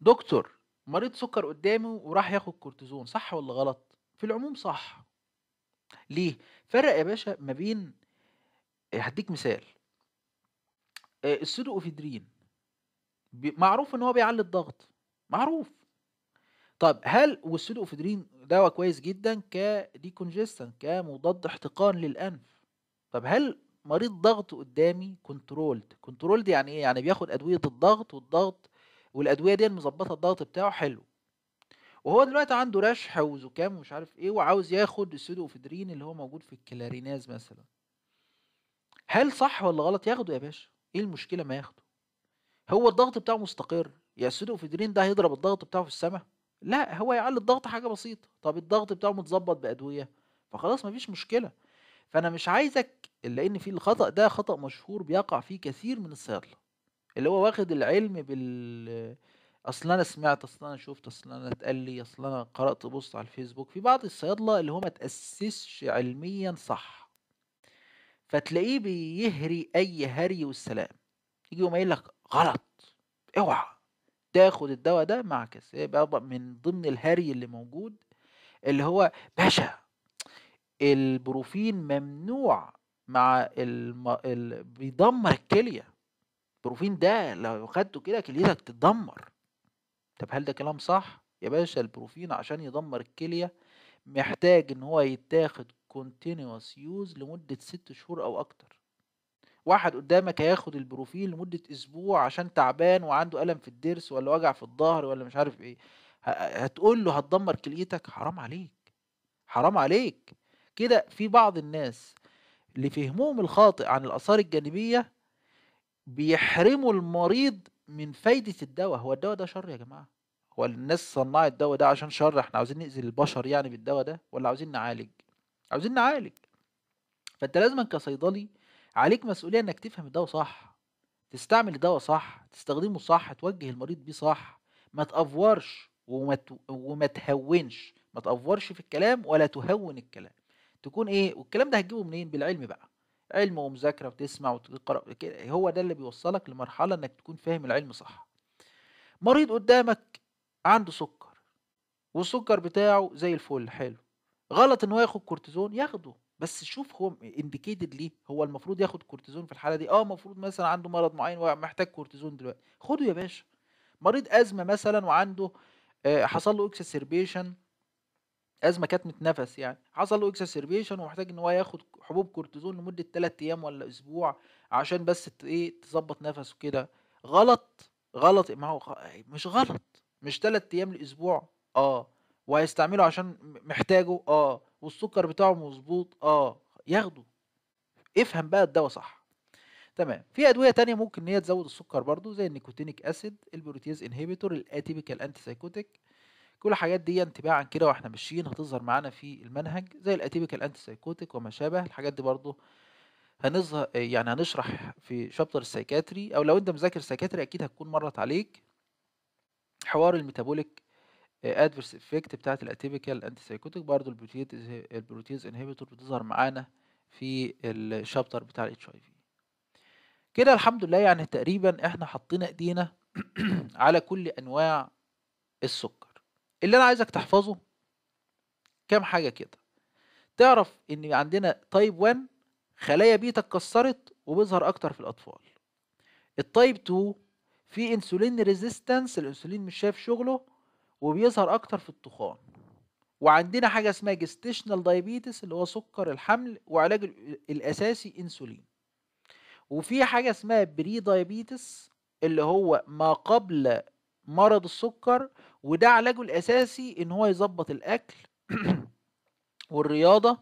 دكتور مريض سكر قدامه وراح ياخد كورتيزون صح ولا غلط في العموم صح ليه فرق يا باشا ما بين هديك مثال آه، السودو اوفيدرين معروف ان هو بيعلي الضغط معروف طب هل والسودو اوفيدرين دواء كويس جدا كديكونجستن كمضاد احتقان للانف طب هل مريض ضغط قدامي كنترولد كنترولد يعني ايه يعني بياخد ادويه الضغط والضغط والادويه دي مظبطه الضغط بتاعه حلو وهو دلوقتي عنده رشح وزكام ومش عارف ايه وعاوز ياخد السودوفيدرين اللي هو موجود في الكلاريناز مثلا هل صح ولا غلط ياخده يا باشا ايه المشكله ما ياخده هو الضغط بتاعه مستقر يا السودوفيدرين ده هيضرب الضغط بتاعه في السماء لا هو يعلي الضغط حاجه بسيطه طب الضغط بتاعه متظبط بادويه فخلاص مفيش مشكله فانا مش عايزك لان في الخطا ده خطا مشهور بيقع فيه كثير من الصيادله اللي هو واخد العلم بال اصل انا سمعت اصل انا شفت اصل انا اتقال لي اصل انا قرات بوست على الفيسبوك في بعض الصيادله اللي هو ما تاسسش علميا صح فتلاقيه بيهري اي هري والسلام يجي يقوم لك غلط اوعى تاخد الدواء ده مع كساب من ضمن الهري اللي موجود اللي هو باشا البروفين ممنوع مع الم... ال... بيدمر الكليه البروفين ده لو خدته كده كليتك تتدمر طب هل ده كلام صح يا باشا البروفين عشان يدمر الكليه محتاج ان هو يتاخد كونتينوس يوز لمده ست شهور او اكتر واحد قدامك هياخد البروفين لمده اسبوع عشان تعبان وعنده الم في الضرس ولا وجع في الظهر ولا مش عارف ايه هتقول له هتدمر كليتك حرام عليك حرام عليك كده في بعض الناس اللي فهمهم الخاطئ عن الاثار الجانبيه بيحرموا المريض من فايدة الدواء هو الدواء ده شر يا جماعة هو الناس صنعت الدواء ده عشان شر احنا عاوزين نأذي البشر يعني بالدواء ده ولا عاوزين نعالج عاوزين نعالج فانت لازما كصيدلي عليك مسؤولية انك تفهم الدواء صح تستعمل الدواء صح تستخدمه صح توجه المريض بيه صح ما تأفورش وما, وما تهونش ما تأفورش في الكلام ولا تهون الكلام تكون ايه والكلام ده هتجيبه منين بالعلم بقى علم ومذاكره وتسمع وتقرا كده هو ده اللي بيوصلك لمرحله انك تكون فاهم العلم صح مريض قدامك عنده سكر والسكر بتاعه زي الفل حلو غلط ان هو ياخد كورتيزون ياخده بس شوف هو انديكيتد ليه هو المفروض ياخد كورتيزون في الحاله دي اه المفروض مثلا عنده مرض معين ومحتاج كورتيزون دلوقتي خده يا باشا مريض ازمه مثلا وعنده آه، حصل له اكسسربيشن أزمة كتمة نفس يعني حصل له اكسسربيشن ومحتاج إن هو ياخد حبوب كورتيزون لمدة 3 أيام ولا أسبوع عشان بس إيه تظبط نفسه كده غلط غلط ما هو مش غلط مش 3 أيام لأسبوع آه وهيستعمله عشان محتاجه آه والسكر بتاعه مظبوط آه ياخده افهم بقى الدواء صح تمام في ادويه تانية ممكن ان هي تزود السكر برضو زي النيكوتينيك اسيد البروتيز انهيبيتور الاتيبيكال انتي سايكوتيك كل الحاجات دي تباعا كده واحنا ماشيين هتظهر معانا في المنهج زي الاتيبيكال انتي سايكوتيك وما شابه الحاجات دي برضو هنظهر يعني هنشرح في شابتر السايكاتري او لو انت مذاكر سايكاتري اكيد هتكون مرت عليك حوار الميتابوليك ادفرس افكت بتاعه الاتيبيكال انتي سايكوتيك برضو البروتيز البروتيز انهبيتور بتظهر معانا في الشابتر بتاع الاتش اي في كده الحمد لله يعني تقريبا احنا حطينا ايدينا على كل انواع السكر اللي انا عايزك تحفظه كام حاجه كده تعرف ان عندنا تايب 1 خلايا بيتا اتكسرت وبيظهر اكتر في الاطفال التايب 2 في انسولين ريزيستنس الانسولين مش شايف شغله وبيظهر اكتر في التخان وعندنا حاجه اسمها جستيشنال دايابيتس اللي هو سكر الحمل وعلاج الاساسي انسولين وفي حاجه اسمها بري دايابيتس اللي هو ما قبل مرض السكر وده علاجه الاساسي ان هو يظبط الاكل والرياضه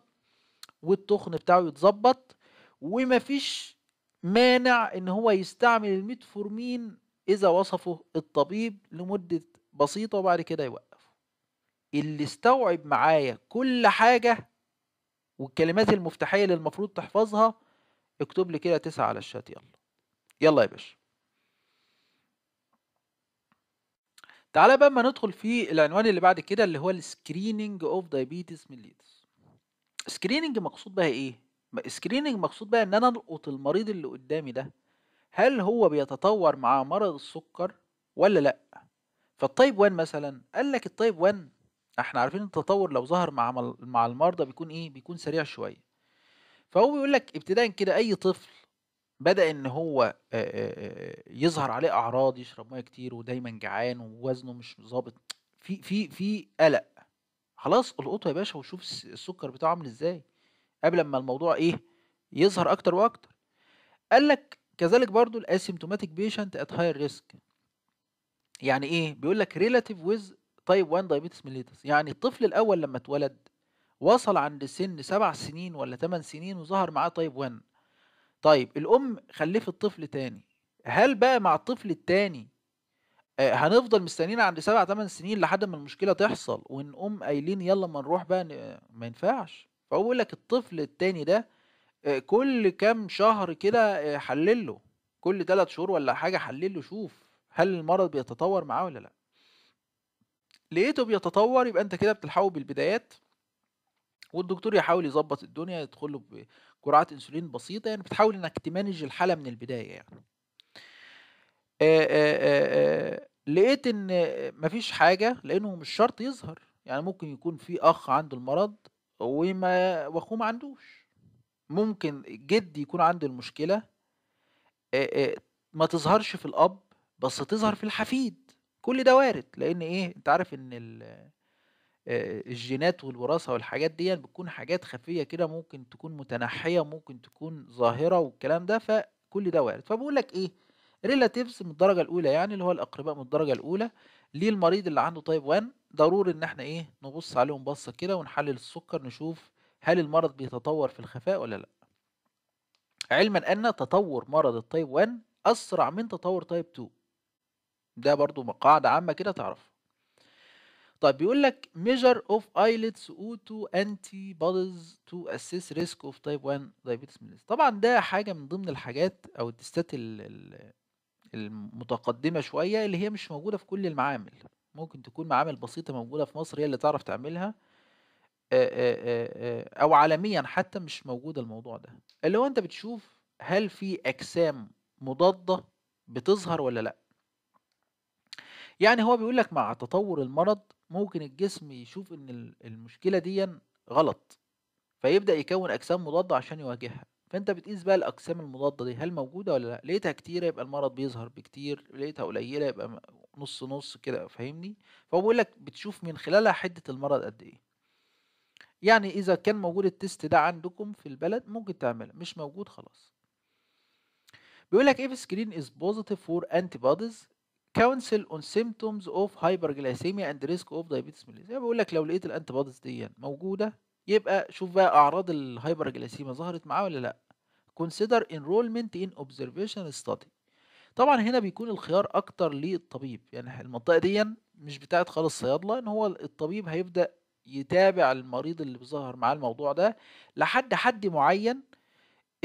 والتخن بتاعه يتظبط ومفيش مانع ان هو يستعمل الميتفورمين اذا وصفه الطبيب لمده بسيطه وبعد كده يوقف اللي استوعب معايا كل حاجه والكلمات المفتاحيه اللي المفروض تحفظها اكتب لي كده تسعة على الشات يلا يلا يا باشا تعالى بقى ما ندخل في العنوان اللي بعد كده اللي هو السكريننج اوف دايبيتس ميليتس سكريننج مقصود بها ايه سكريننج مقصود بها ان انا القط المريض اللي قدامي ده هل هو بيتطور مع مرض السكر ولا لا فالتايب 1 مثلا قال لك التايب 1 احنا عارفين التطور لو ظهر مع مع المرضى بيكون ايه بيكون سريع شويه فهو بيقول لك ابتداء كده اي طفل بدأ إن هو يظهر عليه أعراض يشرب مية كتير ودايما جعان ووزنه مش ظابط في في في قلق خلاص القطه يا باشا وشوف السكر بتاعه عامل ازاي قبل ما الموضوع ايه يظهر اكتر واكتر قال لك كذلك برضو الاسيمتوماتيك بيشنت ات هاير ريسك يعني ايه بيقول لك ريلاتيف ويز تايب 1 دايابيتس ميليتس يعني الطفل الاول لما اتولد وصل عند سن سبع سنين ولا ثمان سنين وظهر معاه تايب 1 طيب الام خلفت طفل تاني هل بقى مع الطفل التاني آه، هنفضل مستنيين عند سبع تمن سنين لحد ما المشكله تحصل ونقوم قايلين يلا ما نروح بقى ما ينفعش فهو لك الطفل التاني ده آه، كل كام شهر كده آه، حلله كل تلات شهور ولا حاجه حلله شوف هل المرض بيتطور معاه ولا لا لقيته بيتطور يبقى انت كده بتلحقه بالبدايات والدكتور يحاول يظبط الدنيا يدخل له بجرعات انسولين بسيطه يعني بتحاول انك تمانج الحاله من البدايه يعني آآ آآ لقيت ان مفيش حاجه لانه مش شرط يظهر يعني ممكن يكون في اخ عنده المرض وما واخوه ما عندوش ممكن جد يكون عنده المشكله آآ ما تظهرش في الاب بس تظهر في الحفيد كل ده وارد لان ايه انت عارف ان آه، الجينات والوراثه والحاجات دي بتكون حاجات خفيه كده ممكن تكون متنحيه ممكن تكون ظاهره والكلام ده فكل ده وارد فبقول لك ايه ريلاتيفز من الدرجه الاولى يعني اللي هو الاقرباء من الدرجه الاولى للمريض اللي عنده تايب 1 ضروري ان احنا ايه نبص عليهم بصه كده ونحلل السكر نشوف هل المرض بيتطور في الخفاء ولا لا علما ان تطور مرض التايب 1 اسرع من تطور تايب 2 ده برضو قاعده عامه كده تعرفها طيب بيقول لك اوف ايلتس او تو انتي بودز تو اسيس ريسك اوف تايب 1 دايابيتس mellitus طبعا ده حاجه من ضمن الحاجات او التستات المتقدمه شويه اللي هي مش موجوده في كل المعامل ممكن تكون معامل بسيطه موجوده في مصر هي اللي تعرف تعملها او عالميا حتى مش موجود الموضوع ده اللي هو انت بتشوف هل في اجسام مضاده بتظهر ولا لا يعني هو بيقول لك مع تطور المرض ممكن الجسم يشوف ان المشكله دي غلط فيبدا يكون اجسام مضاده عشان يواجهها فانت بتقيس بقى الاجسام المضاده دي هل موجوده ولا لا لقيتها كتيره يبقى المرض بيظهر بكتير لقيتها قليله يبقى نص نص كده فاهمني فبقول لك بتشوف من خلالها حده المرض قد ايه يعني اذا كان موجود التست ده عندكم في البلد ممكن تعمله مش موجود خلاص بيقول لك if screen is positive for antibodies كونسل اون سيمتومز اوف هايبرجلايسيميا اند ريسك اوف دايابيتس ميليز يعني بقول لك لو لقيت الانتي بودز دي موجوده يبقى شوف بقى اعراض الهايبرجلايسيميا ظهرت معاه ولا لا consider enrollment in observation study طبعا هنا بيكون الخيار اكتر للطبيب يعني المنطقه دي مش بتاعت خالص صيادله ان هو الطبيب هيبدا يتابع المريض اللي بيظهر معاه الموضوع ده لحد حد معين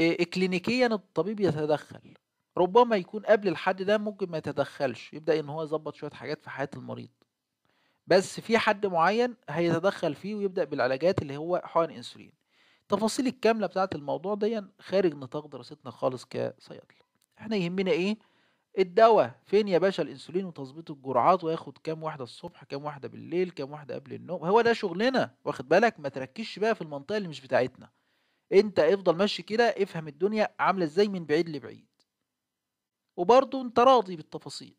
آه، اكلينيكيا الطبيب يتدخل ربما يكون قبل الحد ده ممكن ما يتدخلش يبدأ ان هو يظبط شوية حاجات في حياة المريض بس في حد معين هيتدخل فيه ويبدأ بالعلاجات اللي هو حقن انسولين التفاصيل الكاملة بتاعة الموضوع دي خارج نطاق دراستنا خالص كصيدلة احنا يهمنا ايه الدواء فين يا باشا الانسولين وتظبيط الجرعات وياخد كام واحده الصبح كام واحده بالليل كام واحده قبل النوم هو ده شغلنا واخد بالك ما تركزش بقى في المنطقه اللي مش بتاعتنا انت افضل ماشي كده افهم الدنيا عامله ازاي من بعيد لبعيد وبرضه انت راضي بالتفاصيل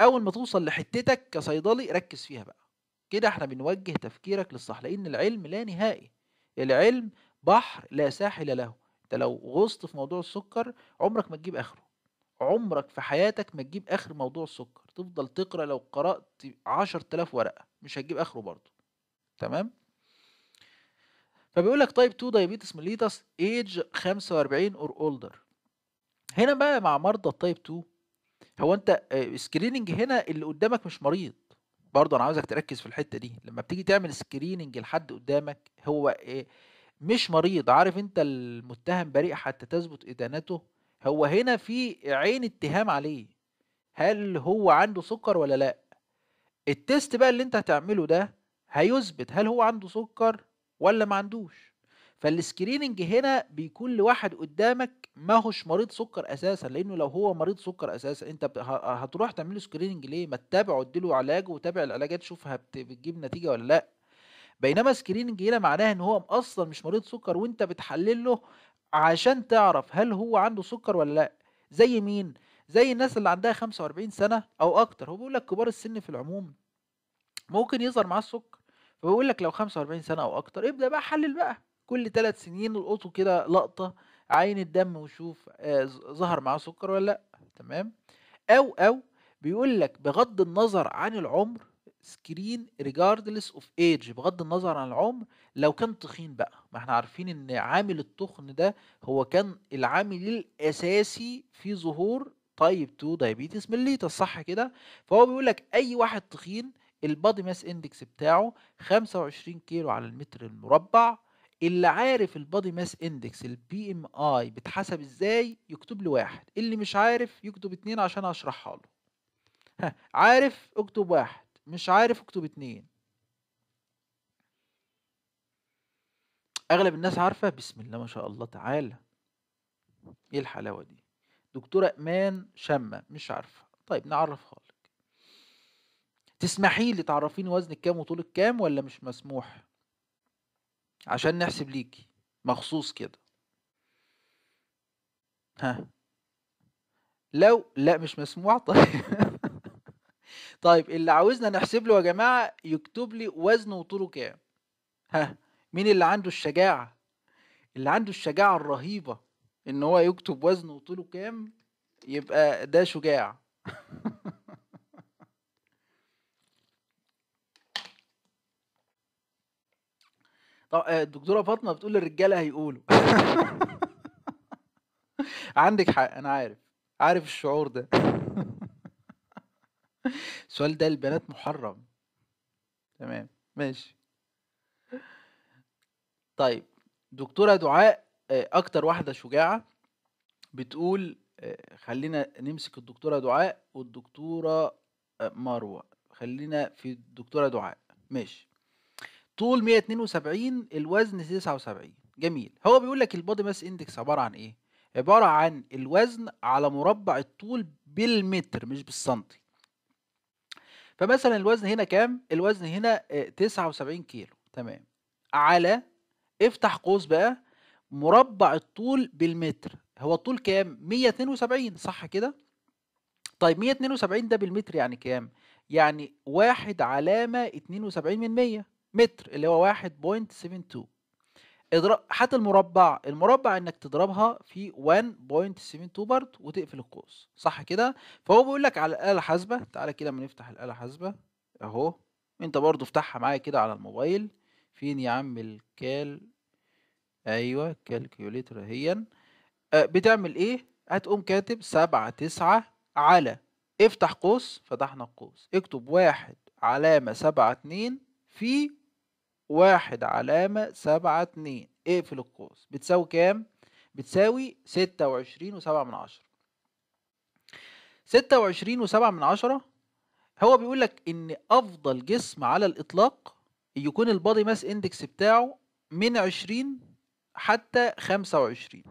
اول ما توصل لحتتك كصيدلي ركز فيها بقى كده احنا بنوجه تفكيرك للصح لان العلم لا نهائي العلم بحر لا ساحل له انت لو غصت في موضوع السكر عمرك ما تجيب اخره عمرك في حياتك ما تجيب اخر موضوع السكر تفضل تقرا لو قرات عشر تلاف ورقه مش هتجيب اخره برضه تمام فبيقول لك تايب 2 دايابيتس ميليتس ايج 45 اور اولدر هنا بقى مع مرضى التايب 2 هو انت سكريننج آه، هنا اللي قدامك مش مريض برضه انا عاوزك تركز في الحته دي لما بتيجي تعمل سكريننج لحد قدامك هو آه، مش مريض عارف انت المتهم بريء حتى تثبت ادانته هو هنا في عين اتهام عليه هل هو عنده سكر ولا لا التست بقى اللي انت هتعمله ده هيثبت هل هو عنده سكر ولا ما عندوش فالسكريننج هنا بيكون لواحد قدامك ما هوش مريض سكر اساسا لانه لو هو مريض سكر اساسا انت هتروح تعمل له سكريننج ليه ما تتابعه اديله علاج وتابع العلاجات شوف بتجيب نتيجه ولا لا بينما سكريننج هنا معناها ان هو اصلا مش مريض سكر وانت بتحلل له عشان تعرف هل هو عنده سكر ولا لا زي مين زي الناس اللي عندها 45 سنه او اكتر هو بيقول لك كبار السن في العموم ممكن يظهر معاه السكر فبيقول لك لو 45 سنه او اكتر ابدا بقى حلل بقى كل ثلاث سنين القطه كده لقطه عين الدم وشوف آه، ظهر معاه سكر ولا لا تمام او او بيقول لك بغض النظر عن العمر سكرين ريجاردلس اوف ايج بغض النظر عن العمر لو كان تخين بقى ما احنا عارفين ان عامل التخن ده هو كان العامل الاساسي في ظهور تايب 2 دايابيتس مليتا صح كده فهو بيقول لك اي واحد تخين البادي ماس اندكس بتاعه 25 كيلو على المتر المربع اللي عارف البادي ماس اندكس البي ام اي بتحسب ازاي يكتب لي واحد اللي مش عارف يكتب اتنين عشان اشرحها له ها عارف اكتب واحد مش عارف اكتب اتنين اغلب الناس عارفه بسم الله ما شاء الله تعالى ايه الحلاوه دي دكتوره امان شامه مش عارفه طيب نعرفها لك تسمحي لي تعرفيني وزنك كام وطولك كام ولا مش مسموح عشان نحسب ليكي مخصوص كده ها لو لا مش مسموع طيب طيب اللي عاوزنا نحسب له يا جماعة يكتب لي وزنه وطوله كام ها مين اللي عنده الشجاعة اللي عنده الشجاعة الرهيبة ان هو يكتب وزنه وطوله كام يبقى ده شجاع طب آه، الدكتورة فاطمة بتقول الرجالة هيقولوا عندك حق أنا عارف عارف الشعور ده السؤال ده البنات محرم تمام ماشي طيب دكتورة دعاء آه، أكتر واحدة شجاعة بتقول آه، خلينا نمسك الدكتورة دعاء والدكتورة مروة خلينا في الدكتورة دعاء ماشي طول 172 الوزن 79 جميل هو بيقول لك البودي ماس اندكس عباره عن ايه عباره عن الوزن على مربع الطول بالمتر مش بالسنتي فمثلا الوزن هنا كام الوزن هنا 79 آه، كيلو تمام على افتح قوس بقى مربع الطول بالمتر هو الطول كام 172 صح كده طيب 172 ده بالمتر يعني كام يعني واحد علامة 72 من 100 متر اللي هو 1.72 اضرب هات المربع المربع انك تضربها في 1.72 برضه وتقفل القوس صح كده فهو بيقول لك على الاله الحاسبه تعالى كده اما نفتح الاله الحاسبه اهو انت برضه افتحها معايا كده على الموبايل فين يا عم الكال ايوه كالكيوليتر اهي آه، بتعمل ايه هتقوم كاتب سبعة تسعة على افتح قوس فتحنا القوس اكتب واحد علامة سبعة اتنين في واحد علامة سبعة اتنين اقفل القوس بتساوي كام؟ بتساوي ستة وعشرين وسبعة من عشرة ستة وعشرين وسبعة من عشرة هو بيقول لك إن أفضل جسم على الإطلاق يكون البادي ماس إندكس بتاعه من عشرين حتى خمسة وعشرين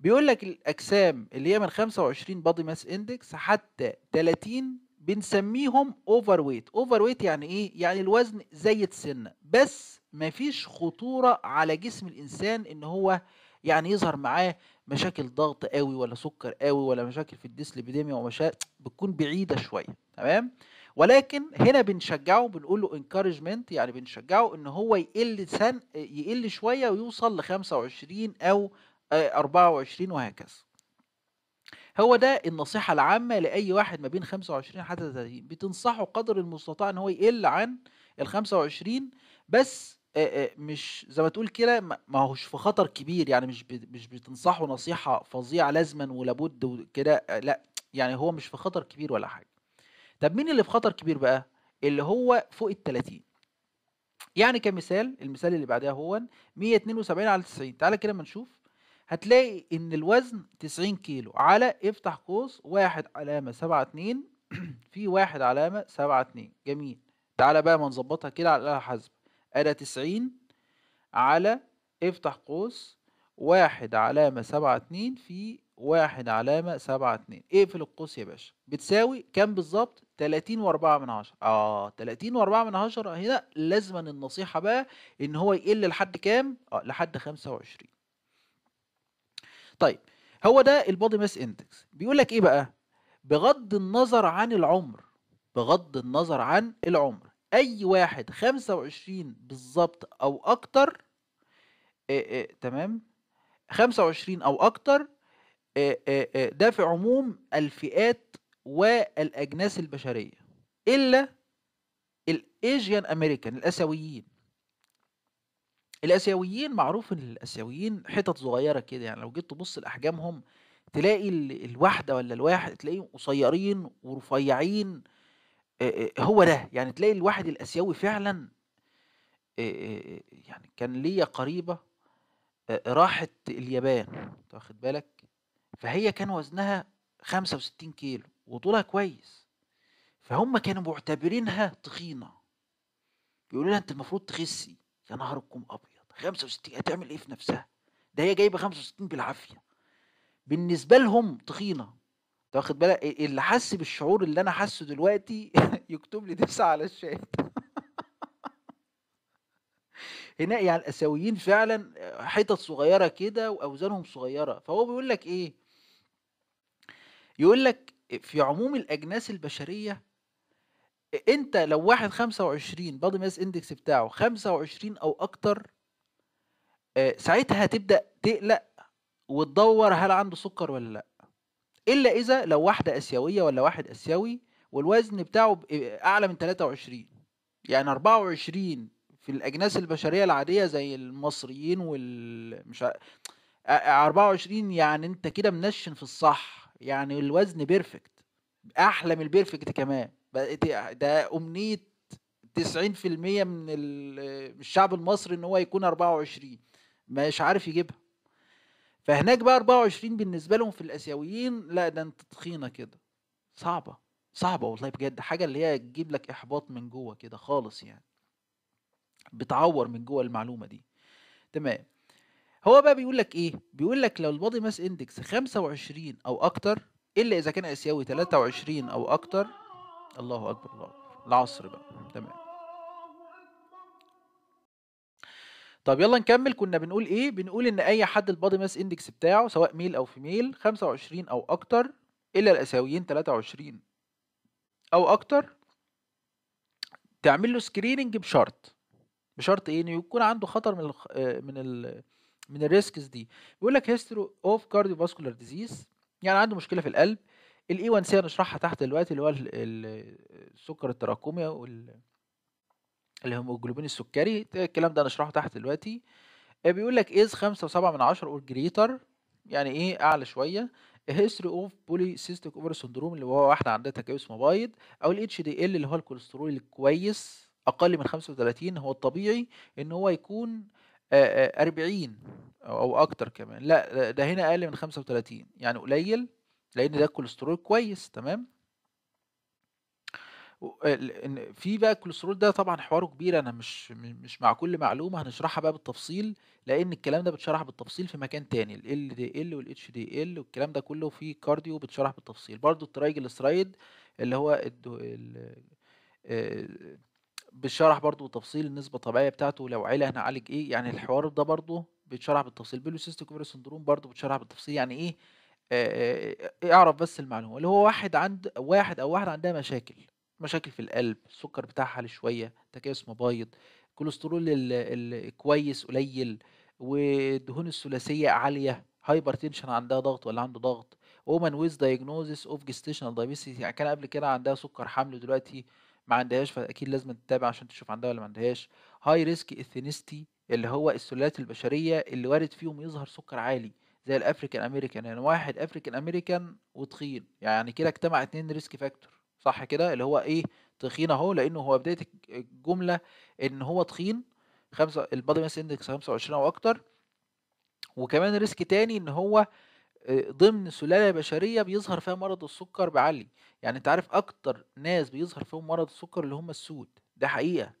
بيقول لك الأجسام اللي هي من خمسة وعشرين بادي ماس إندكس حتى تلاتين بنسميهم اوفر ويت اوفر ويت يعني ايه يعني الوزن زايد سنه بس مفيش خطوره على جسم الانسان ان هو يعني يظهر معاه مشاكل ضغط قوي ولا سكر قوي ولا مشاكل في الديسليبيديميا ومشاكل بتكون بعيده شويه تمام ولكن هنا بنشجعه بنقول له انكارجمنت يعني بنشجعه ان هو يقل سن يقل شويه ويوصل ل 25 او 24 آه، وهكذا هو ده النصيحة العامة لأي واحد ما بين 25 حتى 30 بتنصحه قدر المستطاع إن هو يقل عن ال 25 بس مش زي ما تقول كده ما هوش في خطر كبير يعني مش مش بتنصحه نصيحة فظيعة لازما ولابد وكده لا يعني هو مش في خطر كبير ولا حاجة طب مين اللي في خطر كبير بقى اللي هو فوق ال 30 يعني كمثال المثال اللي بعدها هو 172 على 90 تعالى كده ما نشوف هتلاقي ان الوزن 90 كيلو على افتح قوس واحد علامة سبعة اتنين في واحد علامة سبعة اتنين جميل تعالى بقى ما نظبطها كده على حسب الحاسبة أدا تسعين على افتح قوس واحد علامة سبعة اتنين في واحد علامة سبعة اتنين اقفل القوس يا باشا بتساوي كام بالظبط؟ تلاتين وأربعة من عشرة اه تلاتين وأربعة من عشرة هنا لازما النصيحة بقى إن هو يقل لحد كام؟ اه لحد خمسة وعشرين طيب هو ده البودي ماس اندكس بيقول لك ايه بقى بغض النظر عن العمر بغض النظر عن العمر اي واحد 25 بالظبط او اكتر إيه إيه تمام 25 او اكتر إيه ده في عموم الفئات والاجناس البشريه الا الايجيان امريكان الاسيويين الآسيويين معروف إن الآسيويين حتت صغيرة كده، يعني لو جيت تبُص لأحجامهم تلاقي الواحدة ولا الواحد تلاقيهم قصيّرين ورفيّعين هو ده، يعني تلاقي الواحد الآسيوي فعلًا يعني كان ليّا قريبة راحت اليابان، واخد بالك، فهي كان وزنها 65 كيلو وطولها كويس، فهُم كانوا معتبرينها تخينة، بيقولوا لها أنتِ المفروض تخسّي، يا نهار أبيض! 65 هتعمل ايه في نفسها ده هي جايبه 65 بالعافيه بالنسبه لهم تخينه انت واخد بالك إيه، إيه اللي حس بالشعور اللي انا حاسه دلوقتي يكتب لي تسعة على الشات هنا يعني الاسيويين فعلا آه، حتت صغيره كده واوزانهم صغيره فهو بيقول لك ايه يقول لك في عموم الاجناس البشريه انت لو واحد 25 بادي ماس اندكس بتاعه 25 او اكتر آه، ساعتها هتبدا تقلق وتدور هل عنده سكر ولا لا الا اذا لو واحده اسيويه ولا واحد اسيوي والوزن بتاعه آه، اعلى من 23 يعني 24 في الاجناس البشريه العاديه زي المصريين والمش 24 آه، يعني انت كده منشن في الصح يعني الوزن بيرفكت احلى من البيرفكت كمان ده امنيه 90% من الشعب المصري ان هو يكون 24 مش عارف يجيبها فهناك بقى 24 بالنسبه لهم في الاسيويين لا ده انت تخينه كده صعبه صعبه والله بجد حاجه اللي هي تجيب لك احباط من جوه كده خالص يعني بتعور من جوه المعلومه دي تمام هو بقى بيقول لك ايه بيقول لك لو البادي ماس اندكس 25 او اكتر الا اذا كان اسيوي 23 او اكتر الله اكبر الله اكبر العصر بقى تمام طب يلا نكمل كنا بنقول ايه بنقول ان اي حد البادي ماس اندكس بتاعه سواء ميل او فيميل 25 او اكتر الا الاساويين 23 او اكتر تعمل له سكريننج بشرط بشرط ايه انه يكون عنده خطر من الـ من الـ من الريسكس دي بيقول لك هيستوري اوف كارديوفاسكولار ديزيز يعني عنده مشكله في القلب الاي 1 سي هنشرحها تحت دلوقتي اللي هو السكر التراكمي وال الهيموجلوبين السكري الكلام ده هنشرحه تحت دلوقتي آه، بيقول لك از إيه، 5.7 من 10 اور جريتر يعني ايه اعلى شويه هيستوري اوف بولي سيستيك اوفر سندروم اللي هو واحده عندها تكيس مبايض او الاتش دي ال اللي هو الكوليسترول الكويس اقل من 35 هو الطبيعي ان هو يكون 40 آه، آه، او اكتر كمان لا ده هنا اقل من 35 يعني قليل لان ده الكوليسترول كويس تمام في بقى الكوليسترول ده طبعًا حواره كبير، أنا مش مش مع كل معلومة هنشرحها بقى بالتفصيل، لأن الكلام ده بيتشرح بالتفصيل في مكان تاني، دي ال والكلام ده كله في كارديو بيتشرح بالتفصيل، برضو الترايجلسترايد اللي هو ال بيتشرح برضه بالتفصيل النسبة الطبيعية بتاعته، لو عيله هنعالج إيه، يعني الحوار ده برضو بيتشرح بالتفصيل، polycystic اوفر سندروم برضو بيتشرح بالتفصيل يعني إيه اعرف بس المعلومة، اللي هو واحد عند واحد أو واحدة عندها مشاكل. مشاكل في القلب السكر بتاعها عالي شوية تكيس مبايض كوليسترول الكويس قليل والدهون الثلاثية عالية هايبر تنشن عندها ضغط ولا عنده ضغط وومن ويز دايجنوزس اوف جستيشنال دايبيسيس يعني كان قبل كده عندها سكر حمل دلوقتي ما عندهاش فاكيد لازم تتابع عشان تشوف عندها ولا ما عندهاش هاي ريسك اثنيستي اللي هو السلالات البشريه اللي وارد فيهم يظهر سكر عالي زي الافريكان امريكان يعني واحد افريكان امريكان وتخين يعني كده اجتمع اتنين ريسك فاكتور صح كده اللي هو ايه تخين اهو لانه هو بدايه الجمله ان هو تخين خمسة البادي ماس اندكس 25 او اكتر وكمان ريسك تاني ان هو ضمن سلاله بشريه بيظهر فيها مرض السكر بعلي يعني انت عارف اكتر ناس بيظهر فيهم مرض السكر اللي هم السود ده حقيقه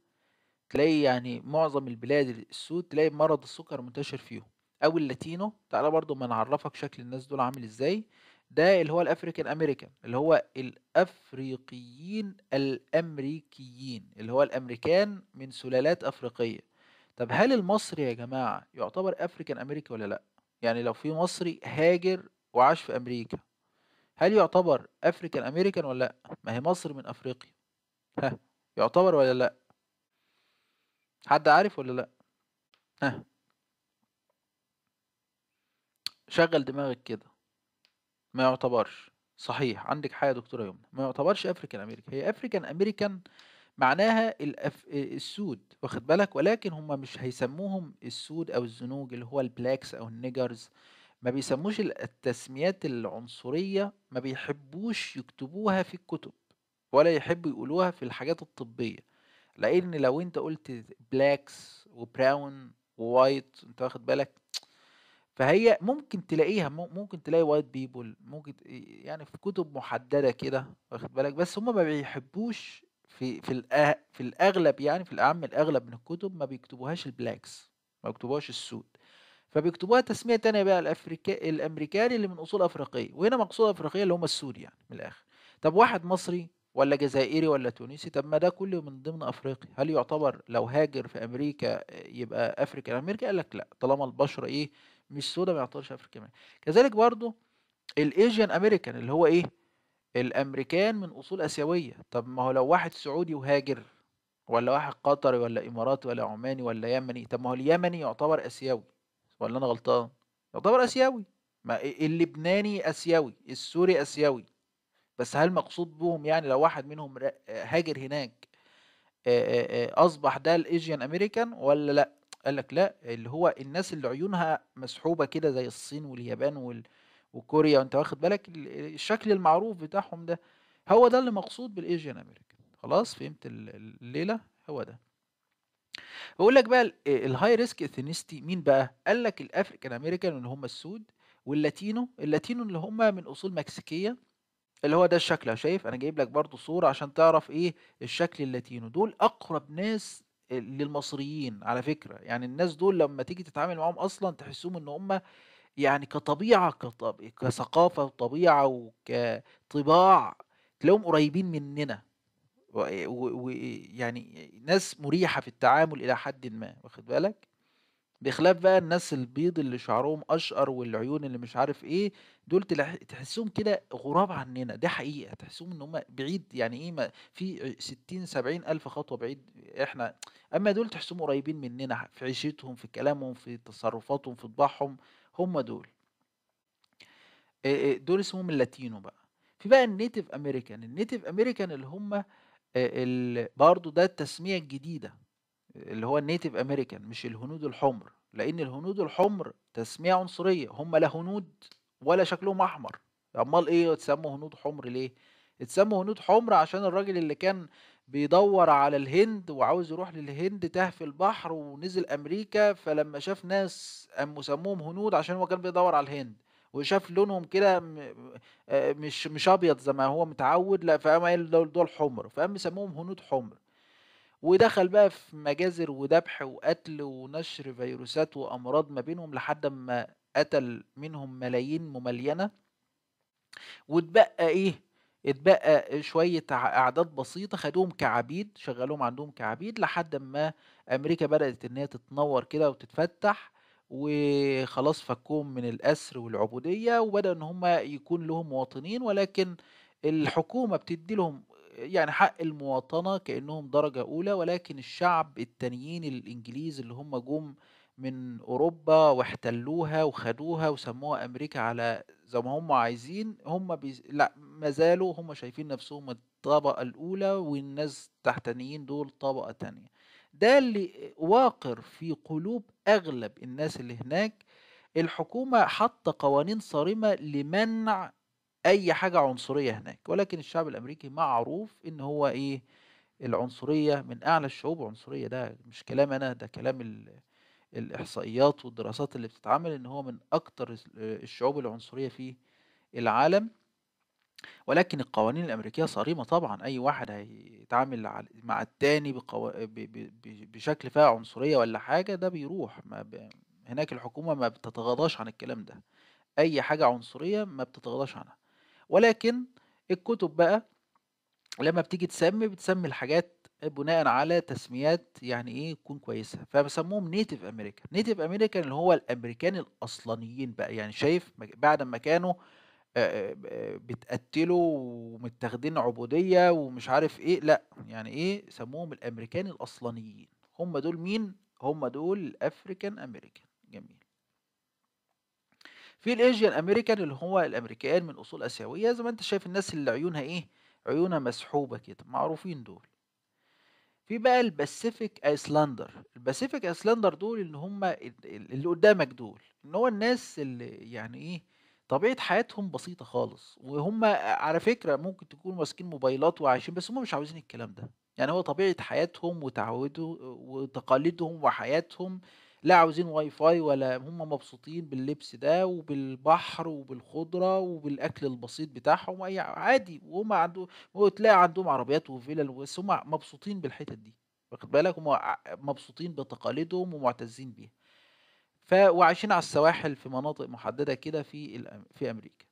تلاقي يعني معظم البلاد السود تلاقي مرض السكر منتشر فيهم او اللاتينو تعالى برضو ما نعرفك شكل الناس دول عامل ازاي ده اللي هو الافريكان امريكان اللي هو الافريقيين الامريكيين اللي هو الامريكان من سلالات افريقيه طب هل المصري يا جماعه يعتبر افريكان امريكا ولا لا يعني لو في مصري هاجر وعاش في امريكا هل يعتبر افريكان امريكان ولا لا ما هي مصر من افريقيا ها يعتبر ولا لا حد عارف ولا لا ها شغل دماغك كده ما يعتبرش صحيح عندك حاجه يا دكتوره يمنى ما يعتبرش افريكان امريكان هي افريكان امريكان معناها الأف... السود واخد بالك ولكن هم مش هيسموهم السود او الزنوج اللي هو البلاكس او النيجرز ما بيسموش التسميات العنصريه ما بيحبوش يكتبوها في الكتب ولا يحبوا يقولوها في الحاجات الطبيه لان لو انت قلت بلاكس وبراون ووايت انت واخد بالك فهي ممكن تلاقيها ممكن تلاقي وايت بيبول ممكن يعني في كتب محدده كده واخد بالك بس هم ما بيحبوش في في في الاغلب يعني في الاعم الاغلب من الكتب ما بيكتبوهاش البلاكس ما بيكتبوهاش السود فبيكتبوها تسميه تانية بقى الافريكا الامريكاني اللي من اصول افريقيه وهنا مقصود افريقيه اللي هم السود يعني من الاخر طب واحد مصري ولا جزائري ولا تونسي طب ما ده كله من ضمن افريقيا هل يعتبر لو هاجر في امريكا يبقى افريكان امريكا قال لك لا طالما البشره ايه مش سودا ما يعتبرش افريكان امريكان كذلك برضو الايجيان امريكان اللي هو ايه الامريكان من اصول اسيويه طب ما هو لو واحد سعودي وهاجر ولا واحد قطري ولا اماراتي ولا عماني ولا يمني طب ما هو اليمني يعتبر اسيوي ولا انا غلطان يعتبر اسيوي ما اللبناني اسيوي السوري اسيوي بس هل مقصود بهم يعني لو واحد منهم هاجر هناك اصبح ده الايجيان امريكان ولا لا قال لك لا اللي هو الناس اللي عيونها مسحوبه كده زي الصين واليابان وال... وكوريا وانت واخد بالك الشكل المعروف بتاعهم ده هو ده اللي مقصود بالايجيان امريكان خلاص فهمت الليله هو ده بقول لك بقى الهاي ريسك اثنيستي مين بقى قال لك الافريكان امريكان اللي هم السود واللاتينو اللاتينو اللي هم من اصول مكسيكيه اللي هو ده الشكل شايف انا جايب لك برضو صوره عشان تعرف ايه الشكل اللاتينو دول اقرب ناس للمصريين على فكرة، يعني الناس دول لمّا تيجي تتعامل معاهم أصلًا تحسّهم إن هُم يعني كطبيعة كطب كثقافة وطبيعة وكطباع تلاقيهم قريبين مننا، و و ويعني ناس مُريحة في التعامل إلى حدٍ ما، واخد بالك؟ بخلاف بقى الناس البيض اللي شعرهم أشقر والعيون اللي مش عارف إيه، دول تحسّهم كده غراب عنّنا، ده حقيقة، تحسّهم إن هُم بعيد يعني إيه ما في 60، 70 ألف خطوة بعيد إحنا أمّا دول تحسّهم قريبين منّنا في عيشتهم، في كلامهم، في تصرفاتهم، في طباعهم، هُم دول. دول اسمهم اللاتينو بقى. في بقى النيتف امريكان النيتف امريكان اللي هُم برضو برضه ده التسمية الجديدة. اللي هو النيتيف امريكان مش الهنود الحمر لان الهنود الحمر تسميه عنصريه هم لا هنود ولا شكلهم احمر امال ايه اتسموا هنود حمر ليه اتسموا هنود حمر عشان الراجل اللي كان بيدور على الهند وعاوز يروح للهند تاه في البحر ونزل امريكا فلما شاف ناس قاموا سموهم هنود عشان هو كان بيدور على الهند وشاف لونهم كده آه، مش مش ابيض زي ما هو متعود لا فقام قال دول حمر فقام سموهم هنود حمر ودخل بقى في مجازر وذبح وقتل ونشر فيروسات وأمراض ما بينهم لحد ما قتل منهم ملايين مملينة واتبقى إيه اتبقى شوية أعداد بسيطة خدوهم كعبيد شغلوهم عندهم كعبيد لحد ما أمريكا بدأت إن هي تتنور كده وتتفتح وخلاص فكوهم من الأسر والعبودية وبدأ إن هم يكون لهم مواطنين ولكن الحكومة بتدي لهم يعني حق المواطنة كأنهم درجة أولى ولكن الشعب التانيين الإنجليز اللي هم جم من أوروبا واحتلوها وخدوها وسموها أمريكا على زي ما هم عايزين هم بي... لا ما زالوا هم شايفين نفسهم الطبقة الأولى والناس التحتانيين دول طبقة تانية ده اللي واقر في قلوب أغلب الناس اللي هناك الحكومة حاطة قوانين صارمة لمنع اي حاجه عنصريه هناك ولكن الشعب الامريكي معروف ان هو ايه العنصريه من اعلى الشعوب عنصريه ده مش كلام انا ده كلام الاحصائيات والدراسات اللي بتتعمل ان هو من اكتر الشعوب العنصريه في العالم ولكن القوانين الامريكيه صارمه طبعا اي واحد هيتعامل مع التاني بقو... ب... ب... بشكل فيها عنصريه ولا حاجه ده بيروح ما ب... هناك الحكومه ما بتتغاضاش عن الكلام ده اي حاجه عنصريه ما بتتغاضاش عنها ولكن الكتب بقى لما بتيجي تسمي بتسمي الحاجات بناء على تسميات يعني ايه تكون كويسه فبسموهم نيتيف امريكان نيتيف امريكان اللي هو الامريكان الاصلانيين بقى يعني شايف بعد ما كانوا بتقتلوا ومتاخدين عبوديه ومش عارف ايه لا يعني ايه سموهم الامريكان الاصلانيين هم دول مين هم دول الافريكان امريكان جميل في الايجيان امريكان اللي هو الامريكان من اصول اسيويه زي ما انت شايف الناس اللي عيونها ايه عيونها مسحوبه كده معروفين دول في بقى الباسيفيك ايسلندر الباسيفيك ايسلندر دول اللي هم اللي قدامك دول ان هو الناس اللي يعني ايه طبيعه حياتهم بسيطه خالص وهم على فكره ممكن تكون ماسكين موبايلات وعايشين بس هم مش عاوزين الكلام ده يعني هو طبيعه حياتهم وتعودوا وتقاليدهم وحياتهم لا عاوزين واي فاي ولا هم مبسوطين باللبس ده وبالبحر وبالخضره وبالاكل البسيط بتاعهم اي عادي وهم عندهم وتلاقي عندهم عربيات وفيلل بس هم مبسوطين بالحتت دي واخد بالك هم مبسوطين بتقاليدهم ومعتزين بيها ف وعايشين على السواحل في مناطق محدده كده في في امريكا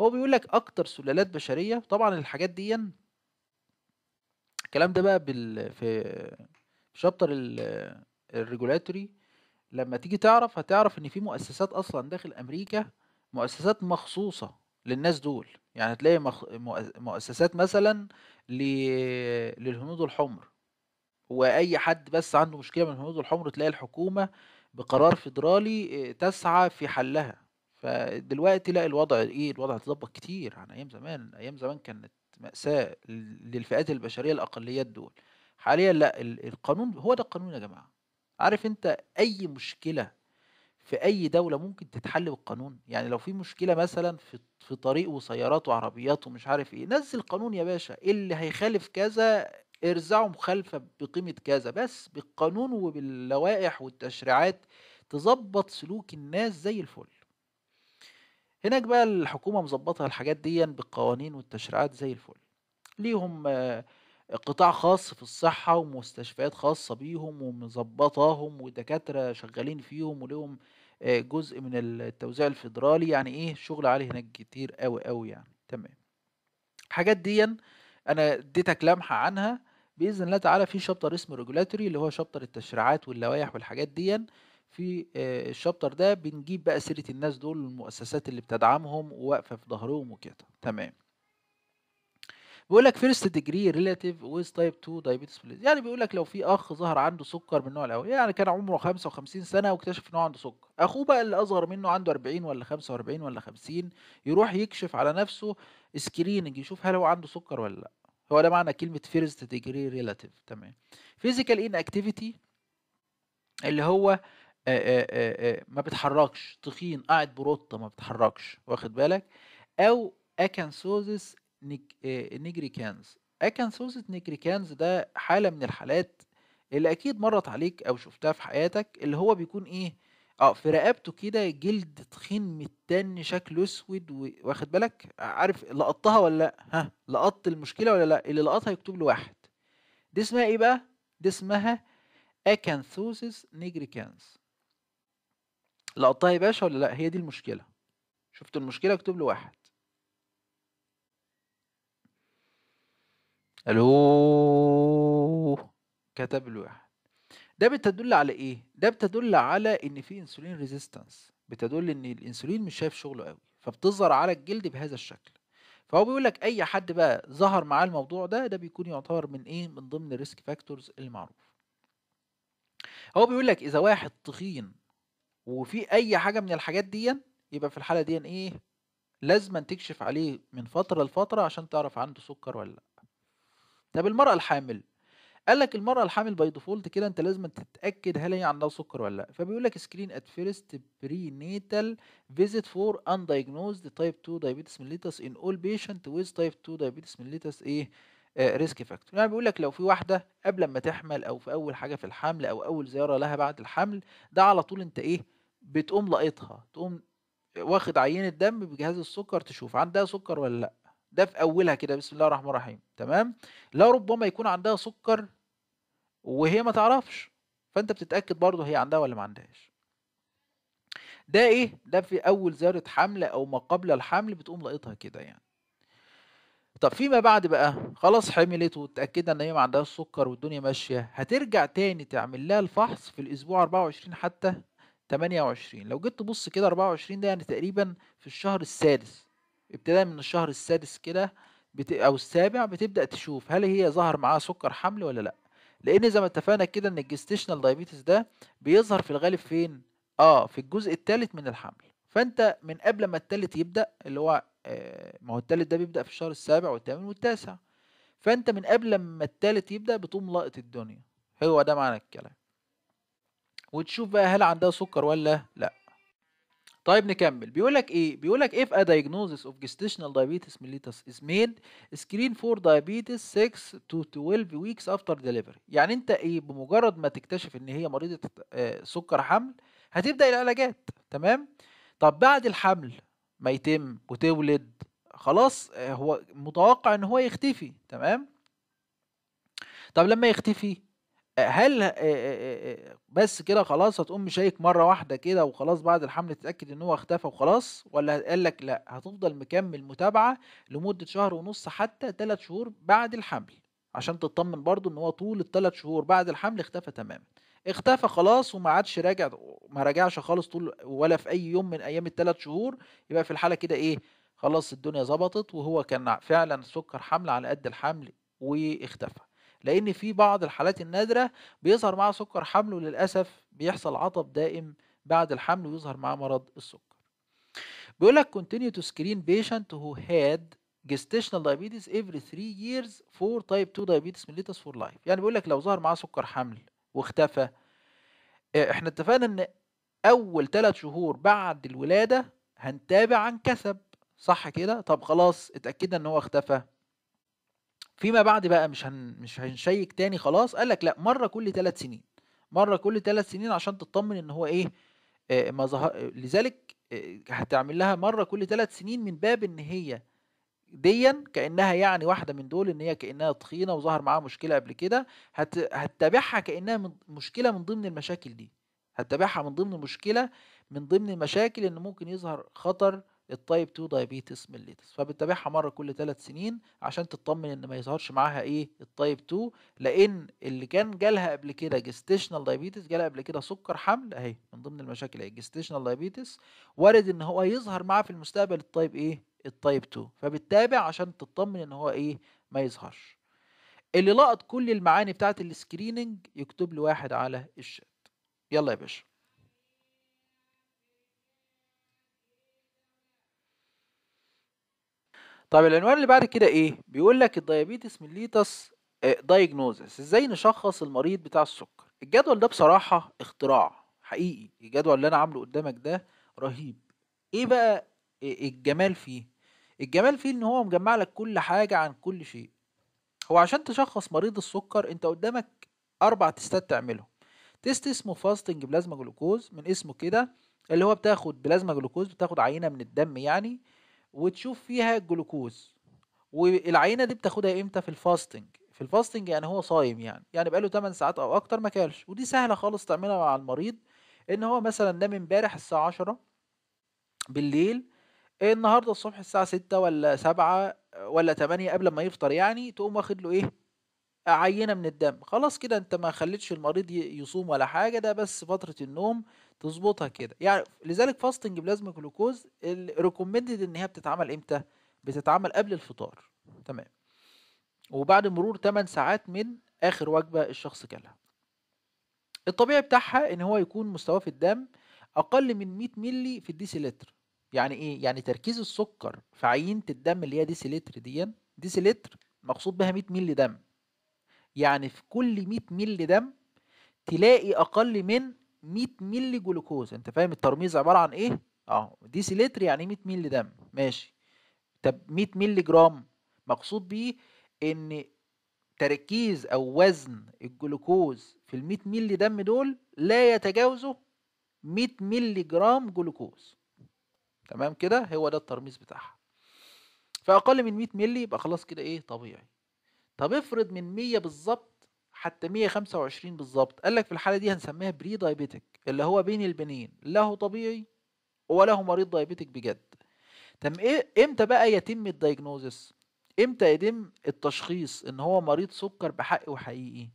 هو بيقول لك اكتر سلالات بشريه طبعا الحاجات دي الكلام ده بقى بال في شابتر الريجولاتوري لما تيجي تعرف هتعرف ان في مؤسسات اصلا داخل امريكا مؤسسات مخصوصه للناس دول يعني هتلاقي مخ... مؤسسات مثلا ل... للهنود الحمر واي حد بس عنده مشكله من الهنود الحمر تلاقي الحكومه بقرار فيدرالي آه، تسعى في حلها فدلوقتي لا الوضع ايه الوضع اتظبط كتير عن ايام زمان ايام زمان كانت مأساة للفئات البشرية الأقليات دول حاليا لا القانون هو ده القانون يا جماعة عارف أنت أي مشكلة في أي دولة ممكن تتحل بالقانون يعني لو في مشكلة مثلا في في طريق وسيارات وعربيات ومش عارف إيه نزل قانون يا باشا اللي هيخالف كذا ارزعه مخالفة بقيمة كذا بس بالقانون وباللوائح والتشريعات تظبط سلوك الناس زي الفل هناك بقى الحكومة مظبطة الحاجات دي بالقوانين والتشريعات زي الفل ليهم آه قطاع خاص في الصحة ومستشفيات خاصة بيهم ومظبطاهم ودكاترة شغالين فيهم ولهم آه، جزء من التوزيع الفيدرالي يعني ايه شغل عليه هناك كتير قوي قوي يعني تمام الحاجات دي انا اديتك لمحة عنها باذن الله تعالى في شابتر اسمه ريجولاتوري اللي هو شابتر التشريعات واللوائح والحاجات دي في آه، الشابتر ده بنجيب بقى سيرة الناس دول والمؤسسات اللي بتدعمهم وواقفة في ظهرهم وكده تمام بيقول لك فيرست ديجري ريلاتيف ويز تايب 2 دايابيتس يعني بيقول لك لو في اخ ظهر عنده سكر من النوع الاول يعني كان عمره 55 سنه واكتشف ان هو عنده سكر اخوه بقى اللي اصغر منه عنده 40 ولا 45 ولا 50 يروح يكشف على نفسه سكريننج يشوف هل هو عنده سكر ولا لا هو ده معنى كلمه فيرست ديجري ريلاتيف تمام فيزيكال ان اكتيفيتي اللي هو آآ آآ ما بتحركش تخين قاعد بروطه ما بتحركش واخد بالك او اكنسوزس آه، نيجريكانز اكانثوزة آه، كانز ده حالة من الحالات اللي اكيد مرت عليك او شفتها في حياتك اللي هو بيكون ايه اه في رقبته كده جلد تخين متن شكله اسود واخد بالك عارف لقطها ولا لا ها لقط المشكله ولا لا اللي لقطها يكتب له واحد دي اسمها ايه بقى دي اسمها اكانثوزيس نيجريكانس لقطها يا باشا ولا لا هي دي المشكله شفت المشكله اكتب له واحد الو كتب له واحد ده بتدل على ايه ده بتدل على ان في انسولين ريزيستنس بتدل ان الانسولين مش شايف شغله قوي فبتظهر على الجلد بهذا الشكل فهو بيقول لك اي حد بقى ظهر معاه الموضوع ده ده بيكون يعتبر من ايه من ضمن الريسك فاكتورز المعروف هو بيقول لك اذا واحد تخين وفي اي حاجه من الحاجات دي يبقى في الحاله دي ايه لازم تكشف عليه من فتره لفتره عشان تعرف عنده سكر ولا لا طب المرأة الحامل قال لك المرأة الحامل باي ديفولت كده انت لازم تتأكد هل هي عندها سكر ولا لا فبيقول لك سكرين ات فيرست بري نيتال فيزيت فور ان دايجنوزد تايب 2 diabetes ميليتس ان اول بيشنت ويز تايب 2 diabetes ميليتس ايه ريسك فاكتور يعني بيقول لك لو في واحده قبل ما تحمل او في اول حاجه في الحمل او اول زياره لها بعد الحمل ده على طول انت ايه بتقوم لاقطها تقوم واخد عينه دم بجهاز السكر تشوف عندها سكر ولا لا ده في اولها كده بسم الله الرحمن الرحيم تمام لا ربما يكون عندها سكر وهي ما تعرفش فانت بتتاكد برضه هي عندها ولا ما عندهاش ده ايه ده في اول زياره حمل او ما قبل الحمل بتقوم لقيتها كده يعني طب فيما بعد بقى خلاص حملت واتاكدنا ان هي ما عندهاش سكر والدنيا ماشيه هترجع تاني تعمل لها الفحص في الاسبوع 24 حتى 28 لو جيت تبص كده 24 ده يعني تقريبا في الشهر السادس ابتداء من الشهر السادس كده بت... او السابع بتبدا تشوف هل هي ظهر معاها سكر حمل ولا لا لان زي ما اتفقنا كده ان الجستيشنال دايابيتس ده بيظهر في الغالب فين اه في الجزء الثالث من الحمل فانت من قبل ما الثالث يبدا اللي هو آه ما هو الثالث ده بيبدا في الشهر السابع والثامن والتاسع فانت من قبل ما الثالث يبدا بتقوم لقط الدنيا هو ده معنى الكلام وتشوف بقى هل عندها سكر ولا لا طيب نكمل بيقول لك ايه بيقول لك if a diagnosis of gestational diabetes mellitus is made screen for diabetes 6 to 12 weeks after delivery يعني انت ايه بمجرد ما تكتشف ان هي مريضه آه، سكر حمل هتبدا العلاجات تمام طب بعد الحمل ما يتم وتولد خلاص آه، هو متوقع ان هو يختفي تمام طب لما يختفي هل بس كده خلاص هتقوم مشايك مره واحده كده وخلاص بعد الحمل تتاكد ان هو اختفى وخلاص ولا قال لك لا هتفضل مكمل متابعه لمده شهر ونص حتى ثلاث شهور بعد الحمل عشان تطمن برضو ان هو طول الثلاث شهور بعد الحمل اختفى تماما اختفى خلاص وما عادش راجع ما راجعش خالص طول ولا في اي يوم من ايام الثلاث شهور يبقى في الحاله كده ايه خلاص الدنيا ظبطت وهو كان فعلا سكر حمل على قد الحمل واختفى لان في بعض الحالات النادره بيظهر معاه سكر حمل وللاسف بيحصل عطب دائم بعد الحمل ويظهر معاه مرض السكر بيقول لك continue to screen patient who had gestational diabetes every 3 years for type 2 diabetes mellitus for life يعني بيقول لك لو ظهر معاه سكر حمل واختفى آه، احنا اتفقنا ان اول 3 شهور بعد الولاده هنتابع عن كسب صح كده طب خلاص اتاكدنا ان هو اختفى فيما بعد بقى مش هن مش هنشيك تاني خلاص قال لك لا مره كل ثلاث سنين مره كل ثلاث سنين عشان تطمن ان هو ايه آه، ما ظهر آه، لذلك آه، هتعمل لها مره كل ثلاث سنين من باب ان هي ديا كانها يعني واحده من دول ان هي كانها تخينه وظهر معاها مشكله قبل كده هت... هتتابعها كانها من... مشكله من ضمن المشاكل دي هتتابعها من ضمن مشكله من ضمن المشاكل ان ممكن يظهر خطر التايب 2 دايابيتس ميليتس فبتتابعها مره كل ثلاث سنين عشان تطمن ان ما يظهرش معاها ايه التايب 2 لان اللي كان جالها قبل كده جستيشنال دايابيتس جالها قبل كده سكر حمل اهي من ضمن المشاكل اهي جستيشنال دايابيتس وارد ان هو يظهر معاها في المستقبل التايب ايه التايب 2 فبتتابع عشان تطمن ان هو ايه ما يظهرش اللي لقط كل المعاني بتاعه السكريننج يكتب له واحد على الشات يلا يا باشا طب العنوان اللي بعد كده ايه بيقول لك الدايابيتس ميليتس آه، دايجنوزس ازاي نشخص المريض بتاع السكر الجدول ده بصراحه اختراع حقيقي الجدول اللي انا عامله قدامك ده رهيب ايه بقى آه، الجمال فيه الجمال فيه ان هو مجمع لك كل حاجه عن كل شيء هو عشان تشخص مريض السكر انت قدامك اربع تستات تعملهم تيست اسمه فاستنج بلازما جلوكوز من اسمه كده اللي هو بتاخد بلازما جلوكوز بتاخد عينه من الدم يعني وتشوف فيها الجلوكوز والعينه دي بتاخدها امتى في الفاستنج في الفاستنج يعني هو صايم يعني يعني بقاله 8 ساعات او اكتر ما كلش ودي سهله خالص تعملها مع المريض ان هو مثلا نام امبارح الساعه 10 بالليل النهارده الصبح الساعه 6 ولا 7 ولا 8 قبل ما يفطر يعني تقوم واخد له ايه عينه من الدم خلاص كده انت ما خليتش المريض يصوم ولا حاجه ده بس فتره النوم تظبطها كده يعني لذلك فاستنج بلازما جلوكوز الريكومندد ان هي بتتعمل امتى بتتعمل قبل الفطار تمام وبعد مرور 8 ساعات من اخر وجبه الشخص كلها الطبيعي بتاعها ان هو يكون مستواه في الدم اقل من 100 مللي في الديسيلتر يعني ايه يعني تركيز السكر في عينه الدم اللي هي ديسيلتر دي ديسيلتر مقصود بها 100 مللي دم يعني في كل 100 مللي دم تلاقي اقل من 100 مللي جلوكوز انت فاهم الترميز عباره عن ايه اه ديسي لتر يعني 100 مللي دم ماشي طب 100 مللي جرام مقصود بيه ان تركيز او وزن الجلوكوز في ال 100 مللي دم دول لا يتجاوزوا 100 مللي جرام جلوكوز تمام كده هو ده الترميز بتاعها فاقل من 100 مللي يبقى خلاص كده ايه طبيعي طب افرض من 100 بالظبط حتى 125 بالظبط قال لك في الحالة دي هنسميها بري دايبيتك اللي هو بين البنين لا هو طبيعي ولا هو مريض دايبيتك بجد طب ايه امتى بقى يتم الدايجنوزس امتى يتم التشخيص ان هو مريض سكر بحق وحقيقي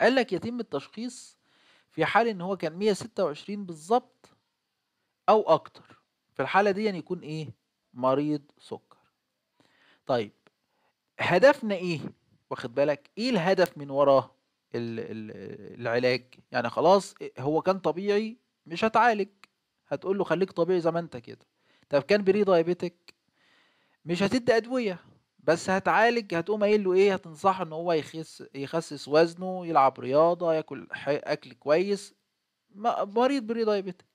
قال لك يتم التشخيص في حال ان هو كان 126 بالظبط او اكتر في الحالة دي يعني يكون ايه مريض سكر طيب هدفنا ايه واخد بالك ايه الهدف من وراه العلاج يعني خلاص هو كان طبيعي مش هتعالج هتقول له خليك طبيعي زي ما انت كده طب كان بري دايبيتك مش هتدي ادويه بس هتعالج هتقوم قايل له ايه هتنصحه ان هو يخس يخسس وزنه يلعب رياضه ياكل اكل كويس مريض بري دايبيتك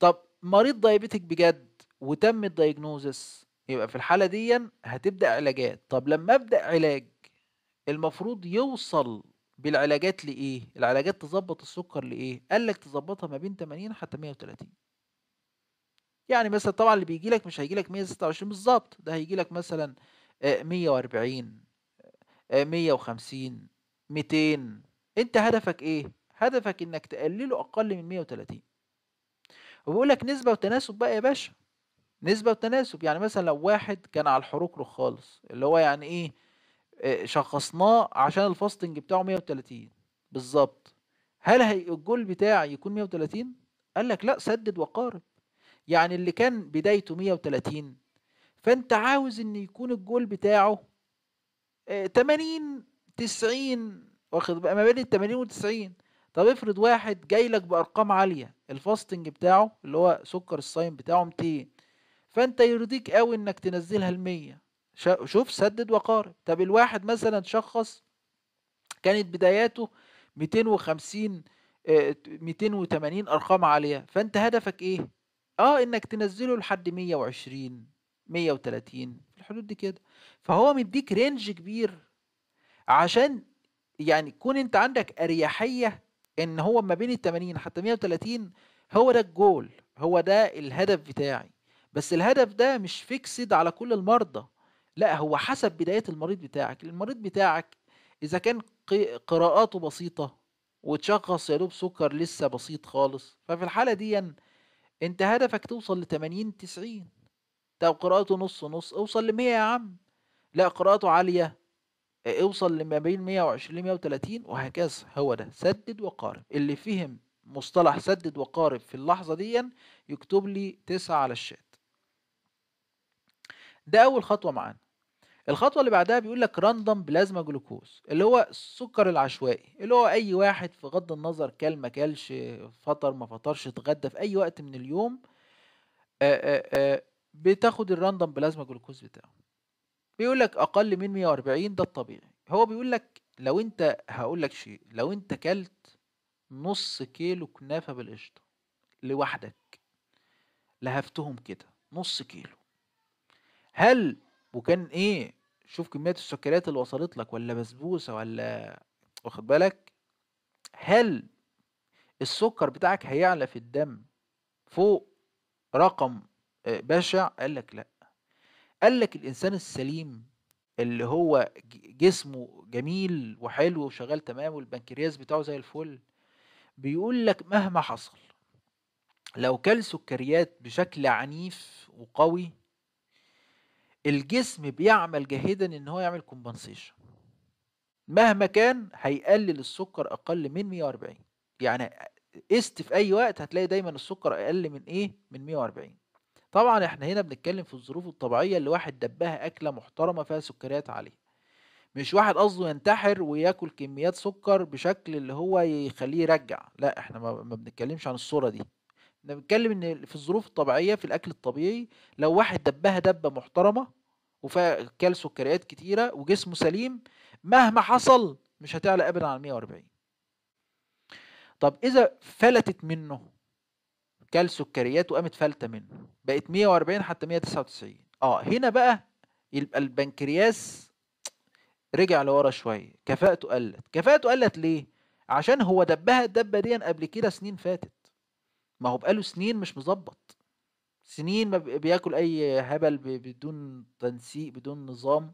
طب مريض دايبيتك بجد وتم الدايجنوزس يبقى في الحاله دي هتبدا علاجات طب لما ابدا علاج المفروض يوصل بالعلاجات لإيه؟ العلاجات تظبط السكر لإيه؟ قال لك تظبطها ما بين 80 حتى 130 يعني مثلا طبعا اللي بيجي لك مش هيجي لك 126 بالظبط ده هيجي لك مثلا 140 150 200 انت هدفك ايه هدفك انك تقلله اقل من 130 وبيقول لك نسبه وتناسب بقى يا باشا نسبه وتناسب يعني مثلا لو واحد كان على الحروق له خالص اللي هو يعني ايه آه، شخصناه عشان الفاستنج بتاعه 130 بالظبط هل هي الجول بتاعي يكون 130 قال لك لا سدد وقارب يعني اللي كان بدايته 130 فانت عاوز ان يكون الجول بتاعه 80 آه، 90 واخد بقى ما بين ال 80 و 90 طب افرض واحد جاي لك بارقام عاليه الفاستنج بتاعه اللي هو سكر الصايم بتاعه 200 فانت يرضيك قوي انك تنزلها ل 100 شوف سدد وقارب طب الواحد مثلا شخص كانت بداياته 250 280 آه، ارقام عاليه فانت هدفك ايه اه انك تنزله لحد 120 130 في الحدود دي كده فهو مديك رينج كبير عشان يعني تكون انت عندك اريحيه ان هو ما بين ال 80 حتى 130 هو ده الجول هو ده الهدف بتاعي بس الهدف ده مش فيكسد على كل المرضى لا هو حسب بداية المريض بتاعك المريض بتاعك إذا كان قراءاته بسيطة وتشخص يا دوب سكر لسه بسيط خالص ففي الحالة دي أنت هدفك توصل ل 80 90 طب قراءته نص نص اوصل ل 100 يا عم لا قراءته عالية اوصل لما بين 120 ل 130 وهكذا هو ده سدد وقارب اللي فهم مصطلح سدد وقارب في اللحظة دي يكتب لي تسعة على الشات ده اول خطوه معانا الخطوه اللي بعدها بيقول لك راندوم بلازما جلوكوز اللي هو السكر العشوائي اللي هو اي واحد في غض النظر كل ما كلش فطر ما فطرش اتغدى في اي وقت من اليوم آآ آآ بتاخد الراندوم بلازما جلوكوز بتاعه بيقول لك اقل من 140 ده الطبيعي هو بيقول لك لو انت هقول لك شيء لو انت كلت نص كيلو كنافه بالقشطه لوحدك لهفتهم كده نص كيلو هل وكان إيه شوف كمية السكريات اللي وصلت لك ولا بسبوسة ولا واخد بالك هل السكر بتاعك هيعلى في الدم فوق رقم آه، بشع قال لك لا قال لك الانسان السليم اللي هو جسمه جميل وحلو وشغال تمام والبنكرياس بتاعه زي الفل بيقول لك مهما حصل لو كل سكريات بشكل عنيف وقوي الجسم بيعمل جاهدا ان هو يعمل كومبنسيشن مهما كان هيقلل السكر اقل من 140 يعني قست في اي وقت هتلاقي دايما السكر اقل من ايه من 140 طبعا احنا هنا بنتكلم في الظروف الطبيعيه اللي واحد دبها اكله محترمه فيها سكريات عاليه مش واحد قصده ينتحر وياكل كميات سكر بشكل اللي هو يخليه يرجع لا احنا ما بنتكلمش عن الصوره دي احنا بنتكلم ان في الظروف الطبيعيه في الاكل الطبيعي لو واحد دبها دبه محترمه وكل سكريات كتيره وجسمه سليم مهما حصل مش هتعلى ابدا عن 140 طب اذا فلتت منه كل سكريات وقامت فلته منه بقت 140 حتى 199 اه هنا بقى يبقى البنكرياس رجع لورا شويه كفاءته قلت كفاءته قلت ليه عشان هو دبها الدبه دي قبل كده سنين فاتت ما هو بقاله سنين مش مظبط سنين ما بياكل اي هبل بدون تنسيق بدون نظام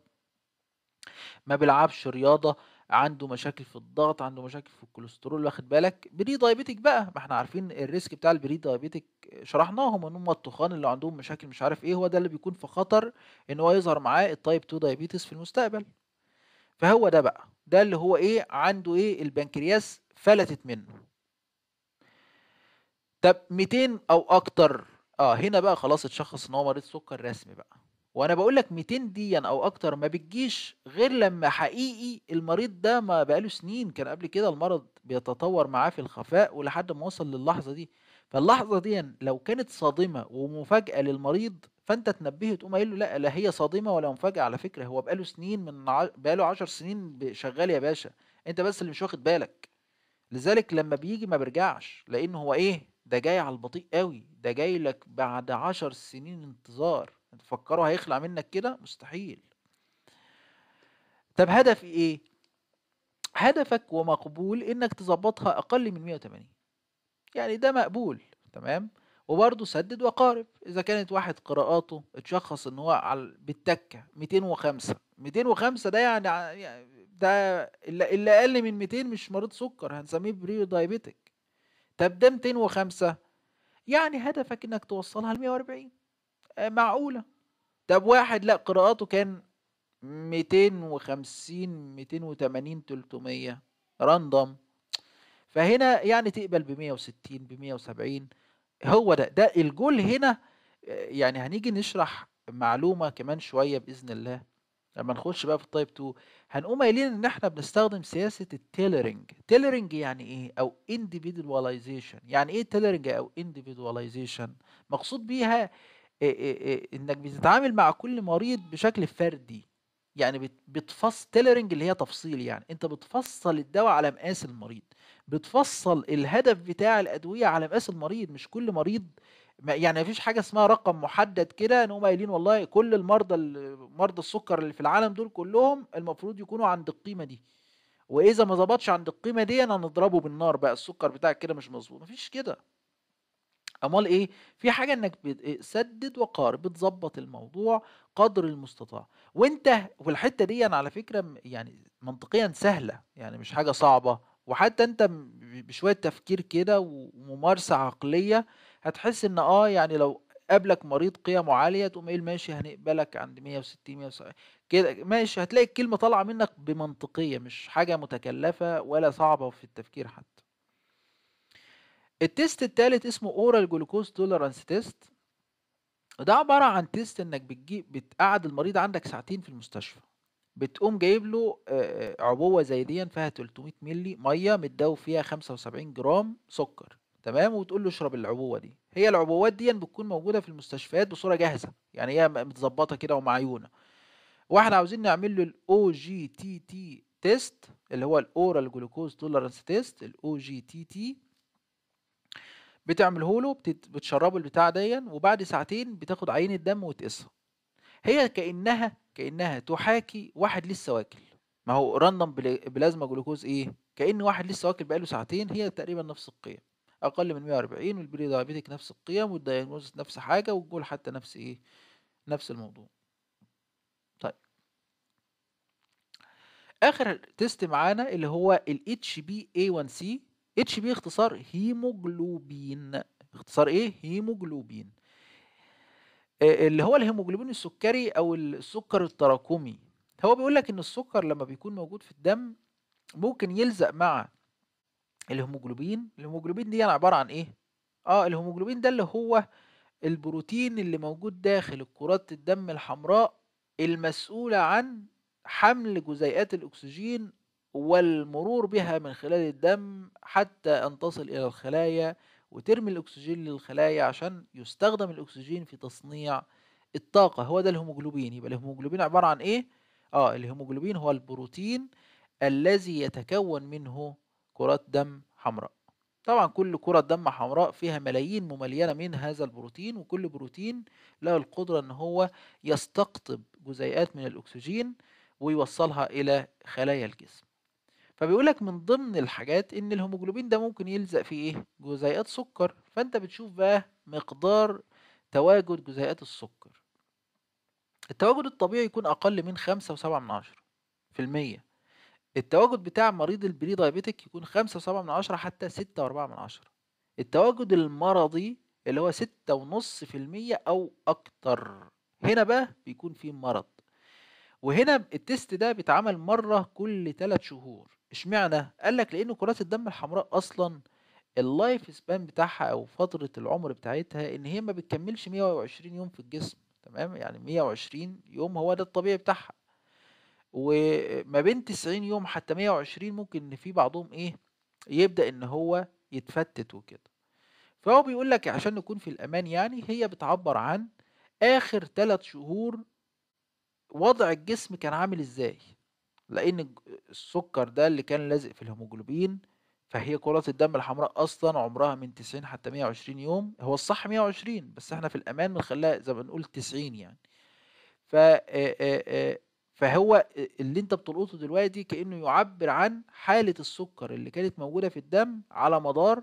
ما بيلعبش رياضه عنده مشاكل في الضغط عنده مشاكل في الكوليسترول واخد بالك بري دايابيتك بقى ما احنا عارفين الريسك بتاع البري دايابيتك شرحناهم ان هم التخان اللي عندهم مشاكل مش عارف ايه هو ده اللي بيكون في خطر ان هو يظهر معاه التايب 2 دايبيتس في المستقبل فهو ده بقى ده اللي هو ايه عنده ايه البنكرياس فلتت منه طب 200 او اكتر اه هنا بقى خلاص اتشخص ان هو مريض سكر رسمي بقى وانا بقول لك 200 ديا او اكتر ما بتجيش غير لما حقيقي المريض ده ما بقاله سنين كان قبل كده المرض بيتطور معاه في الخفاء ولحد ما وصل للحظه دي فاللحظه دي لو كانت صادمه ومفاجاه للمريض فانت تنبهه تقوم قايل له لا لا هي صادمه ولا مفاجاه على فكره هو بقاله سنين من ع... بقاله 10 سنين شغال يا باشا انت بس اللي مش واخد بالك لذلك لما بيجي ما بيرجعش لان هو ايه ده جاي على البطيء أوي، ده جاي لك بعد 10 سنين انتظار، تفكروا هيخلع منّك كده؟ مستحيل. طب هدفي إيه؟ هدفك ومقبول إنّك تظبطها أقل من 180 يعني ده مقبول تمام، وبرضه سدّد وقارب، إذا كانت واحد قراءاته اتشخّص إن هو على بالتكّة 205 205 ده يعني, يعني ده اللي أقل من 200 مش مريض سُكّر، هنسمّيه بري دايبيتك طب ده 205 يعني هدفك انك توصلها ل 140 آه، معقولة طب واحد لا قراءاته كان 250 280 300 راندوم فهنا يعني تقبل ب 160 ب 170 هو ده ده الجول هنا آه، يعني هنيجي نشرح معلومة كمان شوية بإذن الله لما نخش بقى في التايب 2 هنقوم قايلين ان احنا بنستخدم سياسه التيلرنج تيلرنج يعني ايه او individualization يعني ايه تيلرنج او individualization مقصود بيها إيه إيه انك بتتعامل مع كل مريض بشكل فردي يعني بتفصل تيلرنج اللي هي تفصيل يعني انت بتفصل الدواء على مقاس المريض بتفصل الهدف بتاع الادويه على مقاس المريض مش كل مريض يعني مفيش حاجه اسمها رقم محدد كده ان هم قايلين والله كل المرضى مرضى السكر اللي في العالم دول كلهم المفروض يكونوا عند القيمه دي واذا ما ظبطش عند القيمه دي انا هنضربه بالنار بقى السكر بتاعك كده مش مظبوط مفيش كده امال ايه في حاجه انك سدد وقارب بتظبط الموضوع قدر المستطاع وانت والحته دي يعني على فكره يعني منطقيا سهله يعني مش حاجه صعبه وحتى انت بشويه تفكير كده وممارسه عقليه هتحس ان اه يعني لو قابلك مريض قيمه عاليه تقوم قايل ماشي هنقبلك عند 160 170 كده ماشي هتلاقي الكلمه طالعه منك بمنطقيه مش حاجه متكلفه ولا صعبه في التفكير حتى التيست التالت اسمه اورال جلوكوز تولرانس تيست ده عباره عن تيست انك بتجيب بتقعد المريض عندك ساعتين في المستشفى بتقوم جايب له آه، آه، عبوه زي دي فيها 300 مللي ميه متداوب فيها 75 جرام سكر تمام وتقول له اشرب العبوه دي هي العبوات دي بتكون موجوده في المستشفيات بصوره جاهزه يعني هي متظبطه كده ومعيونه واحنا عاوزين نعمل له الاو جي تي تي تيست اللي هو الاورال جلوكوز تولرانس تيست الاو جي تي تي بتعمله له بتشربه البتاع ديا وبعد ساعتين بتاخد عينه دم وتقيسها هي كانها كانها تحاكي واحد لسه واكل ما هو راندوم بلازما جلوكوز ايه كان واحد لسه واكل بقاله ساعتين هي تقريبا نفس القيم اقل من 140 والبري دايابيتك نفس القيم والدايجنوز نفس حاجه والجول حتى نفس ايه نفس الموضوع طيب اخر تيست معانا اللي هو ال HbA1c اتش بي اختصار هيموجلوبين اختصار ايه هيموجلوبين آه، اللي هو الهيموجلوبين السكري او السكر التراكمي هو بيقول لك ان السكر لما بيكون موجود في الدم ممكن يلزق مع الهيموجلوبين الهيموجلوبين دي يعني عبارة عن ايه اه الهيموجلوبين ده اللي هو البروتين اللي موجود داخل كرات الدم الحمراء المسؤولة عن حمل جزيئات الأكسجين والمرور بها من خلال الدم حتى أن تصل إلى الخلايا وترمي الأكسجين للخلايا عشان يستخدم الأكسجين في تصنيع الطاقة هو ده الهيموجلوبين يبقى الهيموجلوبين عبارة عن إيه؟ آه الهيموجلوبين هو البروتين الذي يتكون منه كرات دم حمراء طبعا كل كرة دم حمراء فيها ملايين مملينة من هذا البروتين وكل بروتين له القدرة ان هو يستقطب جزيئات من الاكسجين ويوصلها الى خلايا الجسم فبيقول لك من ضمن الحاجات ان الهيموجلوبين ده ممكن يلزق في ايه جزيئات سكر فانت بتشوف بقى مقدار تواجد جزيئات السكر التواجد الطبيعي يكون اقل من خمسة وسبعة من عشرة في المية التواجد بتاع مريض البري دايابيتك يكون خمسة وسبعة من عشرة حتى ستة وأربعة من عشرة التواجد المرضي اللي هو ستة ونص في المية أو أكتر هنا بقى بيكون في مرض وهنا التست ده بيتعمل مرة كل تلات شهور اشمعنى؟ لك لأن كرات الدم الحمراء أصلا اللايف سبان بتاعها أو فترة العمر بتاعتها إن هي ما بتكملش 120 يوم في الجسم تمام يعني 120 يوم هو ده الطبيعي بتاعها وما بين 90 يوم حتى 120 ممكن ان في بعضهم ايه يبدا ان هو يتفتت وكده فهو بيقول لك عشان نكون في الامان يعني هي بتعبر عن اخر 3 شهور وضع الجسم كان عامل ازاي لان السكر ده اللي كان لازق في الهيموجلوبين فهي كرات الدم الحمراء أصلا عمرها من 90 حتى 120 يوم هو الصح 120 بس احنا في الأمان بنخليها زي ما بنقول 90 يعني ف فهو اللي انت بتلقطه دلوقتي كانه يعبر عن حاله السكر اللي كانت موجوده في الدم على مدار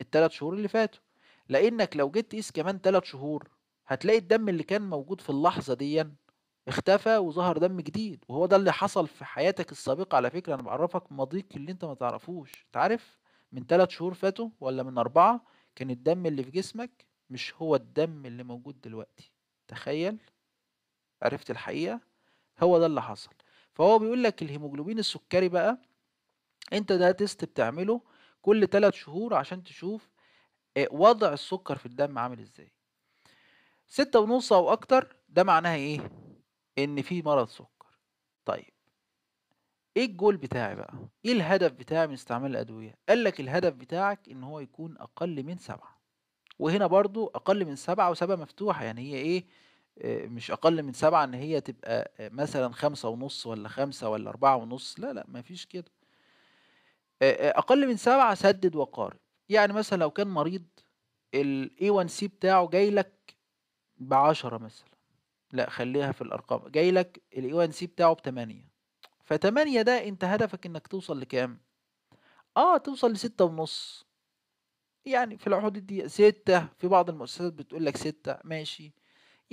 الثلاث شهور اللي فاتوا لانك لو جيت تقيس كمان ثلاث شهور هتلاقي الدم اللي كان موجود في اللحظه دي اختفى وظهر دم جديد وهو ده اللي حصل في حياتك السابقه على فكره انا بعرفك ماضيك اللي انت ما تعرفوش تعرف من ثلاث شهور فاتوا ولا من اربعه كان الدم اللي في جسمك مش هو الدم اللي موجود دلوقتي تخيل عرفت الحقيقه هو ده اللي حصل فهو بيقول لك الهيموجلوبين السكري بقى انت ده تيست بتعمله كل 3 شهور عشان تشوف آه، وضع السكر في الدم عامل ازاي ستة ونص او اكتر ده معناها ايه ان في مرض سكر طيب ايه الجول بتاعي بقى ايه الهدف بتاعي من استعمال الادويه قال لك الهدف بتاعك ان هو يكون اقل من سبعة وهنا برضو اقل من سبعة وسبعة مفتوحه يعني هي ايه آه، مش أقل من سبعه إن هي تبقى آه، مثلا خمسه ونص ولا خمسه ولا اربعه ونص لا، لأ ما فيش كده. آه، أقل من سبعه سدد وقارب، يعني مثلًا لو كان مريض الa 1 سي بتاعه جاي لك ب10 مثلًا، لأ خلّيها في الأرقام، جاي لك الa 1 سي بتاعه ب8 ف8 ده أنت هدفك إنك توصل لكام؟ آه توصل ل ونص يعني في العهود دي 6 في بعض المؤسسات بتقول لك 6 ماشي.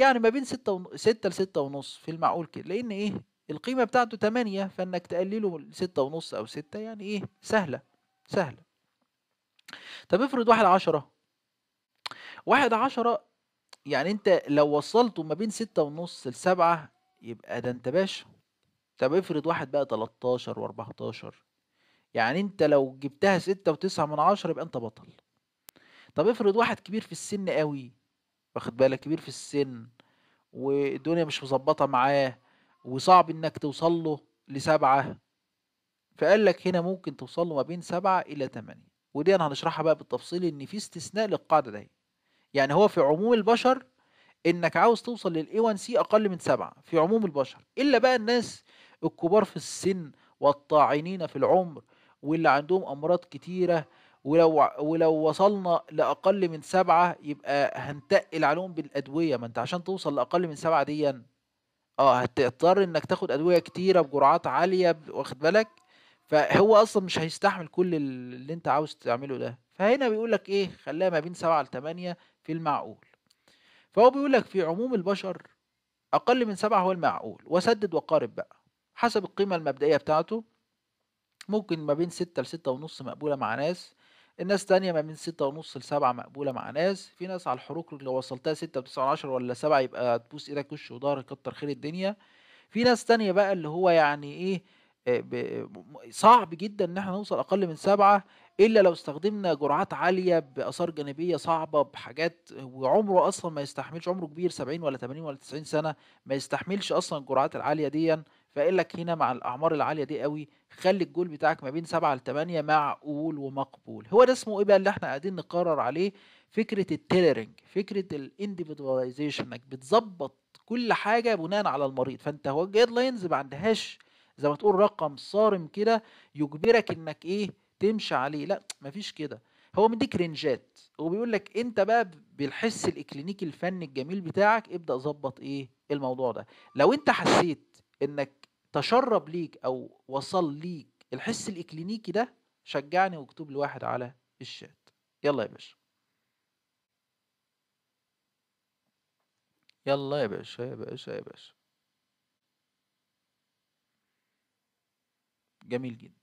يعني ما بين 6 ون... 6 ل 6 ونص في المعقول كده لان ايه القيمه بتاعته 8 فانك تقلله 6 ونص او 6 يعني ايه سهله سهله طب افرض 1 10 1 10 يعني انت لو وصلته ما بين 6 ونص ل 7 يبقى ده انت باشا طب افرض واحد بقى 13 و14 يعني انت لو جبتها 6 و9 من 10 يبقى انت بطل طب افرض واحد كبير في السن قوي واخد بالك كبير في السن والدنيا مش مظبطه معاه وصعب انك توصل له لسبعه فقال لك هنا ممكن توصل له ما بين سبعه الى ثمانيه ودي انا هنشرحها بقى بالتفصيل ان في استثناء للقاعده دي يعني هو في عموم البشر انك عاوز توصل للاي 1 سي اقل من سبعه في عموم البشر الا بقى الناس الكبار في السن والطاعنين في العمر واللي عندهم امراض كتيره ولو ولو وصلنا لاقل من سبعه يبقى هنتقل عليهم بالادويه ما انت عشان توصل لاقل من سبعه ديا اه هتضطر انك تاخد ادويه كتيره بجرعات عاليه واخد بالك فهو اصلا مش هيستحمل كل اللي انت عاوز تعمله ده فهنا بيقول لك ايه خلاها ما بين سبعه لثمانيه في المعقول فهو بيقول لك في عموم البشر اقل من سبعه هو المعقول وسدد وقارب بقى حسب القيمه المبدئيه بتاعته ممكن ما بين ستة لستة ونص مقبولة مع ناس الناس تانية ما بين ستة ونص لسبعة مقبولة مع ناس في ناس على الحروق لو وصلتها ستة وتسعة عشر ولا سبعة يبقى تبوس ايدك وش وضهرك كتر خير الدنيا في ناس تانية بقى اللي هو يعني ايه آه، صعب جدا ان احنا نوصل اقل من سبعة الا لو استخدمنا جرعات عالية باثار جانبية صعبة بحاجات وعمره اصلا ما يستحملش عمره كبير سبعين ولا تمانين ولا تسعين سنة ما يستحملش اصلا الجرعات العالية دي فقال لك هنا مع الاعمار العاليه دي قوي خلي الجول بتاعك ما بين 7 ل 8 معقول ومقبول هو ده اسمه ايه بقى اللي احنا قاعدين نقرر عليه فكره التيلرنج فكره الانديفيدواليزيشن انك بتظبط كل حاجه بناء على المريض فانت هو الجايد لاينز ما عندهاش زي ما تقول رقم صارم كده يجبرك انك ايه تمشي عليه لا مفيش كده هو مديك رنجات وبيقول لك انت بقى بالحس الاكلينيكي الفني الجميل بتاعك ابدا ظبط ايه الموضوع ده لو انت حسيت انك تشرب ليك او وصل ليك الحس الاكلينيكي ده شجعني واكتب لي واحد على الشات يلا يا باشا يلا يا باشا يا باشا يا باشا جميل جدا